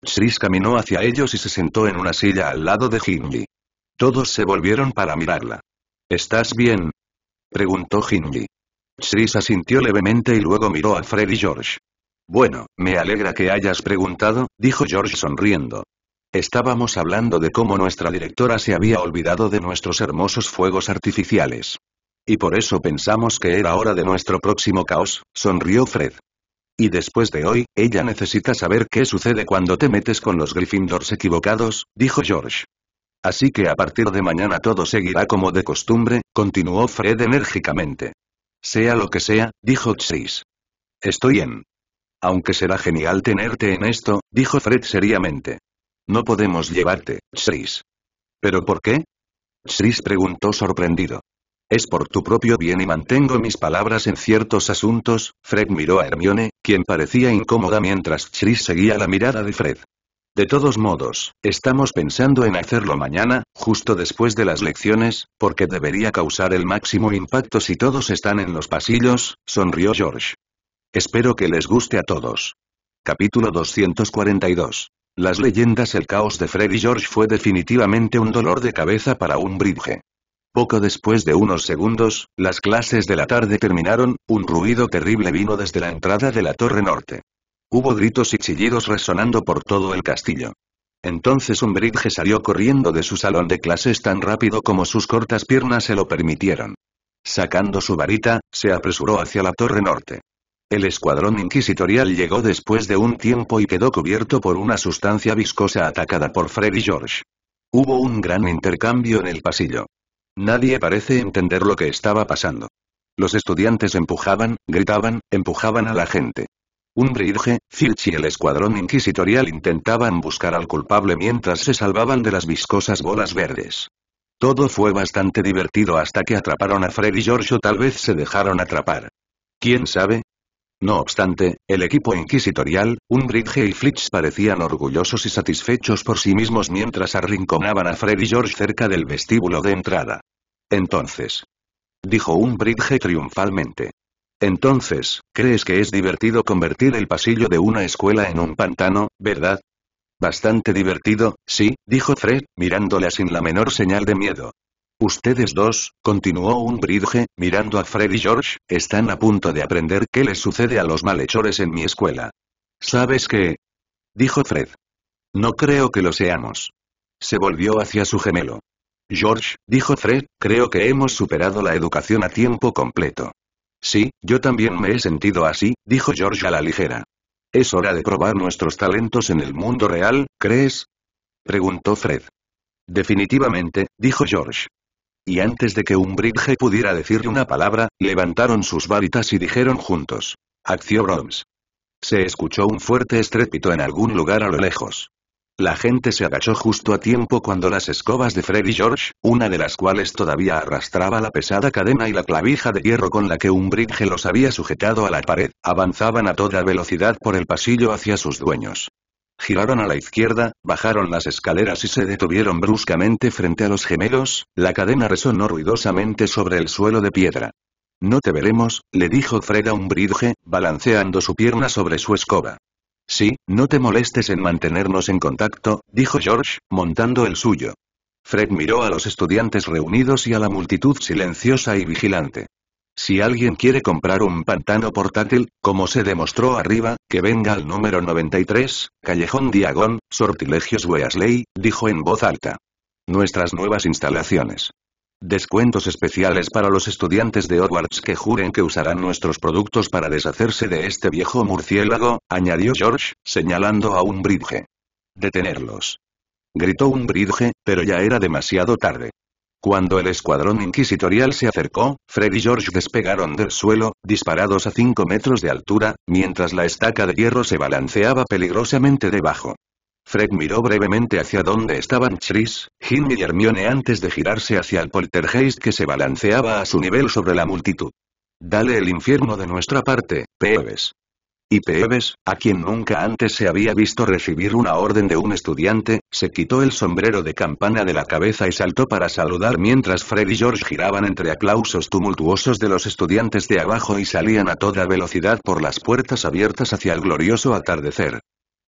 Chris caminó hacia ellos y se sentó en una silla al lado de Hindley. Todos se volvieron para mirarla. ¿Estás bien? preguntó Hindley. Chris asintió levemente y luego miró a Fred y George. Bueno, me alegra que hayas preguntado, dijo George sonriendo. Estábamos hablando de cómo nuestra directora se había olvidado de nuestros hermosos fuegos artificiales. Y por eso pensamos que era hora de nuestro próximo caos, sonrió Fred. Y después de hoy, ella necesita saber qué sucede cuando te metes con los Gryffindors equivocados, dijo George. Así que a partir de mañana todo seguirá como de costumbre, continuó Fred enérgicamente. Sea lo que sea, dijo Chris. Estoy en. Aunque será genial tenerte en esto, dijo Fred seriamente. No podemos llevarte, Chris. ¿Pero por qué? Chris preguntó sorprendido. Es por tu propio bien y mantengo mis palabras en ciertos asuntos, Fred miró a Hermione, quien parecía incómoda mientras Chris seguía la mirada de Fred. De todos modos, estamos pensando en hacerlo mañana, justo después de las lecciones, porque debería causar el máximo impacto si todos están en los pasillos, sonrió George. Espero que les guste a todos. Capítulo 242. Las leyendas El caos de Freddy George fue definitivamente un dolor de cabeza para un bridge. Poco después de unos segundos, las clases de la tarde terminaron, un ruido terrible vino desde la entrada de la torre norte. Hubo gritos y chillidos resonando por todo el castillo. Entonces un Bridge salió corriendo de su salón de clases tan rápido como sus cortas piernas se lo permitieron. Sacando su varita, se apresuró hacia la torre norte. El escuadrón inquisitorial llegó después de un tiempo y quedó cubierto por una sustancia viscosa atacada por Freddy y George. Hubo un gran intercambio en el pasillo. Nadie parece entender lo que estaba pasando. Los estudiantes empujaban, gritaban, empujaban a la gente. Umbridge, Filch y el escuadrón inquisitorial intentaban buscar al culpable mientras se salvaban de las viscosas bolas verdes. Todo fue bastante divertido hasta que atraparon a Fred y George o tal vez se dejaron atrapar. ¿Quién sabe? No obstante, el equipo inquisitorial, Unbridge y Flitch parecían orgullosos y satisfechos por sí mismos mientras arrinconaban a Fred y George cerca del vestíbulo de entrada. Entonces. Dijo Bridge triunfalmente. Entonces, ¿crees que es divertido convertir el pasillo de una escuela en un pantano, verdad? Bastante divertido, sí, dijo Fred, mirándola sin la menor señal de miedo. Ustedes dos, continuó un Bridge, mirando a Fred y George, están a punto de aprender qué les sucede a los malhechores en mi escuela. ¿Sabes qué? dijo Fred. No creo que lo seamos. Se volvió hacia su gemelo. George, dijo Fred, creo que hemos superado la educación a tiempo completo. Sí, yo también me he sentido así, dijo George a la ligera. Es hora de probar nuestros talentos en el mundo real, ¿crees? preguntó Fred. Definitivamente, dijo George. Y antes de que un bridge pudiera decirle una palabra, levantaron sus varitas y dijeron juntos. Acción Roms. Se escuchó un fuerte estrépito en algún lugar a lo lejos. La gente se agachó justo a tiempo cuando las escobas de Fred y George, una de las cuales todavía arrastraba la pesada cadena y la clavija de hierro con la que Umbridge los había sujetado a la pared, avanzaban a toda velocidad por el pasillo hacia sus dueños. Giraron a la izquierda, bajaron las escaleras y se detuvieron bruscamente frente a los gemelos, la cadena resonó ruidosamente sobre el suelo de piedra. No te veremos, le dijo Fred a Umbridge, balanceando su pierna sobre su escoba. Sí, no te molestes en mantenernos en contacto, dijo George, montando el suyo. Fred miró a los estudiantes reunidos y a la multitud silenciosa y vigilante. Si alguien quiere comprar un pantano portátil, como se demostró arriba, que venga al número 93, Callejón Diagón, Sortilegios Weasley, dijo en voz alta. Nuestras nuevas instalaciones. Descuentos especiales para los estudiantes de Hogwarts que juren que usarán nuestros productos para deshacerse de este viejo murciélago, añadió George, señalando a un bridge. Detenerlos. Gritó un bridge, pero ya era demasiado tarde. Cuando el escuadrón inquisitorial se acercó, Fred y George despegaron del suelo, disparados a 5 metros de altura, mientras la estaca de hierro se balanceaba peligrosamente debajo. Fred miró brevemente hacia donde estaban Chris, Jimmy y Hermione antes de girarse hacia el poltergeist que se balanceaba a su nivel sobre la multitud. Dale el infierno de nuestra parte, Peeves. Y Peeves, a quien nunca antes se había visto recibir una orden de un estudiante, se quitó el sombrero de campana de la cabeza y saltó para saludar mientras Fred y George giraban entre aplausos tumultuosos de los estudiantes de abajo y salían a toda velocidad por las puertas abiertas hacia el glorioso atardecer.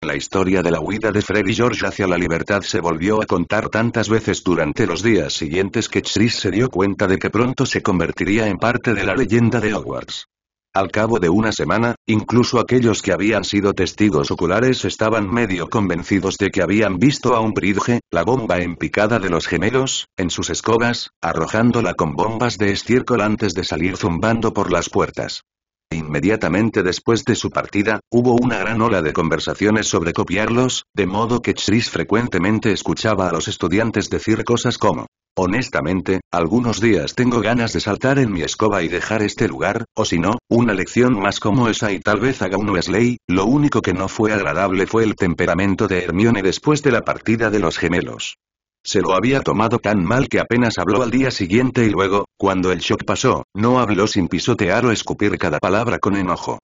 La historia de la huida de Freddy George hacia la libertad se volvió a contar tantas veces durante los días siguientes que Chris se dio cuenta de que pronto se convertiría en parte de la leyenda de Hogwarts. Al cabo de una semana, incluso aquellos que habían sido testigos oculares estaban medio convencidos de que habían visto a un bridge, la bomba empicada de los gemelos, en sus escobas, arrojándola con bombas de estiércol antes de salir zumbando por las puertas. Inmediatamente después de su partida, hubo una gran ola de conversaciones sobre copiarlos, de modo que Chris frecuentemente escuchaba a los estudiantes decir cosas como Honestamente, algunos días tengo ganas de saltar en mi escoba y dejar este lugar, o si no, una lección más como esa y tal vez haga un Wesley, lo único que no fue agradable fue el temperamento de Hermione después de la partida de los gemelos. Se lo había tomado tan mal que apenas habló al día siguiente y luego, cuando el shock pasó, no habló sin pisotear o escupir cada palabra con enojo.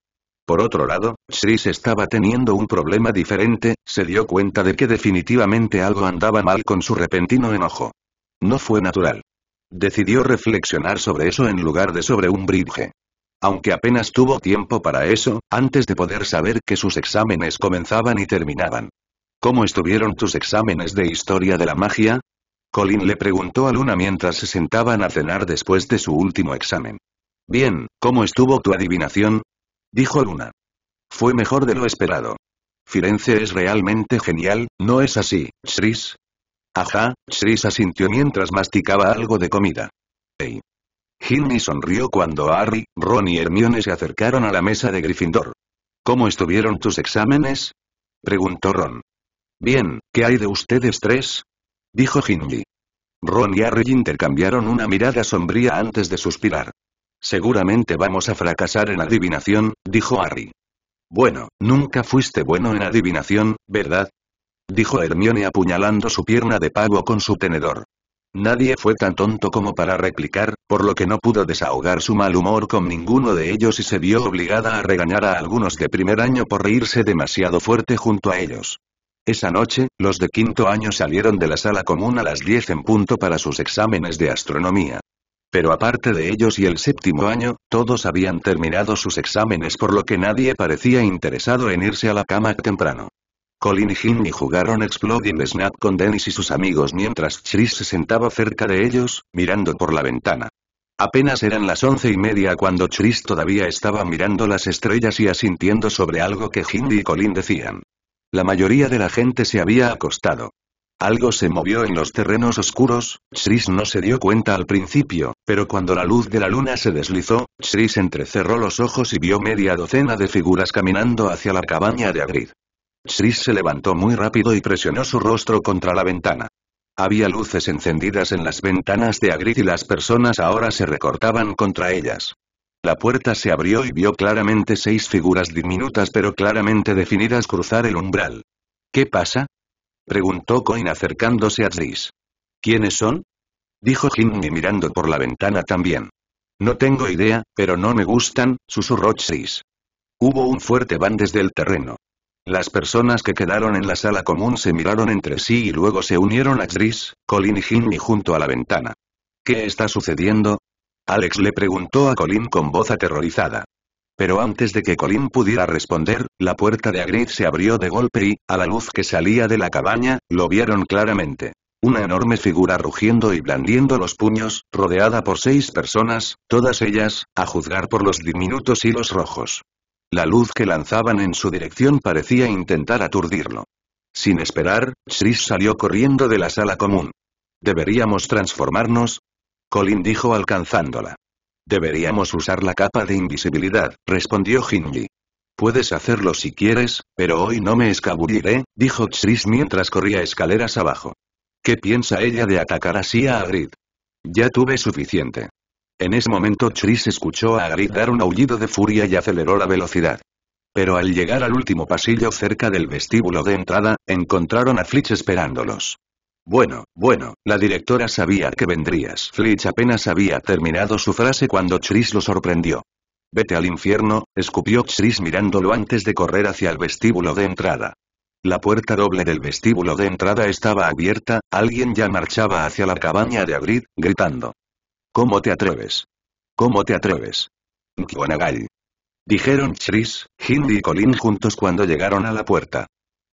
Por otro lado, Chris estaba teniendo un problema diferente, se dio cuenta de que definitivamente algo andaba mal con su repentino enojo. No fue natural. Decidió reflexionar sobre eso en lugar de sobre un bridge. Aunque apenas tuvo tiempo para eso, antes de poder saber que sus exámenes comenzaban y terminaban. ¿Cómo estuvieron tus exámenes de historia de la magia? Colin le preguntó a Luna mientras se sentaban a cenar después de su último examen. Bien, ¿cómo estuvo tu adivinación? Dijo Luna. Fue mejor de lo esperado. Firenze es realmente genial, ¿no es así, Chris? Ajá, Chris asintió mientras masticaba algo de comida. Hey. Ginny sonrió cuando Harry, Ron y Hermione se acercaron a la mesa de Gryffindor. ¿Cómo estuvieron tus exámenes? Preguntó Ron. Bien, ¿qué hay de ustedes tres? Dijo Ginny. Ron y Harry intercambiaron una mirada sombría antes de suspirar. Seguramente vamos a fracasar en adivinación, dijo Harry. Bueno, nunca fuiste bueno en adivinación, ¿verdad? Dijo Hermione apuñalando su pierna de pavo con su tenedor. Nadie fue tan tonto como para replicar, por lo que no pudo desahogar su mal humor con ninguno de ellos y se vio obligada a regañar a algunos de primer año por reírse demasiado fuerte junto a ellos. Esa noche, los de quinto año salieron de la sala común a las 10 en punto para sus exámenes de astronomía. Pero aparte de ellos y el séptimo año, todos habían terminado sus exámenes por lo que nadie parecía interesado en irse a la cama temprano. Colin y Hindi jugaron Exploding Snap con Dennis y sus amigos mientras Chris se sentaba cerca de ellos, mirando por la ventana. Apenas eran las once y media cuando Chris todavía estaba mirando las estrellas y asintiendo sobre algo que Hindi y Colin decían. La mayoría de la gente se había acostado. Algo se movió en los terrenos oscuros, Chris no se dio cuenta al principio, pero cuando la luz de la luna se deslizó, Chris entrecerró los ojos y vio media docena de figuras caminando hacia la cabaña de Agrid. Chris se levantó muy rápido y presionó su rostro contra la ventana. Había luces encendidas en las ventanas de Agrid y las personas ahora se recortaban contra ellas. La puerta se abrió y vio claramente seis figuras diminutas pero claramente definidas cruzar el umbral. ¿Qué pasa? preguntó Coin acercándose a Tris. ¿Quiénes son? dijo Jimmy mirando por la ventana también. No tengo idea, pero no me gustan, susurró Tris. Hubo un fuerte van desde el terreno. Las personas que quedaron en la sala común se miraron entre sí y luego se unieron a Tris, Colin y Jimmy junto a la ventana. ¿Qué está sucediendo? Alex le preguntó a Colin con voz aterrorizada. Pero antes de que Colin pudiera responder, la puerta de Agrid se abrió de golpe y, a la luz que salía de la cabaña, lo vieron claramente. Una enorme figura rugiendo y blandiendo los puños, rodeada por seis personas, todas ellas, a juzgar por los diminutos hilos rojos. La luz que lanzaban en su dirección parecía intentar aturdirlo. Sin esperar, Chris salió corriendo de la sala común. Deberíamos transformarnos, Colin dijo alcanzándola. Deberíamos usar la capa de invisibilidad, respondió Hinji. Puedes hacerlo si quieres, pero hoy no me escabulliré, dijo Chris mientras corría escaleras abajo. ¿Qué piensa ella de atacar así a Agrid? Ya tuve suficiente. En ese momento Chris escuchó a Agrid dar un aullido de furia y aceleró la velocidad. Pero al llegar al último pasillo cerca del vestíbulo de entrada, encontraron a Flitch esperándolos. Bueno, bueno, la directora sabía que vendrías. Flitch apenas había terminado su frase cuando Chris lo sorprendió. Vete al infierno, escupió Chris mirándolo antes de correr hacia el vestíbulo de entrada. La puerta doble del vestíbulo de entrada estaba abierta, alguien ya marchaba hacia la cabaña de Agrid, gritando. ¿Cómo te atreves? ¿Cómo te atreves? Nkwanagai. Dijeron Chris, Hindi y Colin juntos cuando llegaron a la puerta.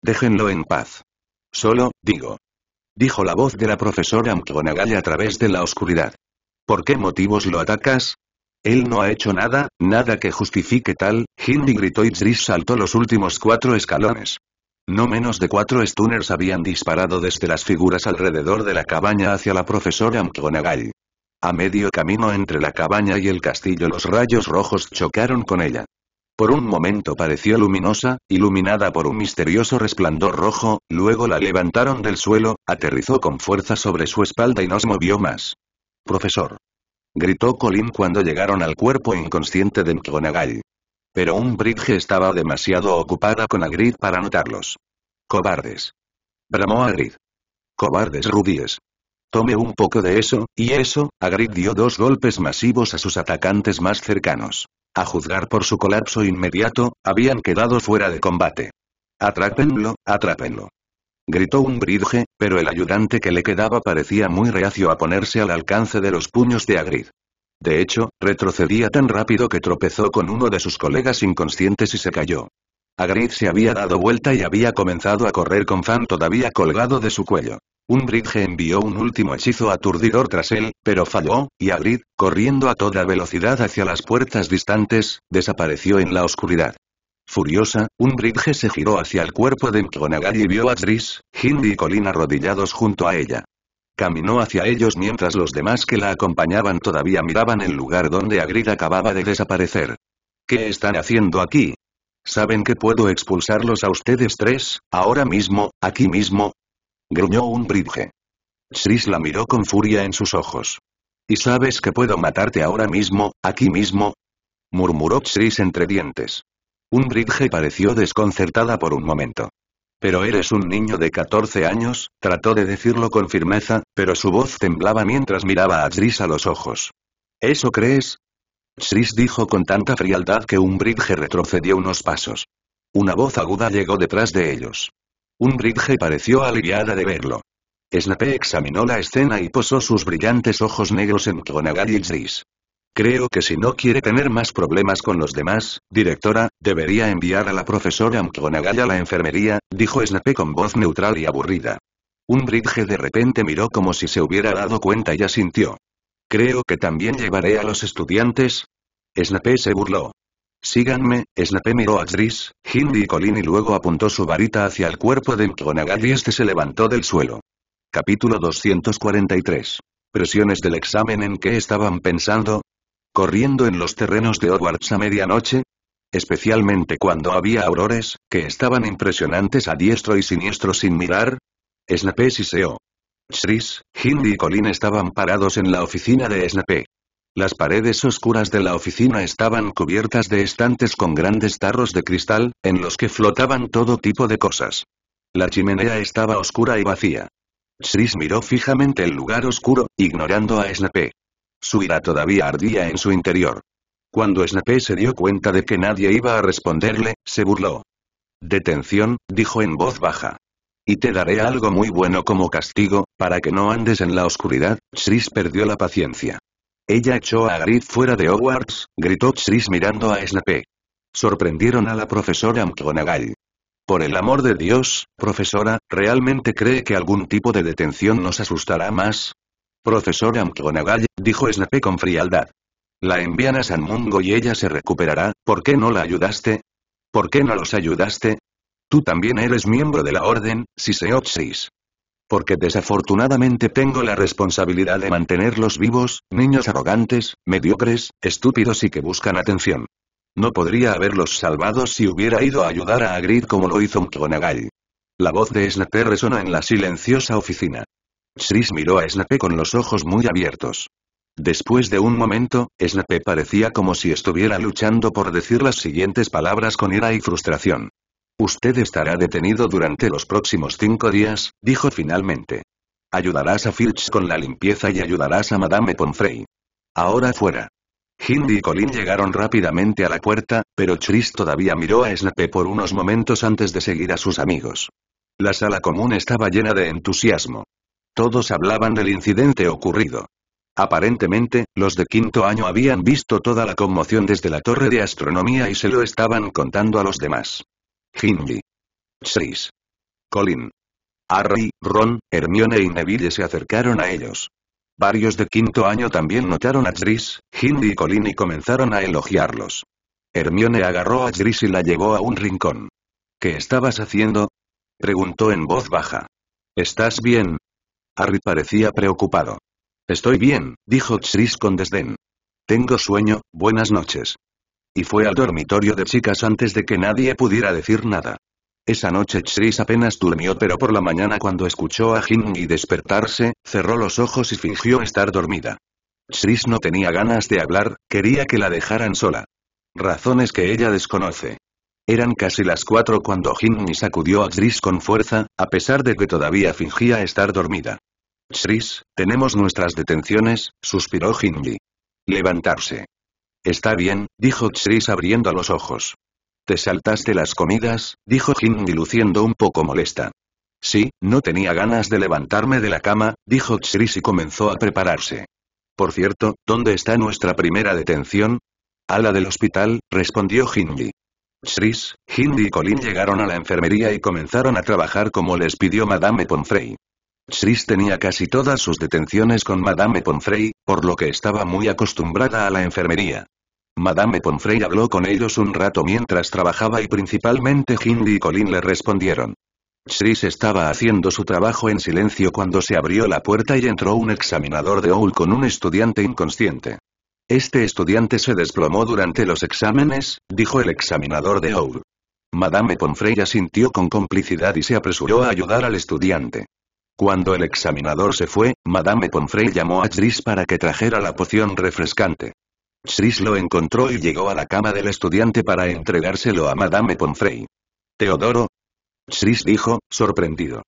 Déjenlo en paz. Solo, digo, dijo la voz de la profesora McGonagall a través de la oscuridad. ¿Por qué motivos lo atacas? Él no ha hecho nada, nada que justifique tal, Hindi gritó y Zris saltó los últimos cuatro escalones. No menos de cuatro stunners habían disparado desde las figuras alrededor de la cabaña hacia la profesora McGonagall. A medio camino entre la cabaña y el castillo los rayos rojos chocaron con ella. Por un momento pareció luminosa, iluminada por un misterioso resplandor rojo, luego la levantaron del suelo, aterrizó con fuerza sobre su espalda y no se movió más. Profesor. Gritó Colin cuando llegaron al cuerpo inconsciente de McGonagall. Pero un Bridge estaba demasiado ocupada con Agrid para notarlos. Cobardes. Bramó Agrid. Cobardes rubíes. Tome un poco de eso, y eso, Agrid dio dos golpes masivos a sus atacantes más cercanos. A juzgar por su colapso inmediato, habían quedado fuera de combate. Atrápenlo, atrápenlo. Gritó un bridge, pero el ayudante que le quedaba parecía muy reacio a ponerse al alcance de los puños de Agrid. De hecho, retrocedía tan rápido que tropezó con uno de sus colegas inconscientes y se cayó. Agrid se había dado vuelta y había comenzado a correr con Fan todavía colgado de su cuello. Un Bridge envió un último hechizo aturdidor tras él, pero falló, y Agrid, corriendo a toda velocidad hacia las puertas distantes, desapareció en la oscuridad. Furiosa, un Bridge se giró hacia el cuerpo de Mkgonagal y vio a Tris, Hindi y Colin arrodillados junto a ella. Caminó hacia ellos mientras los demás que la acompañaban todavía miraban el lugar donde Agrid acababa de desaparecer. ¿Qué están haciendo aquí? ¿Saben que puedo expulsarlos a ustedes tres, ahora mismo, aquí mismo? Gruñó un bridge. Chris la miró con furia en sus ojos. ¿Y sabes que puedo matarte ahora mismo, aquí mismo? Murmuró Chris entre dientes. Un bridge pareció desconcertada por un momento. Pero eres un niño de 14 años, trató de decirlo con firmeza, pero su voz temblaba mientras miraba a Chris a los ojos. ¿Eso crees? Chris dijo con tanta frialdad que Umbridge retrocedió unos pasos. Una voz aguda llegó detrás de ellos. Umbridge pareció aliviada de verlo. Snape examinó la escena y posó sus brillantes ojos negros en Clonagal y Chris. Creo que si no quiere tener más problemas con los demás, directora, debería enviar a la profesora McGonagall a la enfermería, dijo Snape con voz neutral y aburrida. bridge de repente miró como si se hubiera dado cuenta y asintió. Creo que también llevaré a los estudiantes. Snape se burló. Síganme, Snape miró a Gris, Hindi y Colin y luego apuntó su varita hacia el cuerpo de McGonagall y este se levantó del suelo. Capítulo 243. Presiones del examen en que estaban pensando. Corriendo en los terrenos de Hogwarts a medianoche, especialmente cuando había aurores, que estaban impresionantes a diestro y siniestro sin mirar? Snape siseó. Chris, Hindi y Colin estaban parados en la oficina de Snape. Las paredes oscuras de la oficina estaban cubiertas de estantes con grandes tarros de cristal, en los que flotaban todo tipo de cosas. La chimenea estaba oscura y vacía. Chris miró fijamente el lugar oscuro, ignorando a Snape. Su ira todavía ardía en su interior. Cuando Snape se dio cuenta de que nadie iba a responderle, se burló. Detención, dijo en voz baja y te daré algo muy bueno como castigo, para que no andes en la oscuridad. Chris perdió la paciencia. Ella echó a Grid fuera de Hogwarts, gritó Chris mirando a Snape. Sorprendieron a la profesora McGonagall. Por el amor de Dios, profesora, ¿realmente cree que algún tipo de detención nos asustará más? Profesora McGonagall, dijo Snape con frialdad. La envían a San Mungo y ella se recuperará, ¿por qué no la ayudaste? ¿Por qué no los ayudaste? Tú también eres miembro de la Orden, Siseoxis. Porque desafortunadamente tengo la responsabilidad de mantenerlos vivos, niños arrogantes, mediocres, estúpidos y que buscan atención. No podría haberlos salvado si hubiera ido a ayudar a Agrid como lo hizo Mkgonagai. La voz de Snape resonó en la silenciosa oficina. Chris miró a Snape con los ojos muy abiertos. Después de un momento, Snape parecía como si estuviera luchando por decir las siguientes palabras con ira y frustración. Usted estará detenido durante los próximos cinco días, dijo finalmente. Ayudarás a Filch con la limpieza y ayudarás a Madame Pomfrey. Ahora fuera. Hindi y Colin llegaron rápidamente a la puerta, pero Chris todavía miró a Snape por unos momentos antes de seguir a sus amigos. La sala común estaba llena de entusiasmo. Todos hablaban del incidente ocurrido. Aparentemente, los de quinto año habían visto toda la conmoción desde la torre de astronomía y se lo estaban contando a los demás hindi Chris. Colin. Harry, Ron, Hermione y Neville se acercaron a ellos. Varios de quinto año también notaron a Chris, Ginny y Colin y comenzaron a elogiarlos. Hermione agarró a Chris y la llevó a un rincón. ¿Qué estabas haciendo? preguntó en voz baja. ¿Estás bien? Harry parecía preocupado. Estoy bien, dijo Chris con desdén. Tengo sueño, buenas noches. Y fue al dormitorio de chicas antes de que nadie pudiera decir nada. Esa noche Chris apenas durmió pero por la mañana cuando escuchó a Jinny despertarse, cerró los ojos y fingió estar dormida. Chris no tenía ganas de hablar, quería que la dejaran sola. Razones que ella desconoce. Eran casi las cuatro cuando Jinny sacudió a Chris con fuerza, a pesar de que todavía fingía estar dormida. Chris, tenemos nuestras detenciones, suspiró Jinny. Levantarse. Está bien, dijo Chris abriendo los ojos. Te saltaste las comidas, dijo Hindi luciendo un poco molesta. Sí, no tenía ganas de levantarme de la cama, dijo Chris y comenzó a prepararse. Por cierto, ¿dónde está nuestra primera detención? A la del hospital, respondió Hindi. Chris, Hindi y Colin llegaron a la enfermería y comenzaron a trabajar como les pidió Madame Ponfrey. Chris tenía casi todas sus detenciones con Madame Pomfrey, por lo que estaba muy acostumbrada a la enfermería. Madame Pomfrey habló con ellos un rato mientras trabajaba y principalmente Hindley y Colin le respondieron. Chris estaba haciendo su trabajo en silencio cuando se abrió la puerta y entró un examinador de hall con un estudiante inconsciente. Este estudiante se desplomó durante los exámenes, dijo el examinador de OUL. Madame Pomfrey asintió con complicidad y se apresuró a ayudar al estudiante. Cuando el examinador se fue, Madame Pomfrey llamó a Chris para que trajera la poción refrescante. Chris lo encontró y llegó a la cama del estudiante para entregárselo a Madame Pomfrey. Teodoro. Chris dijo, sorprendido.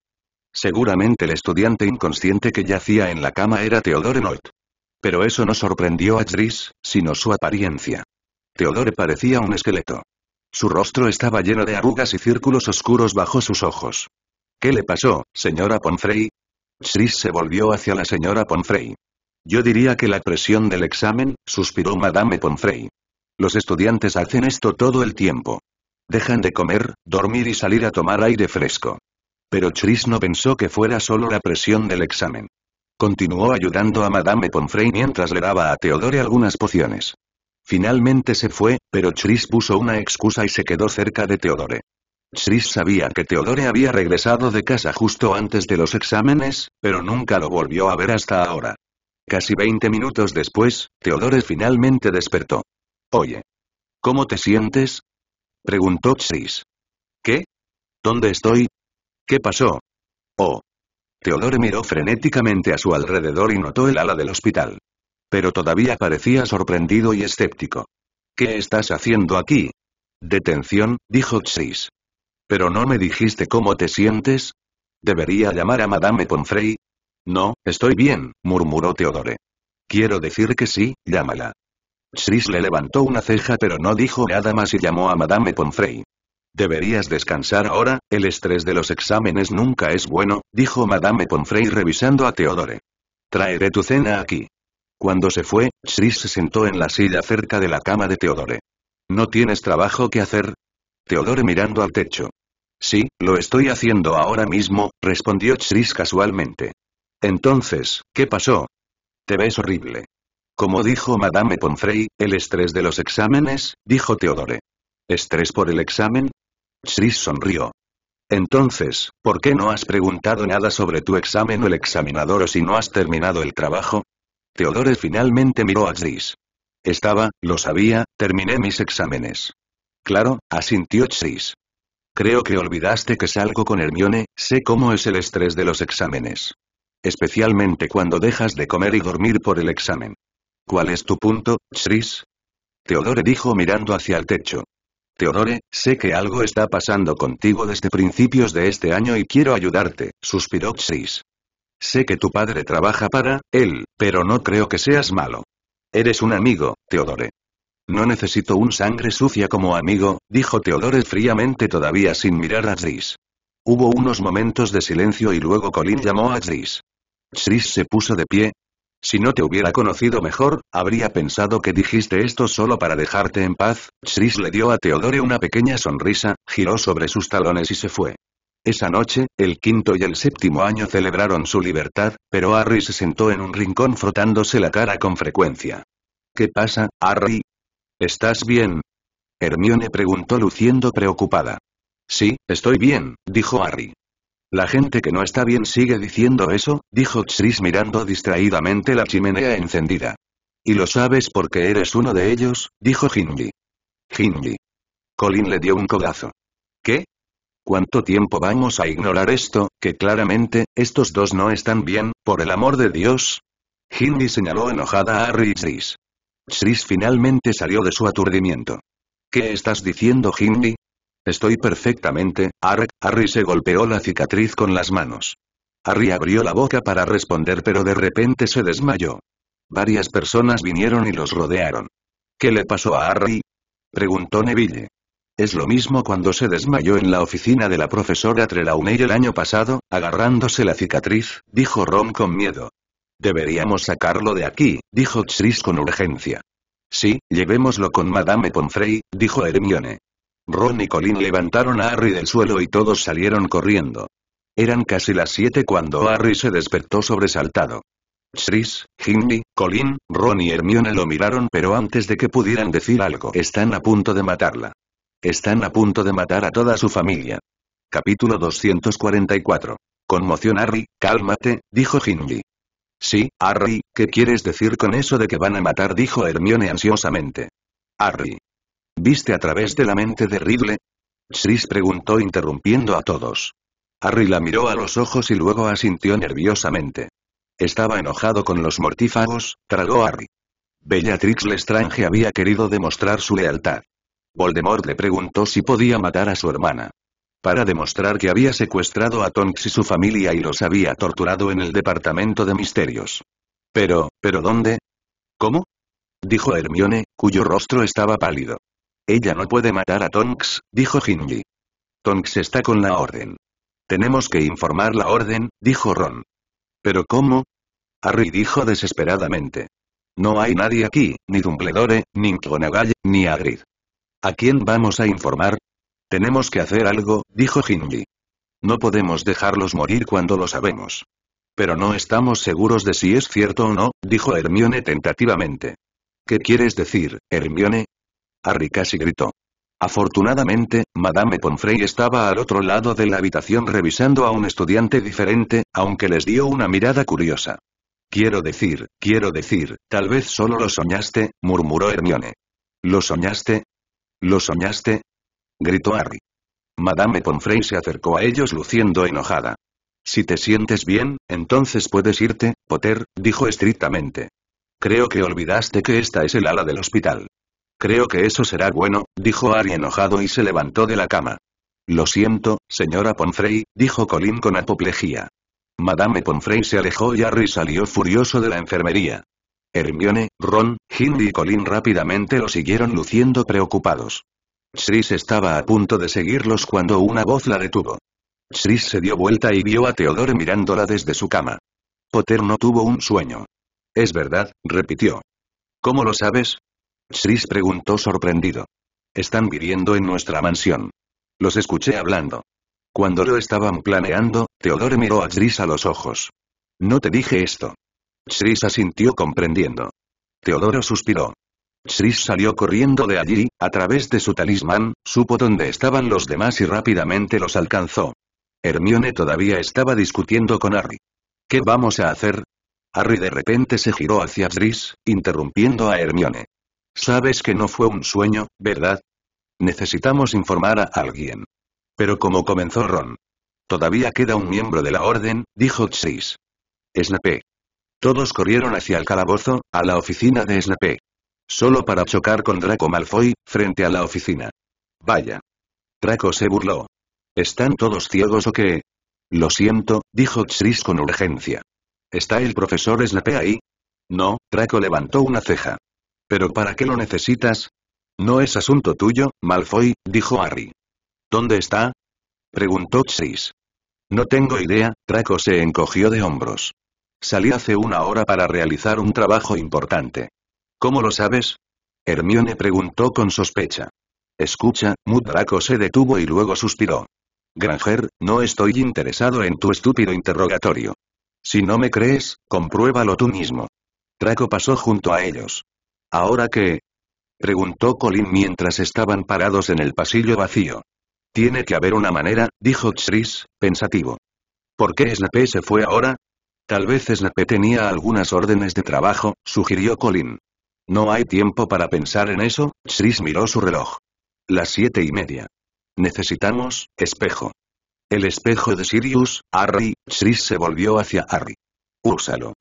Seguramente el estudiante inconsciente que yacía en la cama era Teodoro Noit. Pero eso no sorprendió a Chris, sino su apariencia. Teodore parecía un esqueleto. Su rostro estaba lleno de arrugas y círculos oscuros bajo sus ojos. ¿Qué le pasó, señora Ponfrey? Chris se volvió hacia la señora Ponfrey. Yo diría que la presión del examen, suspiró Madame Ponfrey. Los estudiantes hacen esto todo el tiempo. Dejan de comer, dormir y salir a tomar aire fresco. Pero Chris no pensó que fuera solo la presión del examen. Continuó ayudando a Madame Ponfrey mientras le daba a Teodore algunas pociones. Finalmente se fue, pero Chris puso una excusa y se quedó cerca de Teodore. Chris sabía que Teodore había regresado de casa justo antes de los exámenes, pero nunca lo volvió a ver hasta ahora. Casi 20 minutos después, Teodore finalmente despertó. Oye. ¿Cómo te sientes? Preguntó Chris. ¿Qué? ¿Dónde estoy? ¿Qué pasó? Oh. Teodore miró frenéticamente a su alrededor y notó el ala del hospital. Pero todavía parecía sorprendido y escéptico. ¿Qué estás haciendo aquí? Detención, dijo Chris. ¿Pero no me dijiste cómo te sientes? ¿Debería llamar a Madame Ponfrey?» No, estoy bien, murmuró Teodore. Quiero decir que sí, llámala. Chris le levantó una ceja pero no dijo nada más y llamó a Madame Ponfrey. Deberías descansar ahora, el estrés de los exámenes nunca es bueno, dijo Madame Ponfrey revisando a Teodore. Traeré tu cena aquí. Cuando se fue, Chris se sentó en la silla cerca de la cama de Teodore. ¿No tienes trabajo que hacer? Teodore mirando al techo. Sí, lo estoy haciendo ahora mismo, respondió Chris casualmente. Entonces, ¿qué pasó? Te ves horrible. Como dijo Madame Ponfrey, el estrés de los exámenes, dijo Teodore. ¿Estrés por el examen? Chris sonrió. Entonces, ¿por qué no has preguntado nada sobre tu examen o el examinador o si no has terminado el trabajo? Teodore finalmente miró a Chris. Estaba, lo sabía, terminé mis exámenes. Claro, asintió Chase. Creo que olvidaste que salgo con Hermione, sé cómo es el estrés de los exámenes. Especialmente cuando dejas de comer y dormir por el examen. ¿Cuál es tu punto, Chris? Teodore dijo mirando hacia el techo. Teodore, sé que algo está pasando contigo desde principios de este año y quiero ayudarte, suspiró Chris. Sé que tu padre trabaja para él, pero no creo que seas malo. Eres un amigo, Teodore. No necesito un sangre sucia como amigo, dijo Teodore fríamente todavía sin mirar a Tris. Hubo unos momentos de silencio y luego Colin llamó a Tris. Tris se puso de pie. Si no te hubiera conocido mejor, habría pensado que dijiste esto solo para dejarte en paz. Tris le dio a Teodore una pequeña sonrisa, giró sobre sus talones y se fue. Esa noche, el quinto y el séptimo año celebraron su libertad, pero Harry se sentó en un rincón frotándose la cara con frecuencia. ¿Qué pasa, Harry? ¿Estás bien? Hermione preguntó luciendo preocupada. Sí, estoy bien, dijo Harry. La gente que no está bien sigue diciendo eso, dijo Chris mirando distraídamente la chimenea encendida. Y lo sabes porque eres uno de ellos, dijo Hindley. Hindley. Colin le dio un codazo. ¿Qué? ¿Cuánto tiempo vamos a ignorar esto, que claramente, estos dos no están bien, por el amor de Dios? Hindley señaló enojada a Harry y Chris finalmente salió de su aturdimiento. ¿Qué estás diciendo, Hindley? Estoy perfectamente, Harry se golpeó la cicatriz con las manos. Harry abrió la boca para responder pero de repente se desmayó. Varias personas vinieron y los rodearon. ¿Qué le pasó a Harry? preguntó Neville. Es lo mismo cuando se desmayó en la oficina de la profesora Trelawney el año pasado, agarrándose la cicatriz, dijo Ron con miedo. Deberíamos sacarlo de aquí, dijo Chris con urgencia. Sí, llevémoslo con Madame Pomfrey, dijo Hermione. Ron y Colin levantaron a Harry del suelo y todos salieron corriendo. Eran casi las siete cuando Harry se despertó sobresaltado. Chris, Hindley, Colin, Ron y Hermione lo miraron pero antes de que pudieran decir algo están a punto de matarla. Están a punto de matar a toda su familia. Capítulo 244. Conmoción Harry, cálmate, dijo Hindley. Sí, Harry, ¿qué quieres decir con eso de que van a matar? dijo Hermione ansiosamente. Harry. ¿Viste a través de la mente de Ridley? Chris preguntó interrumpiendo a todos. Harry la miró a los ojos y luego asintió nerviosamente. Estaba enojado con los mortífagos, tragó Harry. Bellatrix Lestrange había querido demostrar su lealtad. Voldemort le preguntó si podía matar a su hermana para demostrar que había secuestrado a Tonks y su familia y los había torturado en el departamento de misterios. Pero, ¿pero dónde? ¿Cómo? Dijo Hermione, cuyo rostro estaba pálido. Ella no puede matar a Tonks, dijo Hinji. Tonks está con la orden. Tenemos que informar la orden, dijo Ron. ¿Pero cómo? Harry dijo desesperadamente. No hay nadie aquí, ni Dumbledore, ni McGonagall, ni Agrid. ¿A quién vamos a informar? Tenemos que hacer algo, dijo hindley No podemos dejarlos morir cuando lo sabemos. Pero no estamos seguros de si es cierto o no, dijo Hermione tentativamente. ¿Qué quieres decir, Hermione? Harry casi gritó. Afortunadamente, Madame Ponfrey estaba al otro lado de la habitación revisando a un estudiante diferente, aunque les dio una mirada curiosa. Quiero decir, quiero decir, tal vez solo lo soñaste, murmuró Hermione. ¿Lo soñaste? ¿Lo soñaste? gritó Harry. Madame Pomfrey se acercó a ellos luciendo enojada. Si te sientes bien, entonces puedes irte, Potter, dijo estrictamente. Creo que olvidaste que esta es el ala del hospital. Creo que eso será bueno, dijo Harry enojado y se levantó de la cama. Lo siento, señora Pomfrey, dijo Colin con apoplejía. Madame Pomfrey se alejó y Harry salió furioso de la enfermería. Hermione, Ron, Hindi y Colin rápidamente lo siguieron luciendo preocupados. Chris estaba a punto de seguirlos cuando una voz la detuvo. Chris se dio vuelta y vio a Teodoro mirándola desde su cama. Potter no tuvo un sueño. Es verdad, repitió. ¿Cómo lo sabes? Chris preguntó sorprendido. Están viviendo en nuestra mansión. Los escuché hablando. Cuando lo estaban planeando, Teodoro miró a Chris a los ojos. No te dije esto. Chris asintió comprendiendo. Teodoro suspiró. Chris salió corriendo de allí, a través de su talismán, supo dónde estaban los demás y rápidamente los alcanzó. Hermione todavía estaba discutiendo con Harry. ¿Qué vamos a hacer? Harry de repente se giró hacia Driss, interrumpiendo a Hermione. Sabes que no fue un sueño, ¿verdad? Necesitamos informar a alguien. Pero como comenzó Ron. Todavía queda un miembro de la orden, dijo Chris. Snape. Todos corrieron hacia el calabozo, a la oficina de Snape. Solo para chocar con Draco Malfoy, frente a la oficina. Vaya. Draco se burló. ¿Están todos ciegos o qué? Lo siento, dijo Chris con urgencia. ¿Está el profesor Snape ahí? No, Draco levantó una ceja. ¿Pero para qué lo necesitas? No es asunto tuyo, Malfoy, dijo Harry. ¿Dónde está? preguntó Chris. No tengo idea, Draco se encogió de hombros. Salí hace una hora para realizar un trabajo importante. ¿Cómo lo sabes? Hermione preguntó con sospecha. Escucha, Mudraco se detuvo y luego suspiró. Granger, no estoy interesado en tu estúpido interrogatorio. Si no me crees, compruébalo tú mismo. Draco pasó junto a ellos. ¿Ahora qué? Preguntó Colin mientras estaban parados en el pasillo vacío. Tiene que haber una manera, dijo Chris, pensativo. ¿Por qué Snape se fue ahora? Tal vez Snape tenía algunas órdenes de trabajo, sugirió Colin. No hay tiempo para pensar en eso, Chris miró su reloj. Las siete y media. Necesitamos, espejo. El espejo de Sirius, Harry, Chris se volvió hacia Harry. Úsalo.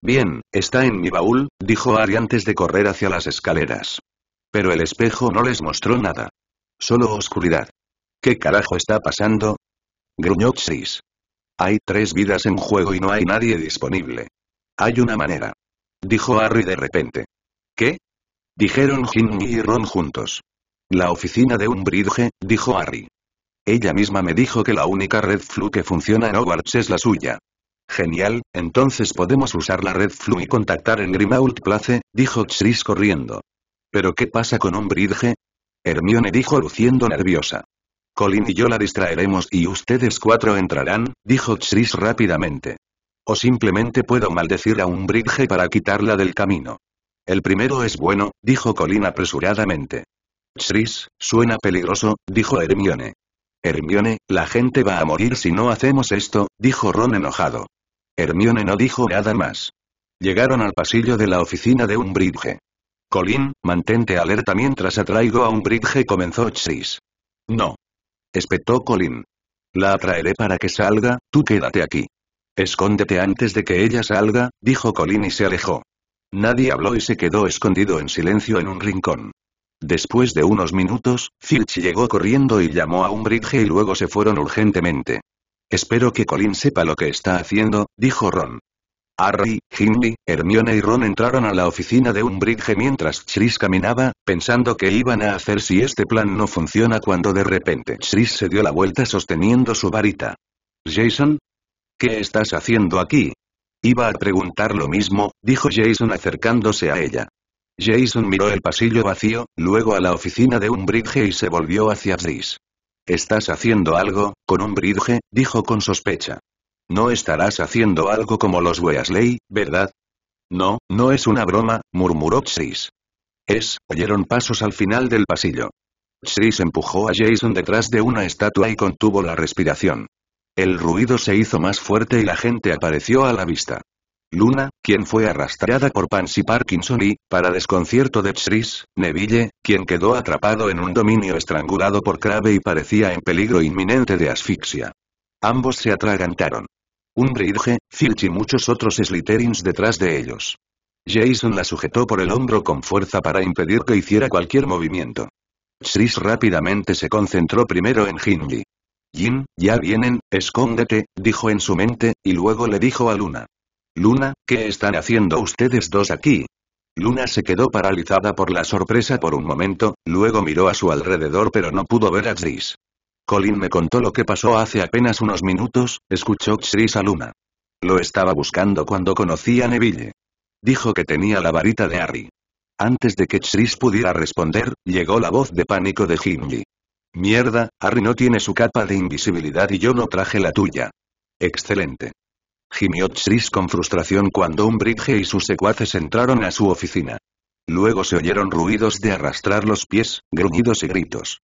Bien, está en mi baúl, dijo Harry antes de correr hacia las escaleras. Pero el espejo no les mostró nada. Solo oscuridad. ¿Qué carajo está pasando? Gruñó Chris. Hay tres vidas en juego y no hay nadie disponible. Hay una manera. Dijo Harry de repente. ¿Qué? Dijeron Ginny y Ron juntos. La oficina de Umbridge, dijo Harry. Ella misma me dijo que la única red flu que funciona en Hogwarts es la suya. Genial, entonces podemos usar la red flu y contactar en Grimauld Place, dijo Chris corriendo. ¿Pero qué pasa con Umbridge? Hermione dijo luciendo nerviosa. Colin y yo la distraeremos y ustedes cuatro entrarán, dijo Chris rápidamente. O simplemente puedo maldecir a Umbridge para quitarla del camino. El primero es bueno, dijo Colin apresuradamente. Chris, suena peligroso, dijo Hermione. Hermione, la gente va a morir si no hacemos esto, dijo Ron enojado. Hermione no dijo nada más. Llegaron al pasillo de la oficina de Umbridge. Colin, mantente alerta mientras atraigo a bridge, comenzó Chris. No. Espetó Colin. La atraeré para que salga, tú quédate aquí. Escóndete antes de que ella salga, dijo Colin y se alejó. Nadie habló y se quedó escondido en silencio en un rincón. Después de unos minutos, Filch llegó corriendo y llamó a Umbridge y luego se fueron urgentemente. Espero que Colin sepa lo que está haciendo, dijo Ron. Harry, Hindley, Hermione y Ron entraron a la oficina de Umbridge mientras Chris caminaba, pensando qué iban a hacer si este plan no funciona cuando de repente Chris se dio la vuelta sosteniendo su varita. Jason? ¿Qué estás haciendo aquí? Iba a preguntar lo mismo, dijo Jason acercándose a ella. Jason miró el pasillo vacío, luego a la oficina de un bridge y se volvió hacia Brice. ¿Estás haciendo algo, con un bridge? dijo con sospecha. No estarás haciendo algo como los Weasley, ¿verdad? No, no es una broma, murmuró sris Es, oyeron pasos al final del pasillo. Chris empujó a Jason detrás de una estatua y contuvo la respiración. El ruido se hizo más fuerte y la gente apareció a la vista. Luna, quien fue arrastrada por Pansy Parkinson y, para desconcierto de Tris, Neville, quien quedó atrapado en un dominio estrangulado por Crave y parecía en peligro inminente de asfixia. Ambos se atragantaron. Un Umbridge, Filch y muchos otros Slytherins detrás de ellos. Jason la sujetó por el hombro con fuerza para impedir que hiciera cualquier movimiento. Tris rápidamente se concentró primero en Hindley. Jin, ya vienen, escóndete, dijo en su mente, y luego le dijo a Luna. Luna, ¿qué están haciendo ustedes dos aquí? Luna se quedó paralizada por la sorpresa por un momento, luego miró a su alrededor pero no pudo ver a Chris. Colin me contó lo que pasó hace apenas unos minutos, escuchó Chris a Luna. Lo estaba buscando cuando conocí a Neville. Dijo que tenía la varita de Harry. Antes de que Chris pudiera responder, llegó la voz de pánico de Hinji. Mierda, Harry no tiene su capa de invisibilidad y yo no traje la tuya. Excelente. Gimió Chris con frustración cuando un Bridge y sus secuaces entraron a su oficina. Luego se oyeron ruidos de arrastrar los pies, gruñidos y gritos.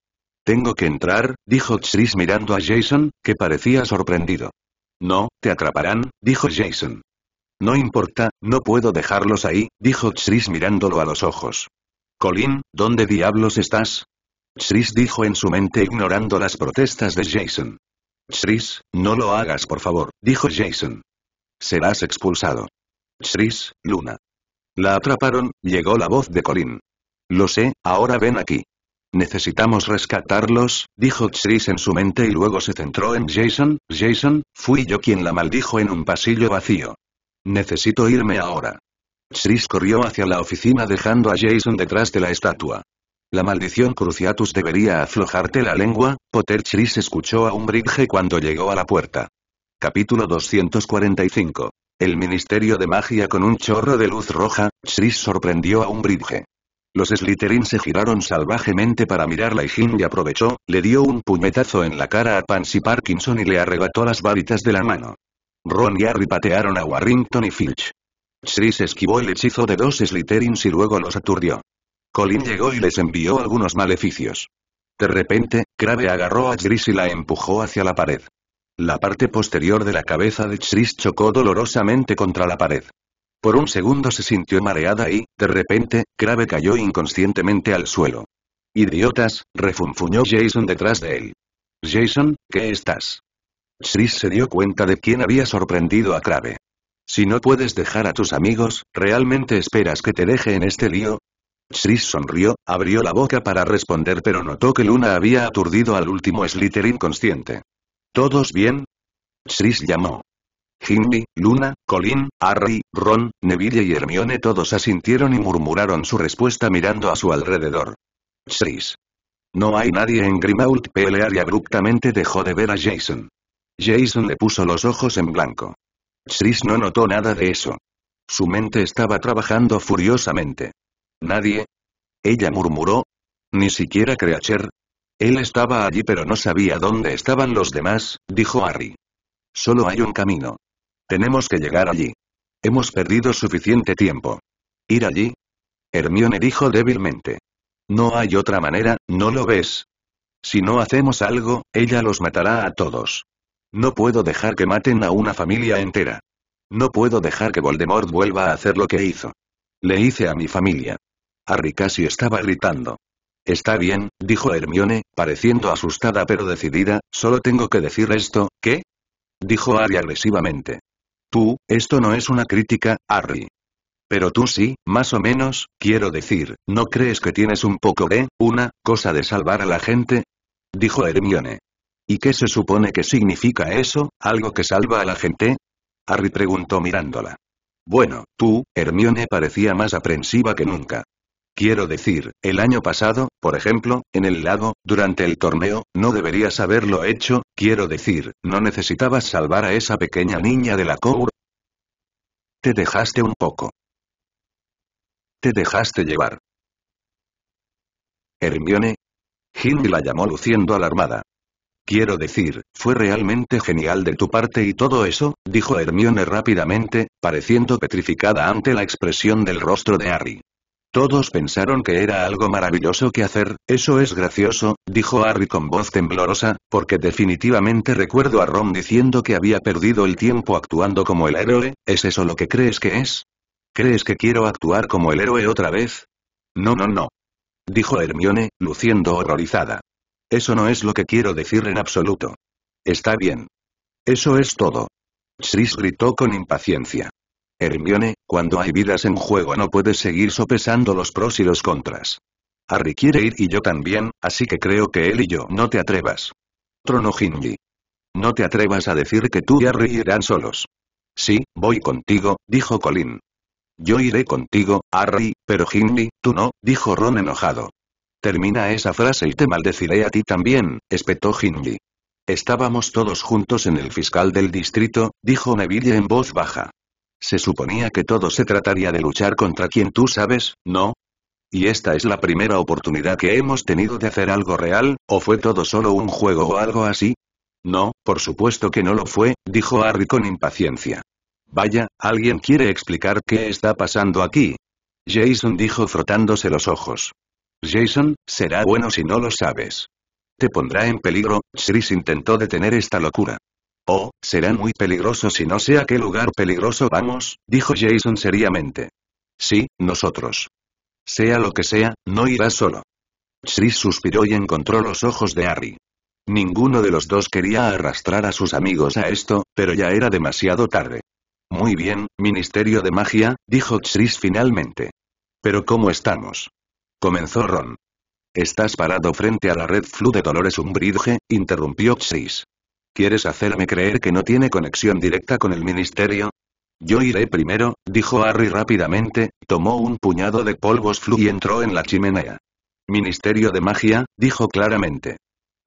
Tengo que entrar, dijo Chris mirando a Jason, que parecía sorprendido. No, te atraparán, dijo Jason. No importa, no puedo dejarlos ahí, dijo Chris mirándolo a los ojos. Colin, ¿dónde diablos estás? Chris dijo en su mente ignorando las protestas de Jason. Chris, no lo hagas por favor, dijo Jason. Serás expulsado. Chris, Luna. La atraparon, llegó la voz de Colin. Lo sé, ahora ven aquí. Necesitamos rescatarlos, dijo Chris en su mente y luego se centró en Jason, Jason, fui yo quien la maldijo en un pasillo vacío. Necesito irme ahora. Chris corrió hacia la oficina dejando a Jason detrás de la estatua. La maldición Cruciatus debería aflojarte la lengua, Potter Chris escuchó a un Umbridge cuando llegó a la puerta. Capítulo 245. El Ministerio de Magia con un chorro de luz roja, Chris sorprendió a un Umbridge. Los Slytherin se giraron salvajemente para mirarla y Ginny aprovechó, le dio un puñetazo en la cara a Pansy Parkinson y le arrebató las varitas de la mano. Ron y Harry patearon a Warrington y Filch. Chris esquivó el hechizo de dos Slytherins y luego los aturdió. Colin llegó y les envió algunos maleficios. De repente, Crave agarró a Chris y la empujó hacia la pared. La parte posterior de la cabeza de Chris chocó dolorosamente contra la pared. Por un segundo se sintió mareada y, de repente, Crave cayó inconscientemente al suelo. Idiotas, refunfuñó Jason detrás de él. Jason, ¿qué estás? Chris se dio cuenta de quién había sorprendido a Crave. Si no puedes dejar a tus amigos, ¿realmente esperas que te deje en este lío? Chris sonrió, abrió la boca para responder pero notó que Luna había aturdido al último Slytherin inconsciente. ¿Todos bien? Chris llamó. Ginny, Luna, Colin, Harry, Ron, Neville y Hermione todos asintieron y murmuraron su respuesta mirando a su alrededor. Chris. No hay nadie en Grimauld pelear y abruptamente dejó de ver a Jason. Jason le puso los ojos en blanco. Chris no notó nada de eso. Su mente estaba trabajando furiosamente. Nadie. Ella murmuró. Ni siquiera Creacher. Él estaba allí pero no sabía dónde estaban los demás, dijo Harry. Solo hay un camino. Tenemos que llegar allí. Hemos perdido suficiente tiempo. ¿Ir allí? Hermione dijo débilmente. No hay otra manera, ¿no lo ves? Si no hacemos algo, ella los matará a todos. No puedo dejar que maten a una familia entera. No puedo dejar que Voldemort vuelva a hacer lo que hizo. Le hice a mi familia. Harry casi estaba gritando. Está bien, dijo Hermione, pareciendo asustada pero decidida, solo tengo que decir esto, ¿qué? Dijo Harry agresivamente. Tú, esto no es una crítica, Harry. Pero tú sí, más o menos, quiero decir, ¿no crees que tienes un poco de, una, cosa de salvar a la gente? Dijo Hermione. ¿Y qué se supone que significa eso, algo que salva a la gente? Harry preguntó mirándola. Bueno, tú, Hermione parecía más aprensiva que nunca. Quiero decir, el año pasado, por ejemplo, en el lago, durante el torneo, no deberías haberlo hecho, quiero decir, no necesitabas salvar a esa pequeña niña de la Cour. Te dejaste un poco. Te dejaste llevar. Hermione. Hindi la llamó luciendo alarmada. Quiero decir, fue realmente genial de tu parte y todo eso, dijo Hermione rápidamente, pareciendo petrificada ante la expresión del rostro de Harry. Todos pensaron que era algo maravilloso que hacer, eso es gracioso, dijo Harry con voz temblorosa, porque definitivamente recuerdo a Ron diciendo que había perdido el tiempo actuando como el héroe, ¿es eso lo que crees que es? ¿Crees que quiero actuar como el héroe otra vez? No, no, no. Dijo Hermione, luciendo horrorizada. Eso no es lo que quiero decir en absoluto. Está bien. Eso es todo. Chris gritó con impaciencia. Hermione, cuando hay vidas en juego no puedes seguir sopesando los pros y los contras. Harry quiere ir y yo también, así que creo que él y yo no te atrevas. Trono Hinji. No te atrevas a decir que tú y Harry irán solos. Sí, voy contigo, dijo Colin. Yo iré contigo, Harry, pero Ginny, tú no, dijo Ron enojado. Termina esa frase y te maldeciré a ti también, espetó Ginny. Estábamos todos juntos en el fiscal del distrito, dijo Neville en voz baja. Se suponía que todo se trataría de luchar contra quien tú sabes, ¿no? ¿Y esta es la primera oportunidad que hemos tenido de hacer algo real, o fue todo solo un juego o algo así? No, por supuesto que no lo fue, dijo Harry con impaciencia. Vaya, alguien quiere explicar qué está pasando aquí. Jason dijo frotándose los ojos. Jason, será bueno si no lo sabes. Te pondrá en peligro, Chris intentó detener esta locura. Oh, será muy peligroso si no sé a qué lugar peligroso vamos, dijo Jason seriamente. Sí, nosotros. Sea lo que sea, no irás solo. Chris suspiró y encontró los ojos de Harry. Ninguno de los dos quería arrastrar a sus amigos a esto, pero ya era demasiado tarde. Muy bien, Ministerio de Magia, dijo Chris finalmente. Pero ¿cómo estamos? Comenzó Ron. Estás parado frente a la red flu de Dolores Umbridge, interrumpió Chris. ¿Quieres hacerme creer que no tiene conexión directa con el ministerio? Yo iré primero, dijo Harry rápidamente, tomó un puñado de polvos flu y entró en la chimenea. Ministerio de Magia, dijo claramente.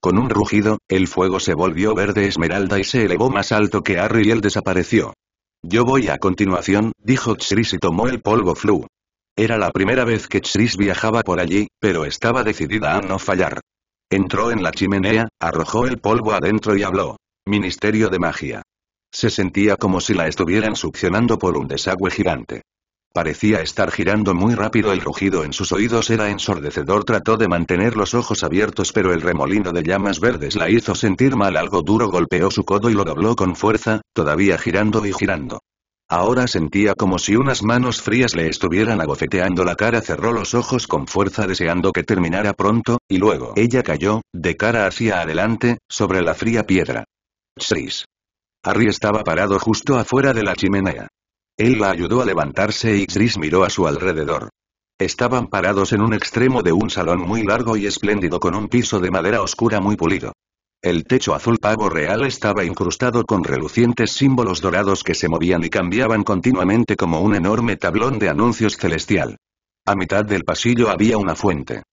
Con un rugido, el fuego se volvió verde esmeralda y se elevó más alto que Harry y él desapareció. Yo voy a continuación, dijo Chris y tomó el polvo flu. Era la primera vez que Chris viajaba por allí, pero estaba decidida a no fallar. Entró en la chimenea, arrojó el polvo adentro y habló. Ministerio de Magia. Se sentía como si la estuvieran succionando por un desagüe gigante. Parecía estar girando muy rápido, el rugido en sus oídos era ensordecedor, trató de mantener los ojos abiertos pero el remolino de llamas verdes la hizo sentir mal, algo duro golpeó su codo y lo dobló con fuerza, todavía girando y girando. Ahora sentía como si unas manos frías le estuvieran abofeteando la cara. Cerró los ojos con fuerza deseando que terminara pronto, y luego ella cayó, de cara hacia adelante, sobre la fría piedra. 6. Harry estaba parado justo afuera de la chimenea. Él la ayudó a levantarse y Chris miró a su alrededor. Estaban parados en un extremo de un salón muy largo y espléndido con un piso de madera oscura muy pulido. El techo azul pavo real estaba incrustado con relucientes símbolos dorados que se movían y cambiaban continuamente como un enorme tablón de anuncios celestial. A mitad del pasillo había una fuente.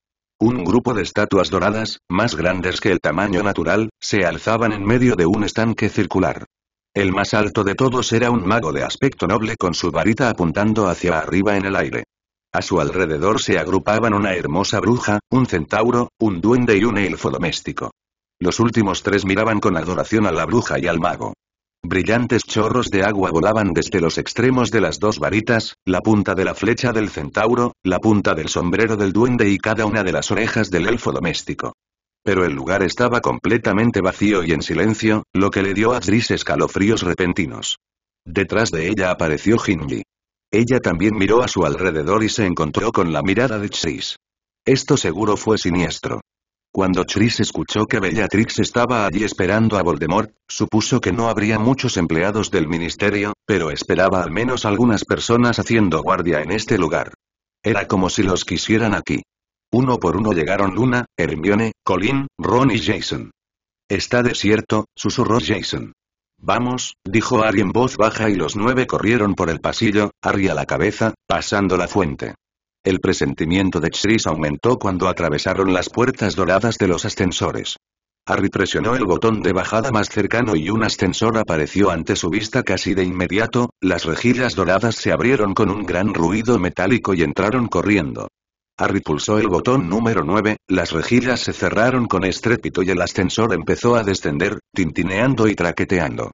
Un grupo de estatuas doradas, más grandes que el tamaño natural, se alzaban en medio de un estanque circular. El más alto de todos era un mago de aspecto noble con su varita apuntando hacia arriba en el aire. A su alrededor se agrupaban una hermosa bruja, un centauro, un duende y un elfo doméstico. Los últimos tres miraban con adoración a la bruja y al mago. Brillantes chorros de agua volaban desde los extremos de las dos varitas, la punta de la flecha del centauro, la punta del sombrero del duende y cada una de las orejas del elfo doméstico. Pero el lugar estaba completamente vacío y en silencio, lo que le dio a Dris escalofríos repentinos. Detrás de ella apareció Jinji. Ella también miró a su alrededor y se encontró con la mirada de Xis. Esto seguro fue siniestro. Cuando Chris escuchó que Bellatrix estaba allí esperando a Voldemort, supuso que no habría muchos empleados del ministerio, pero esperaba al menos algunas personas haciendo guardia en este lugar. Era como si los quisieran aquí. Uno por uno llegaron Luna, Hermione, Colin, Ron y Jason. Está desierto, susurró Jason. Vamos, dijo Harry en voz baja y los nueve corrieron por el pasillo, Harry la cabeza, pasando la fuente. El presentimiento de Chris aumentó cuando atravesaron las puertas doradas de los ascensores. Harry presionó el botón de bajada más cercano y un ascensor apareció ante su vista casi de inmediato, las rejillas doradas se abrieron con un gran ruido metálico y entraron corriendo. Harry pulsó el botón número 9, las rejillas se cerraron con estrépito y el ascensor empezó a descender, tintineando y traqueteando.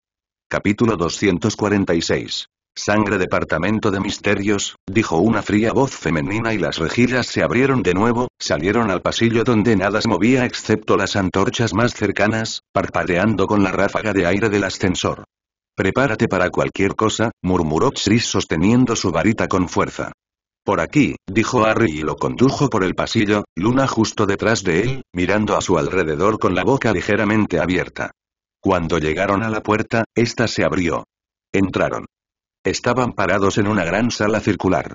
Capítulo 246 Sangre Departamento de Misterios, dijo una fría voz femenina y las rejillas se abrieron de nuevo, salieron al pasillo donde nada se movía excepto las antorchas más cercanas, parpadeando con la ráfaga de aire del ascensor. Prepárate para cualquier cosa, murmuró Chris sosteniendo su varita con fuerza. Por aquí, dijo Harry y lo condujo por el pasillo, Luna justo detrás de él, mirando a su alrededor con la boca ligeramente abierta. Cuando llegaron a la puerta, ésta se abrió. Entraron. Estaban parados en una gran sala circular.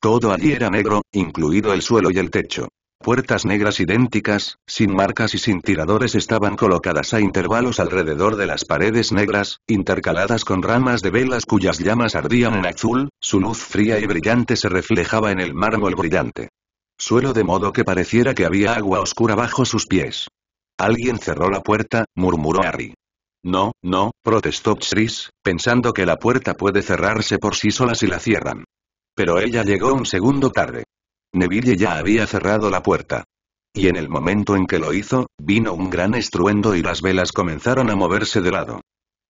Todo allí era negro, incluido el suelo y el techo. Puertas negras idénticas, sin marcas y sin tiradores estaban colocadas a intervalos alrededor de las paredes negras, intercaladas con ramas de velas cuyas llamas ardían en azul, su luz fría y brillante se reflejaba en el mármol brillante. Suelo de modo que pareciera que había agua oscura bajo sus pies. Alguien cerró la puerta, murmuró Harry. No, no, protestó Chris, pensando que la puerta puede cerrarse por sí sola si la cierran. Pero ella llegó un segundo tarde. Neville ya había cerrado la puerta. Y en el momento en que lo hizo, vino un gran estruendo y las velas comenzaron a moverse de lado.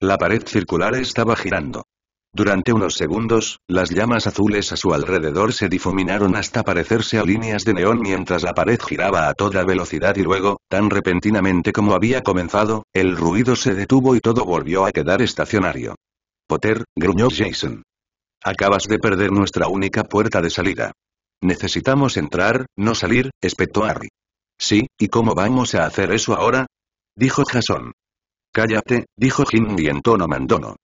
La pared circular estaba girando. Durante unos segundos, las llamas azules a su alrededor se difuminaron hasta parecerse a líneas de neón mientras la pared giraba a toda velocidad y luego, tan repentinamente como había comenzado, el ruido se detuvo y todo volvió a quedar estacionario. Potter, gruñó Jason. Acabas de perder nuestra única puerta de salida. Necesitamos entrar, no salir, espetó Harry. Sí, ¿y cómo vamos a hacer eso ahora? Dijo Jason. Cállate, dijo y en tono mandono.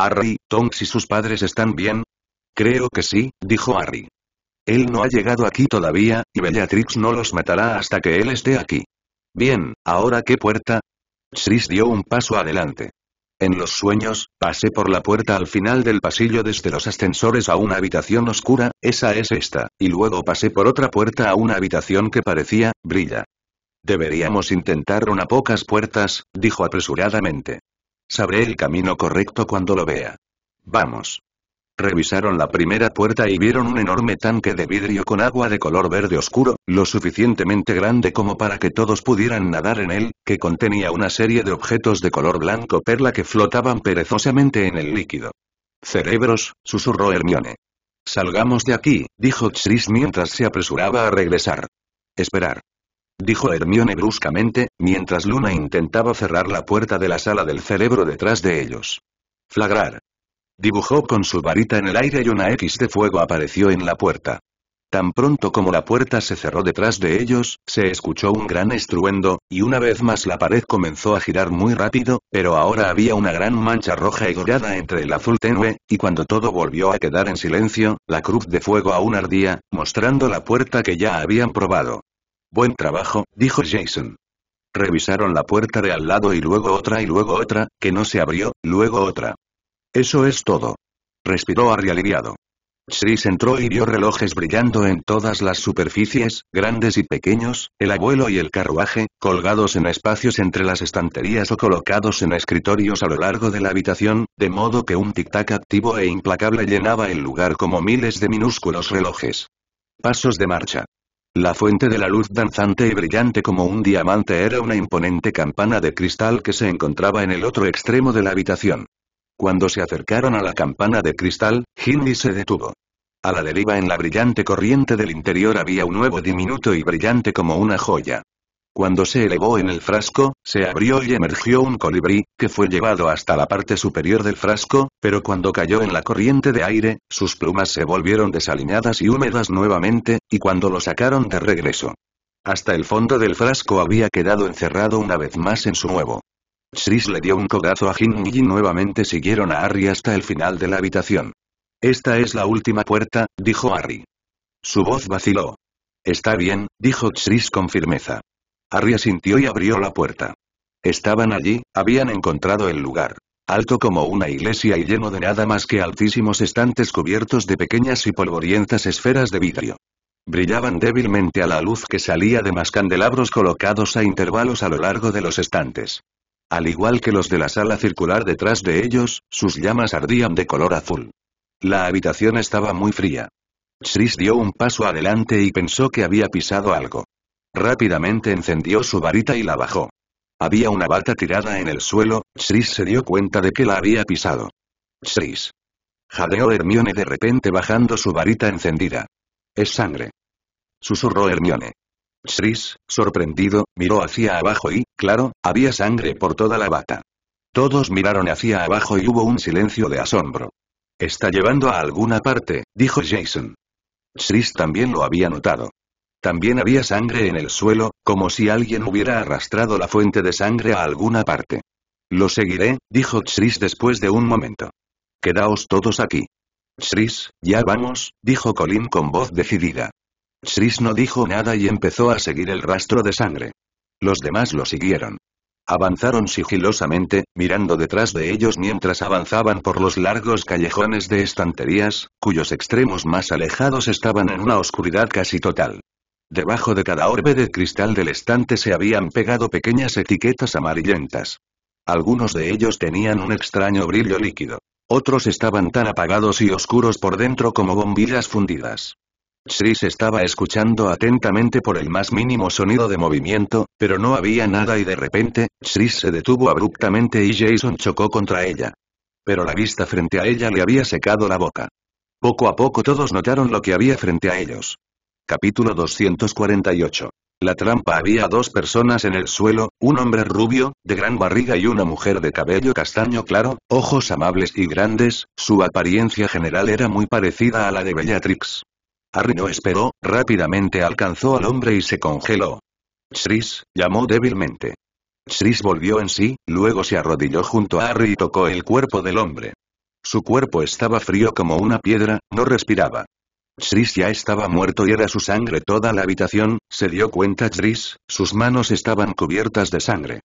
Harry, Tonks y sus padres están bien? Creo que sí, dijo Harry. Él no ha llegado aquí todavía, y Bellatrix no los matará hasta que él esté aquí. Bien, ¿ahora qué puerta? Chris dio un paso adelante. En los sueños, pasé por la puerta al final del pasillo desde los ascensores a una habitación oscura, esa es esta, y luego pasé por otra puerta a una habitación que parecía, brilla. Deberíamos intentar una pocas puertas, dijo apresuradamente. Sabré el camino correcto cuando lo vea. Vamos. Revisaron la primera puerta y vieron un enorme tanque de vidrio con agua de color verde oscuro, lo suficientemente grande como para que todos pudieran nadar en él, que contenía una serie de objetos de color blanco perla que flotaban perezosamente en el líquido. Cerebros, susurró Hermione. Salgamos de aquí, dijo Chris mientras se apresuraba a regresar. Esperar dijo Hermione bruscamente, mientras Luna intentaba cerrar la puerta de la sala del cerebro detrás de ellos. Flagrar. Dibujó con su varita en el aire y una X de fuego apareció en la puerta. Tan pronto como la puerta se cerró detrás de ellos, se escuchó un gran estruendo, y una vez más la pared comenzó a girar muy rápido, pero ahora había una gran mancha roja y dorada entre el azul tenue, y cuando todo volvió a quedar en silencio, la cruz de fuego aún ardía, mostrando la puerta que ya habían probado. Buen trabajo, dijo Jason. Revisaron la puerta de al lado y luego otra y luego otra, que no se abrió, luego otra. Eso es todo. Respiró aliviado. Chris entró y vio relojes brillando en todas las superficies, grandes y pequeños, el abuelo y el carruaje, colgados en espacios entre las estanterías o colocados en escritorios a lo largo de la habitación, de modo que un tic-tac activo e implacable llenaba el lugar como miles de minúsculos relojes. Pasos de marcha. La fuente de la luz danzante y brillante como un diamante era una imponente campana de cristal que se encontraba en el otro extremo de la habitación. Cuando se acercaron a la campana de cristal, Hindi se detuvo. A la deriva en la brillante corriente del interior había un nuevo diminuto y brillante como una joya. Cuando se elevó en el frasco, se abrió y emergió un colibrí, que fue llevado hasta la parte superior del frasco, pero cuando cayó en la corriente de aire, sus plumas se volvieron desalineadas y húmedas nuevamente, y cuando lo sacaron de regreso. Hasta el fondo del frasco había quedado encerrado una vez más en su nuevo. Chris le dio un codazo a Jin y nuevamente siguieron a Harry hasta el final de la habitación. Esta es la última puerta, dijo Harry. Su voz vaciló. Está bien, dijo Chris con firmeza. Arria sintió y abrió la puerta. Estaban allí, habían encontrado el lugar. Alto como una iglesia y lleno de nada más que altísimos estantes cubiertos de pequeñas y polvorientas esferas de vidrio. Brillaban débilmente a la luz que salía de más candelabros colocados a intervalos a lo largo de los estantes. Al igual que los de la sala circular detrás de ellos, sus llamas ardían de color azul. La habitación estaba muy fría. Chris dio un paso adelante y pensó que había pisado algo. Rápidamente encendió su varita y la bajó. Había una bata tirada en el suelo, Chris se dio cuenta de que la había pisado. Chris. Jadeó Hermione de repente bajando su varita encendida. Es sangre. Susurró Hermione. Chris, sorprendido, miró hacia abajo y, claro, había sangre por toda la bata. Todos miraron hacia abajo y hubo un silencio de asombro. Está llevando a alguna parte, dijo Jason. Chris también lo había notado. También había sangre en el suelo, como si alguien hubiera arrastrado la fuente de sangre a alguna parte. Lo seguiré, dijo Chris después de un momento. Quedaos todos aquí. Chris, ya vamos, dijo Colin con voz decidida. Chris no dijo nada y empezó a seguir el rastro de sangre. Los demás lo siguieron. Avanzaron sigilosamente, mirando detrás de ellos mientras avanzaban por los largos callejones de estanterías, cuyos extremos más alejados estaban en una oscuridad casi total. Debajo de cada orbe de cristal del estante se habían pegado pequeñas etiquetas amarillentas. Algunos de ellos tenían un extraño brillo líquido. Otros estaban tan apagados y oscuros por dentro como bombillas fundidas. Chris estaba escuchando atentamente por el más mínimo sonido de movimiento, pero no había nada y de repente, Chris se detuvo abruptamente y Jason chocó contra ella. Pero la vista frente a ella le había secado la boca. Poco a poco todos notaron lo que había frente a ellos. Capítulo 248. La trampa había dos personas en el suelo, un hombre rubio, de gran barriga y una mujer de cabello castaño claro, ojos amables y grandes, su apariencia general era muy parecida a la de Bellatrix. Harry no esperó, rápidamente alcanzó al hombre y se congeló. Chris, llamó débilmente. Chris volvió en sí, luego se arrodilló junto a Harry y tocó el cuerpo del hombre. Su cuerpo estaba frío como una piedra, no respiraba. Chris ya estaba muerto y era su sangre toda la habitación, se dio cuenta Chris, sus manos estaban cubiertas de sangre.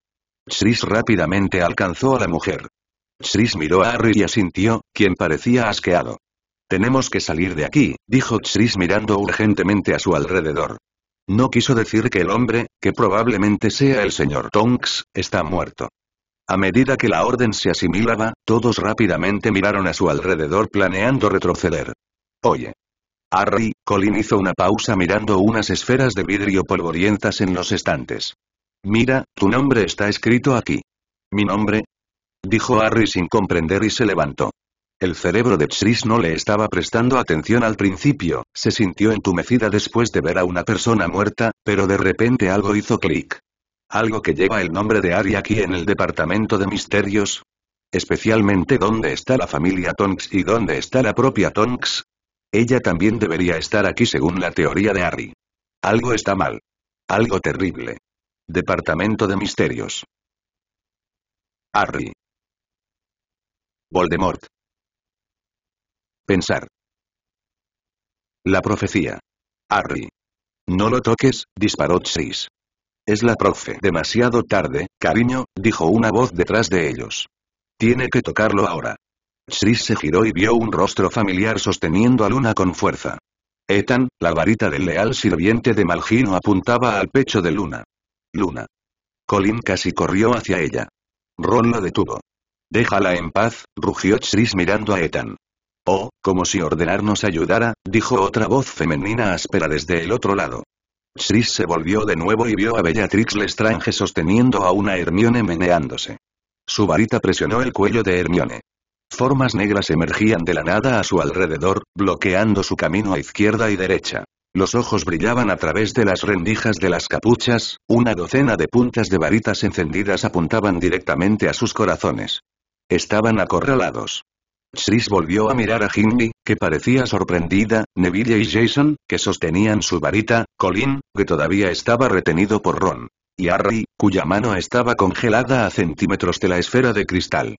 Chris rápidamente alcanzó a la mujer. Chris miró a Harry y asintió, quien parecía asqueado. Tenemos que salir de aquí, dijo Chris mirando urgentemente a su alrededor. No quiso decir que el hombre, que probablemente sea el señor Tonks, está muerto. A medida que la orden se asimilaba, todos rápidamente miraron a su alrededor planeando retroceder. Oye. Harry, Colin hizo una pausa mirando unas esferas de vidrio polvorientas en los estantes. Mira, tu nombre está escrito aquí. ¿Mi nombre? Dijo Harry sin comprender y se levantó. El cerebro de Chris no le estaba prestando atención al principio, se sintió entumecida después de ver a una persona muerta, pero de repente algo hizo clic. Algo que lleva el nombre de Harry aquí en el departamento de misterios. Especialmente dónde está la familia Tonks y dónde está la propia Tonks, ella también debería estar aquí según la teoría de Harry. Algo está mal. Algo terrible. Departamento de Misterios. Harry. Voldemort. Pensar. La profecía. Harry. No lo toques, disparó 6. Es la profe. Demasiado tarde, cariño, dijo una voz detrás de ellos. Tiene que tocarlo ahora. Chris se giró y vio un rostro familiar sosteniendo a Luna con fuerza. Ethan, la varita del leal sirviente de Malgino apuntaba al pecho de Luna. Luna. Colin casi corrió hacia ella. Ron lo detuvo. Déjala en paz, rugió Chris mirando a Ethan. Oh, como si ordenarnos ayudara, dijo otra voz femenina áspera desde el otro lado. Chris se volvió de nuevo y vio a Bellatrix Lestrange sosteniendo a una Hermione meneándose. Su varita presionó el cuello de Hermione. Formas negras emergían de la nada a su alrededor, bloqueando su camino a izquierda y derecha. Los ojos brillaban a través de las rendijas de las capuchas, una docena de puntas de varitas encendidas apuntaban directamente a sus corazones. Estaban acorralados. Chris volvió a mirar a Jimmy, que parecía sorprendida, Neville y Jason, que sostenían su varita, Colin, que todavía estaba retenido por Ron. Y Harry, cuya mano estaba congelada a centímetros de la esfera de cristal.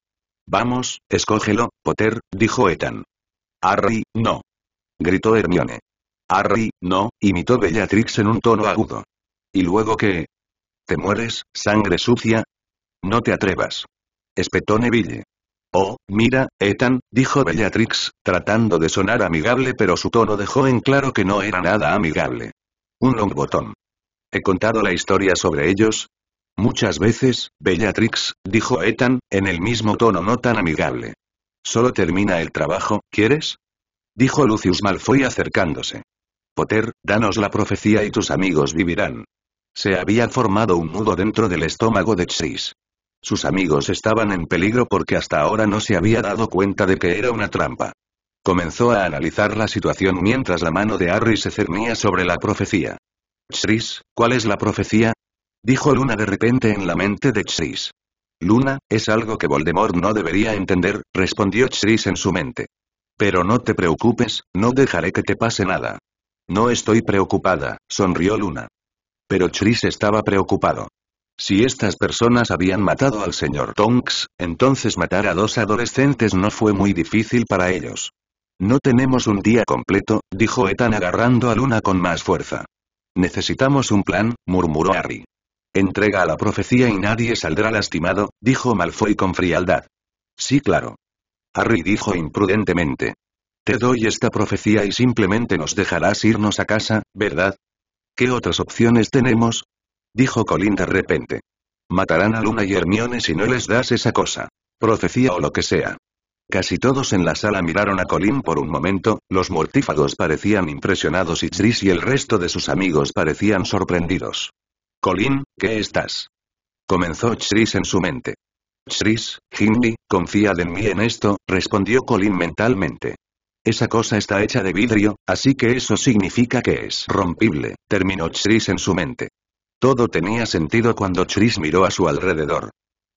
Vamos, escógelo, Potter, dijo Ethan. Harry, no. Gritó Hermione. Harry, no, imitó Bellatrix en un tono agudo. ¿Y luego qué? ¿Te mueres, sangre sucia? No te atrevas. Espetó Neville. Oh, mira, Ethan, dijo Bellatrix, tratando de sonar amigable pero su tono dejó en claro que no era nada amigable. Un longbotón. He contado la historia sobre ellos, Muchas veces, Bellatrix, dijo Ethan, en el mismo tono no tan amigable. Solo termina el trabajo, ¿quieres? Dijo Lucius Malfoy acercándose. Potter, danos la profecía y tus amigos vivirán. Se había formado un nudo dentro del estómago de Chris. Sus amigos estaban en peligro porque hasta ahora no se había dado cuenta de que era una trampa. Comenzó a analizar la situación mientras la mano de Harry se cernía sobre la profecía. Chris, ¿cuál es la profecía? dijo Luna de repente en la mente de Chris. Luna, es algo que Voldemort no debería entender, respondió Chris en su mente. Pero no te preocupes, no dejaré que te pase nada. No estoy preocupada, sonrió Luna. Pero Chris estaba preocupado. Si estas personas habían matado al señor Tonks, entonces matar a dos adolescentes no fue muy difícil para ellos. No tenemos un día completo, dijo Ethan agarrando a Luna con más fuerza. Necesitamos un plan, murmuró Harry. Entrega a la profecía y nadie saldrá lastimado, dijo Malfoy con frialdad. Sí, claro. Harry dijo imprudentemente. Te doy esta profecía y simplemente nos dejarás irnos a casa, ¿verdad? ¿Qué otras opciones tenemos? Dijo Colin de repente. Matarán a Luna y Hermione si no les das esa cosa. Profecía o lo que sea. Casi todos en la sala miraron a Colin por un momento, los mortífagos parecían impresionados y Tris y el resto de sus amigos parecían sorprendidos. Colin, ¿qué estás? Comenzó Chris en su mente. Chris, Hindley, confía en mí en esto, respondió Colin mentalmente. Esa cosa está hecha de vidrio, así que eso significa que es rompible, terminó Chris en su mente. Todo tenía sentido cuando Chris miró a su alrededor.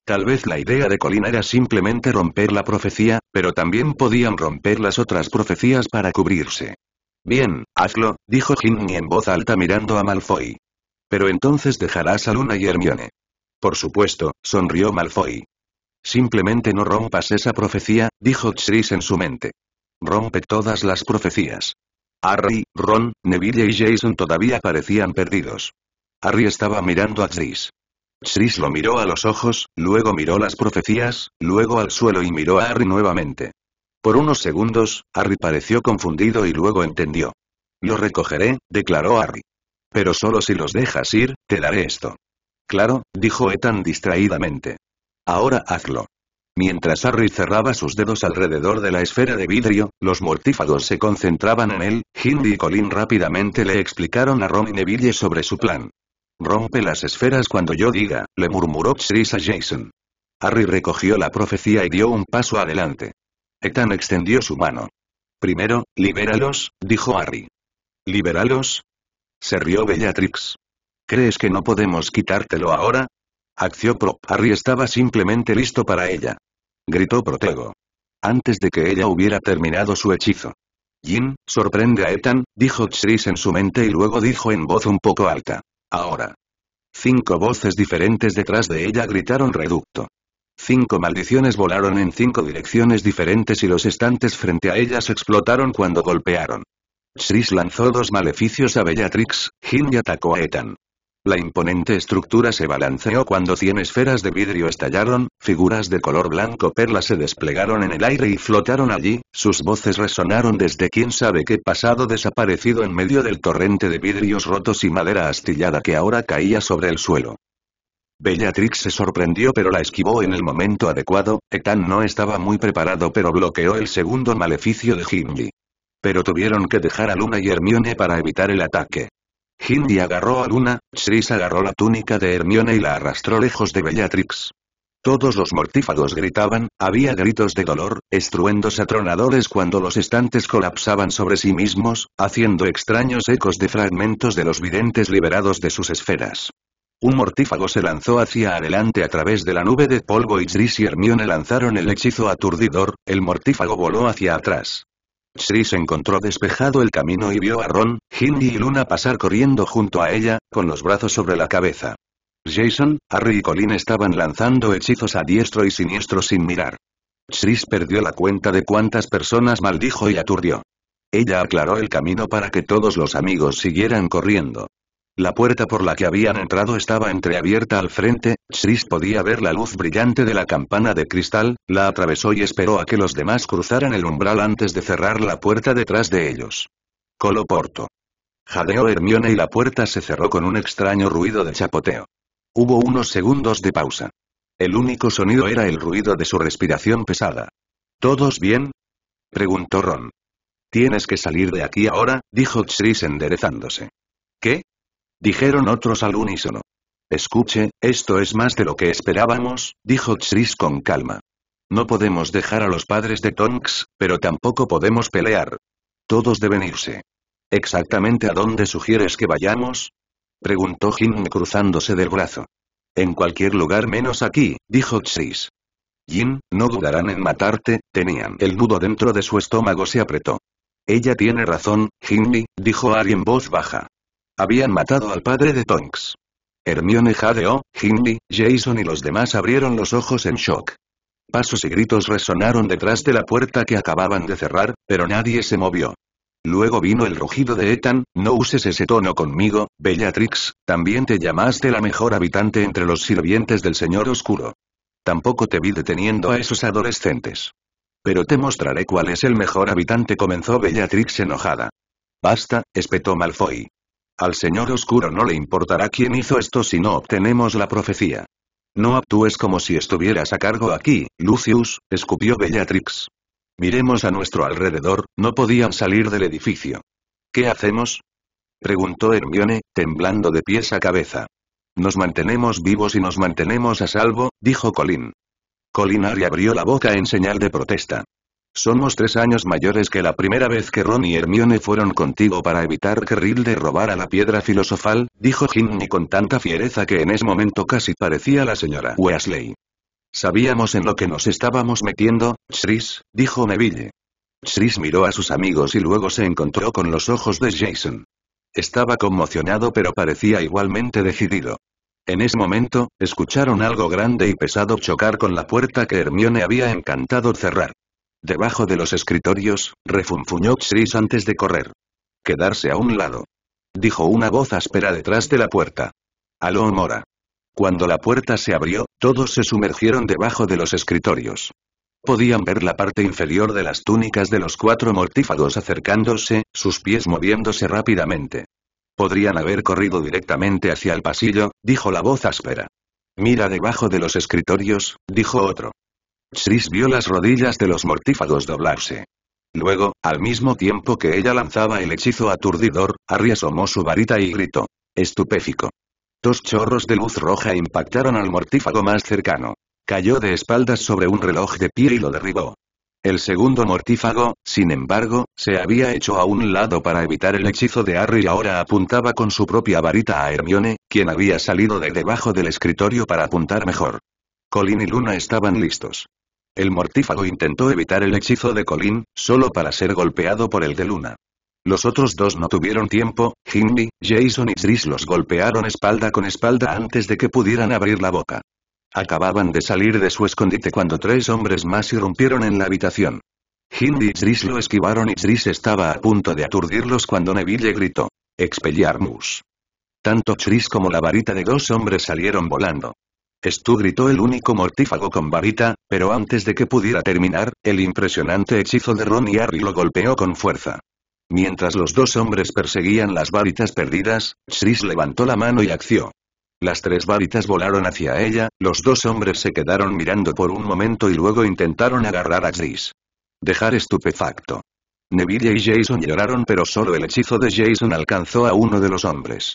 Tal vez la idea de Colin era simplemente romper la profecía, pero también podían romper las otras profecías para cubrirse. Bien, hazlo, dijo Ginny en voz alta mirando a Malfoy. Pero entonces dejarás a Luna y Hermione. Por supuesto, sonrió Malfoy. Simplemente no rompas esa profecía, dijo Tris en su mente. Rompe todas las profecías. Harry, Ron, Neville y Jason todavía parecían perdidos. Harry estaba mirando a Tris. Tris lo miró a los ojos, luego miró las profecías, luego al suelo y miró a Harry nuevamente. Por unos segundos, Harry pareció confundido y luego entendió. Lo recogeré, declaró Harry. Pero solo si los dejas ir, te daré esto. Claro, dijo Ethan distraídamente. Ahora hazlo. Mientras Harry cerraba sus dedos alrededor de la esfera de vidrio, los mortífagos se concentraban en él, Hindi y Colin rápidamente le explicaron a Ron Neville sobre su plan. Rompe las esferas cuando yo diga, le murmuró Chris a Jason. Harry recogió la profecía y dio un paso adelante. Ethan extendió su mano. Primero, libéralos, dijo Harry. ¿Libéralos? Se rió Bellatrix. ¿Crees que no podemos quitártelo ahora? Acció Prop. Harry estaba simplemente listo para ella. Gritó Protego. Antes de que ella hubiera terminado su hechizo. Jin, sorprende a Ethan, dijo Chris en su mente y luego dijo en voz un poco alta. Ahora. Cinco voces diferentes detrás de ella gritaron reducto. Cinco maldiciones volaron en cinco direcciones diferentes y los estantes frente a ellas explotaron cuando golpearon. Tris lanzó dos maleficios a Bellatrix, Jin atacó a Ethan. La imponente estructura se balanceó cuando cien esferas de vidrio estallaron, figuras de color blanco perla se desplegaron en el aire y flotaron allí, sus voces resonaron desde quién sabe qué pasado desaparecido en medio del torrente de vidrios rotos y madera astillada que ahora caía sobre el suelo. Bellatrix se sorprendió pero la esquivó en el momento adecuado, Etan no estaba muy preparado pero bloqueó el segundo maleficio de Himli. Pero tuvieron que dejar a Luna y Hermione para evitar el ataque. Hindi agarró a Luna, Chris agarró la túnica de Hermione y la arrastró lejos de Bellatrix. Todos los mortífagos gritaban, había gritos de dolor, estruendos atronadores cuando los estantes colapsaban sobre sí mismos, haciendo extraños ecos de fragmentos de los videntes liberados de sus esferas. Un mortífago se lanzó hacia adelante a través de la nube de polvo y Chris y Hermione lanzaron el hechizo aturdidor, el mortífago voló hacia atrás. Chris encontró despejado el camino y vio a Ron, Hindi y Luna pasar corriendo junto a ella, con los brazos sobre la cabeza. Jason, Harry y Colin estaban lanzando hechizos a diestro y siniestro sin mirar. Chris perdió la cuenta de cuántas personas maldijo y aturdió. Ella aclaró el camino para que todos los amigos siguieran corriendo. La puerta por la que habían entrado estaba entreabierta al frente, Chris podía ver la luz brillante de la campana de cristal, la atravesó y esperó a que los demás cruzaran el umbral antes de cerrar la puerta detrás de ellos. Coloporto. Jadeó Hermione y la puerta se cerró con un extraño ruido de chapoteo. Hubo unos segundos de pausa. El único sonido era el ruido de su respiración pesada. ¿Todos bien? preguntó Ron. Tienes que salir de aquí ahora, dijo Chris enderezándose. ¿Qué? dijeron otros al unísono. Escuche, esto es más de lo que esperábamos, dijo Chris con calma. No podemos dejar a los padres de Tonks, pero tampoco podemos pelear. Todos deben irse. ¿Exactamente a dónde sugieres que vayamos? preguntó Jin cruzándose del brazo. En cualquier lugar menos aquí, dijo Chris. Jin, no dudarán en matarte, tenían el nudo dentro de su estómago se apretó. Ella tiene razón, Ginny, dijo Ari en voz baja. Habían matado al padre de Tonks. Hermione Jadeo, Hindley, Jason y los demás abrieron los ojos en shock. Pasos y gritos resonaron detrás de la puerta que acababan de cerrar, pero nadie se movió. Luego vino el rugido de Ethan, no uses ese tono conmigo, Bellatrix, también te llamaste la mejor habitante entre los sirvientes del Señor Oscuro. Tampoco te vi deteniendo a esos adolescentes. Pero te mostraré cuál es el mejor habitante comenzó Bellatrix enojada. Basta, espetó Malfoy. Al señor oscuro no le importará quién hizo esto si no obtenemos la profecía. No actúes como si estuvieras a cargo aquí, Lucius, escupió Bellatrix. Miremos a nuestro alrededor, no podían salir del edificio. ¿Qué hacemos? preguntó Hermione, temblando de pies a cabeza. Nos mantenemos vivos y nos mantenemos a salvo, dijo Colin. Colin Ari abrió la boca en señal de protesta. Somos tres años mayores que la primera vez que Ron y Hermione fueron contigo para evitar que Rilde robara la piedra filosofal, dijo Ginny con tanta fiereza que en ese momento casi parecía la señora Weasley. Sabíamos en lo que nos estábamos metiendo, Chris, dijo Neville. Chris miró a sus amigos y luego se encontró con los ojos de Jason. Estaba conmocionado pero parecía igualmente decidido. En ese momento, escucharon algo grande y pesado chocar con la puerta que Hermione había encantado cerrar. Debajo de los escritorios, refunfuñó Chris antes de correr. Quedarse a un lado. Dijo una voz áspera detrás de la puerta. Aló Mora. Cuando la puerta se abrió, todos se sumergieron debajo de los escritorios. Podían ver la parte inferior de las túnicas de los cuatro mortífagos acercándose, sus pies moviéndose rápidamente. Podrían haber corrido directamente hacia el pasillo, dijo la voz áspera. Mira debajo de los escritorios, dijo otro. Chris vio las rodillas de los mortífagos doblarse. Luego, al mismo tiempo que ella lanzaba el hechizo aturdidor, Harry asomó su varita y gritó. Estupéfico. Dos chorros de luz roja impactaron al mortífago más cercano. Cayó de espaldas sobre un reloj de pie y lo derribó. El segundo mortífago, sin embargo, se había hecho a un lado para evitar el hechizo de Harry y ahora apuntaba con su propia varita a Hermione, quien había salido de debajo del escritorio para apuntar mejor. Colin y Luna estaban listos. El mortífago intentó evitar el hechizo de Colin, solo para ser golpeado por el de Luna. Los otros dos no tuvieron tiempo, Hindy, Jason y Tris los golpearon espalda con espalda antes de que pudieran abrir la boca. Acababan de salir de su escondite cuando tres hombres más irrumpieron en la habitación. Hindi y Tris lo esquivaron y Tris estaba a punto de aturdirlos cuando Neville gritó. Expelliarmus. Tanto Tris como la varita de dos hombres salieron volando. Stu gritó el único mortífago con varita, pero antes de que pudiera terminar, el impresionante hechizo de Ron y Harry lo golpeó con fuerza. Mientras los dos hombres perseguían las varitas perdidas, Chris levantó la mano y acció. Las tres varitas volaron hacia ella, los dos hombres se quedaron mirando por un momento y luego intentaron agarrar a Chris. Dejar estupefacto. Neville y Jason lloraron pero solo el hechizo de Jason alcanzó a uno de los hombres.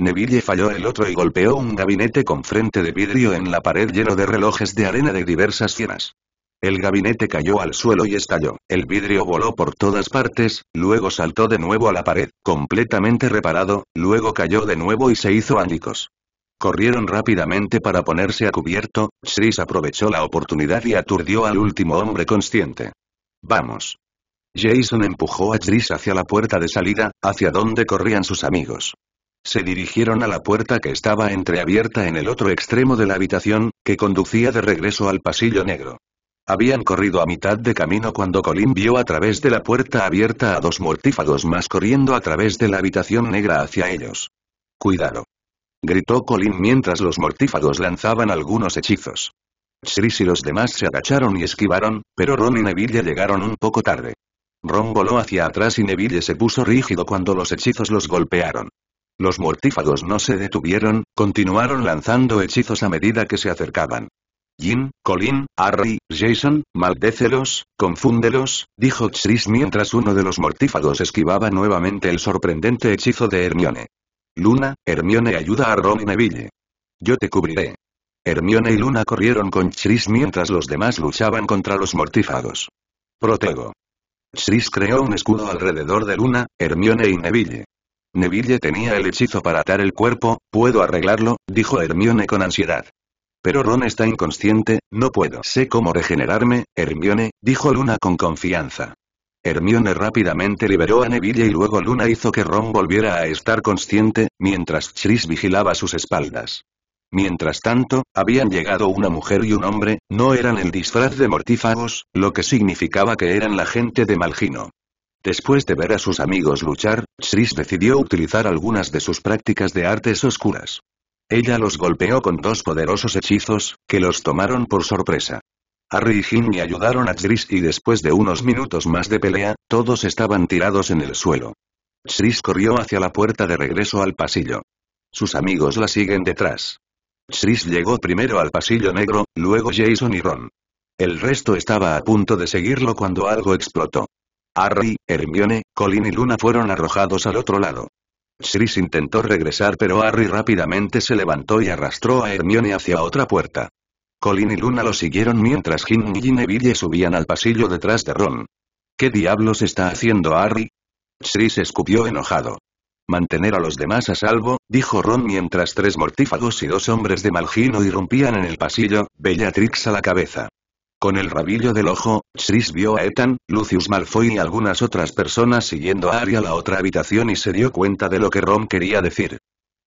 Neville falló el otro y golpeó un gabinete con frente de vidrio en la pared lleno de relojes de arena de diversas fieras. El gabinete cayó al suelo y estalló, el vidrio voló por todas partes, luego saltó de nuevo a la pared, completamente reparado, luego cayó de nuevo y se hizo ánicos. Corrieron rápidamente para ponerse a cubierto, Chris aprovechó la oportunidad y aturdió al último hombre consciente. Vamos. Jason empujó a Chris hacia la puerta de salida, hacia donde corrían sus amigos. Se dirigieron a la puerta que estaba entreabierta en el otro extremo de la habitación, que conducía de regreso al pasillo negro. Habían corrido a mitad de camino cuando Colin vio a través de la puerta abierta a dos mortífagos más corriendo a través de la habitación negra hacia ellos. Cuidado. Gritó Colin mientras los mortífagos lanzaban algunos hechizos. Chris y los demás se agacharon y esquivaron, pero Ron y Neville llegaron un poco tarde. Ron voló hacia atrás y Neville se puso rígido cuando los hechizos los golpearon. Los mortífagos no se detuvieron, continuaron lanzando hechizos a medida que se acercaban. Jin, Colin, Harry, Jason, maldécelos, confúndelos, dijo Chris mientras uno de los mortífagos esquivaba nuevamente el sorprendente hechizo de Hermione. Luna, Hermione ayuda a Ron y Neville. Yo te cubriré. Hermione y Luna corrieron con Chris mientras los demás luchaban contra los mortífagos. Protego. Chris creó un escudo alrededor de Luna, Hermione y Neville. Neville tenía el hechizo para atar el cuerpo, puedo arreglarlo, dijo Hermione con ansiedad. Pero Ron está inconsciente, no puedo. Sé cómo regenerarme, Hermione, dijo Luna con confianza. Hermione rápidamente liberó a Neville y luego Luna hizo que Ron volviera a estar consciente, mientras Chris vigilaba sus espaldas. Mientras tanto, habían llegado una mujer y un hombre, no eran el disfraz de mortífagos, lo que significaba que eran la gente de Malgino. Después de ver a sus amigos luchar, Chris decidió utilizar algunas de sus prácticas de artes oscuras. Ella los golpeó con dos poderosos hechizos, que los tomaron por sorpresa. Harry y ayudaron a Chris y después de unos minutos más de pelea, todos estaban tirados en el suelo. Chris corrió hacia la puerta de regreso al pasillo. Sus amigos la siguen detrás. Chris llegó primero al pasillo negro, luego Jason y Ron. El resto estaba a punto de seguirlo cuando algo explotó. Harry, Hermione, Colin y Luna fueron arrojados al otro lado. Chris intentó regresar pero Harry rápidamente se levantó y arrastró a Hermione hacia otra puerta. Colin y Luna lo siguieron mientras Jim y Neville subían al pasillo detrás de Ron. ¿Qué diablos está haciendo Harry? Chris escupió enojado. Mantener a los demás a salvo, dijo Ron mientras tres mortífagos y dos hombres de Malgino irrumpían en el pasillo, Bellatrix a la cabeza. Con el rabillo del ojo, Chris vio a Ethan, Lucius Malfoy y algunas otras personas siguiendo a Ari a la otra habitación y se dio cuenta de lo que Ron quería decir.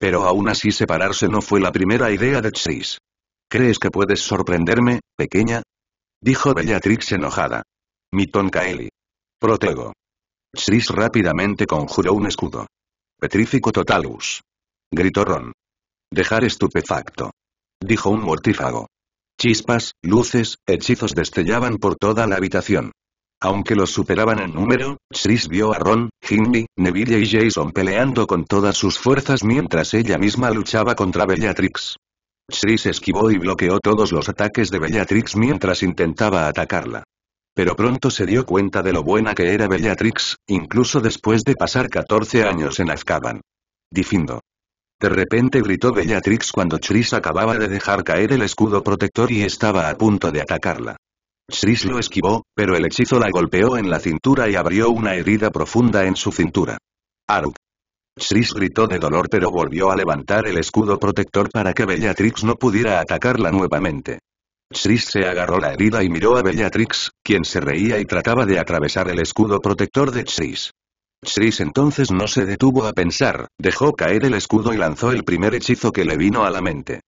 Pero aún así separarse no fue la primera idea de Chris. ¿Crees que puedes sorprenderme, pequeña? Dijo Bellatrix enojada. Mi Kaeli. Protego. Chris rápidamente conjuró un escudo. Petrífico totalus. Gritó Ron. Dejar estupefacto. Dijo un mortífago. Chispas, luces, hechizos destellaban por toda la habitación. Aunque los superaban en número, Chris vio a Ron, Hindley, Neville y Jason peleando con todas sus fuerzas mientras ella misma luchaba contra Bellatrix. Chris esquivó y bloqueó todos los ataques de Bellatrix mientras intentaba atacarla. Pero pronto se dio cuenta de lo buena que era Bellatrix, incluso después de pasar 14 años en Azkaban. Difindo. De repente gritó Bellatrix cuando Chris acababa de dejar caer el escudo protector y estaba a punto de atacarla. Chris lo esquivó, pero el hechizo la golpeó en la cintura y abrió una herida profunda en su cintura. Aruk. Chris gritó de dolor pero volvió a levantar el escudo protector para que Bellatrix no pudiera atacarla nuevamente. Chris se agarró la herida y miró a Bellatrix, quien se reía y trataba de atravesar el escudo protector de Chris. Chris entonces no se detuvo a pensar, dejó caer el escudo y lanzó el primer hechizo que le vino a la mente.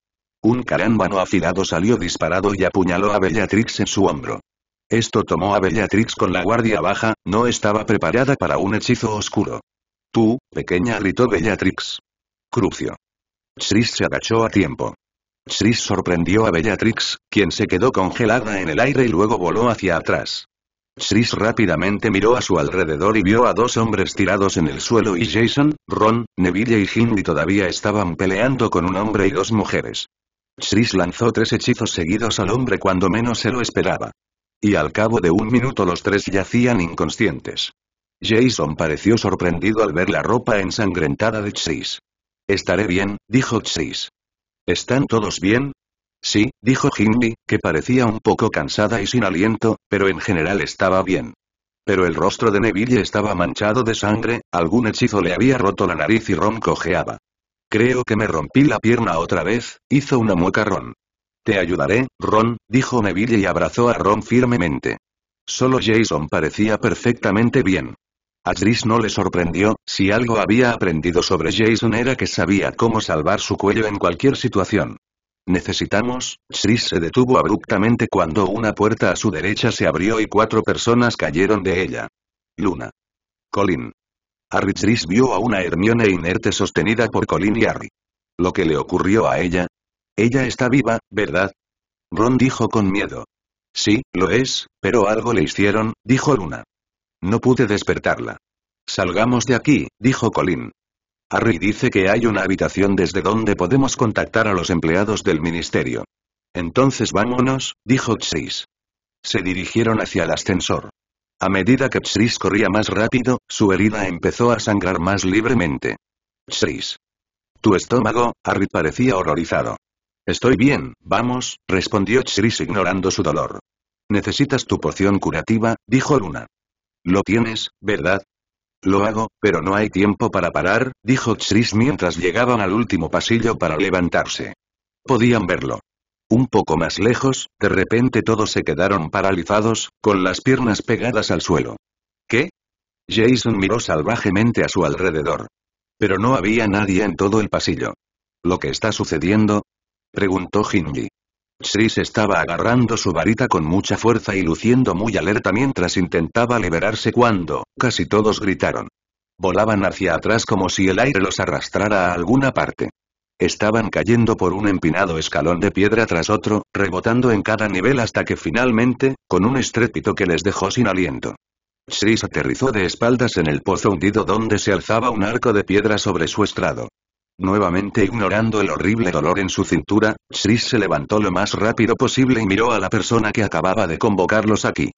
Un carámbano afilado salió disparado y apuñaló a Bellatrix en su hombro. Esto tomó a Bellatrix con la guardia baja, no estaba preparada para un hechizo oscuro. Tú, pequeña, gritó Bellatrix. Crucio. Chris se agachó a tiempo. Chris sorprendió a Bellatrix, quien se quedó congelada en el aire y luego voló hacia atrás. Chris rápidamente miró a su alrededor y vio a dos hombres tirados en el suelo y Jason, Ron, Neville y Hindi todavía estaban peleando con un hombre y dos mujeres. Chris lanzó tres hechizos seguidos al hombre cuando menos se lo esperaba. Y al cabo de un minuto los tres yacían inconscientes. Jason pareció sorprendido al ver la ropa ensangrentada de Chris. Estaré bien, dijo Chris. ¿Están todos bien? Sí, dijo Hindley, que parecía un poco cansada y sin aliento, pero en general estaba bien. Pero el rostro de Neville estaba manchado de sangre, algún hechizo le había roto la nariz y Ron cojeaba. Creo que me rompí la pierna otra vez, hizo una mueca Ron. Te ayudaré, Ron, dijo Neville y abrazó a Ron firmemente. Solo Jason parecía perfectamente bien. A no le sorprendió, si algo había aprendido sobre Jason era que sabía cómo salvar su cuello en cualquier situación. Necesitamos, Chris se detuvo abruptamente cuando una puerta a su derecha se abrió y cuatro personas cayeron de ella. Luna. Colin. Harry Chris vio a una Hermione inerte sostenida por Colin y Harry. Lo que le ocurrió a ella. Ella está viva, ¿verdad? Ron dijo con miedo. Sí, lo es, pero algo le hicieron, dijo Luna. No pude despertarla. Salgamos de aquí, dijo Colin. Harry dice que hay una habitación desde donde podemos contactar a los empleados del ministerio. Entonces vámonos, dijo Chris. Se dirigieron hacia el ascensor. A medida que Chris corría más rápido, su herida empezó a sangrar más libremente. Chris. Tu estómago, Harry parecía horrorizado. Estoy bien, vamos, respondió Chris ignorando su dolor. Necesitas tu poción curativa, dijo Luna. Lo tienes, ¿verdad? Lo hago, pero no hay tiempo para parar, dijo Chris mientras llegaban al último pasillo para levantarse. Podían verlo. Un poco más lejos, de repente todos se quedaron paralizados, con las piernas pegadas al suelo. ¿Qué? Jason miró salvajemente a su alrededor. Pero no había nadie en todo el pasillo. ¿Lo que está sucediendo? preguntó Hinley. Chris estaba agarrando su varita con mucha fuerza y luciendo muy alerta mientras intentaba liberarse cuando, casi todos gritaron. Volaban hacia atrás como si el aire los arrastrara a alguna parte. Estaban cayendo por un empinado escalón de piedra tras otro, rebotando en cada nivel hasta que finalmente, con un estrépito que les dejó sin aliento. Chris aterrizó de espaldas en el pozo hundido donde se alzaba un arco de piedra sobre su estrado. Nuevamente ignorando el horrible dolor en su cintura, Chris se levantó lo más rápido posible y miró a la persona que acababa de convocarlos aquí.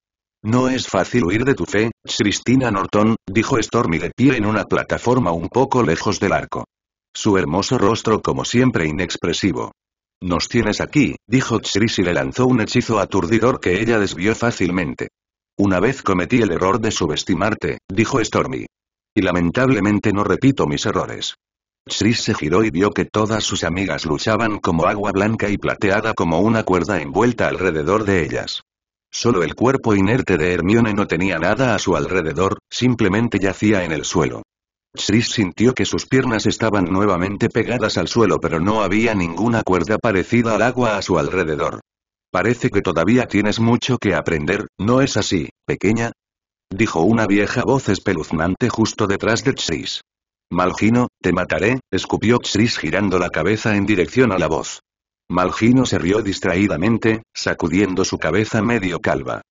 No es fácil huir de tu fe, Christina Norton, dijo Stormy de pie en una plataforma un poco lejos del arco. Su hermoso rostro como siempre inexpresivo. Nos tienes aquí, dijo Chris y le lanzó un hechizo aturdidor que ella desvió fácilmente. Una vez cometí el error de subestimarte, dijo Stormy. Y lamentablemente no repito mis errores. Tris se giró y vio que todas sus amigas luchaban como agua blanca y plateada como una cuerda envuelta alrededor de ellas. Solo el cuerpo inerte de Hermione no tenía nada a su alrededor, simplemente yacía en el suelo. Tris sintió que sus piernas estaban nuevamente pegadas al suelo pero no había ninguna cuerda parecida al agua a su alrededor. Parece que todavía tienes mucho que aprender, ¿no es así, pequeña? Dijo una vieja voz espeluznante justo detrás de Tris. Malgino, te mataré, escupió Chris girando la cabeza en dirección a la voz. Malgino se rió distraídamente, sacudiendo su cabeza medio calva.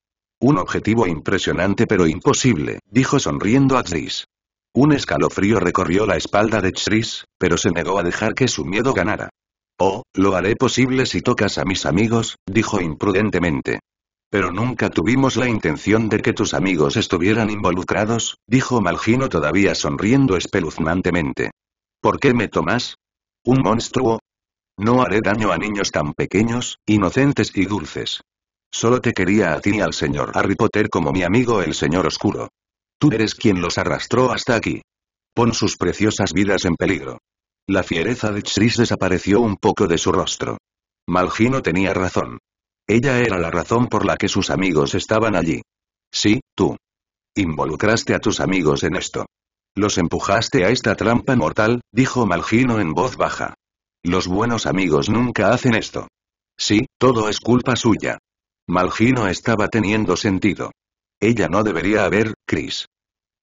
Un objetivo impresionante pero imposible, dijo sonriendo a Chris. Un escalofrío recorrió la espalda de Chris, pero se negó a dejar que su miedo ganara. Oh, lo haré posible si tocas a mis amigos, dijo imprudentemente. Pero nunca tuvimos la intención de que tus amigos estuvieran involucrados, dijo Malgino todavía sonriendo espeluznantemente. ¿Por qué me tomas? ¿Un monstruo? No haré daño a niños tan pequeños, inocentes y dulces. Solo te quería a ti y al señor Harry Potter como mi amigo el señor oscuro. Tú eres quien los arrastró hasta aquí. Pon sus preciosas vidas en peligro. La fiereza de Chris desapareció un poco de su rostro. Malgino tenía razón. Ella era la razón por la que sus amigos estaban allí. Sí, tú. Involucraste a tus amigos en esto. Los empujaste a esta trampa mortal, dijo Malgino en voz baja. Los buenos amigos nunca hacen esto. Sí, todo es culpa suya. Malgino estaba teniendo sentido. Ella no debería haber, Chris.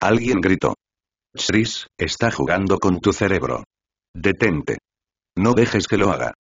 Alguien gritó. Chris, está jugando con tu cerebro. Detente. No dejes que lo haga.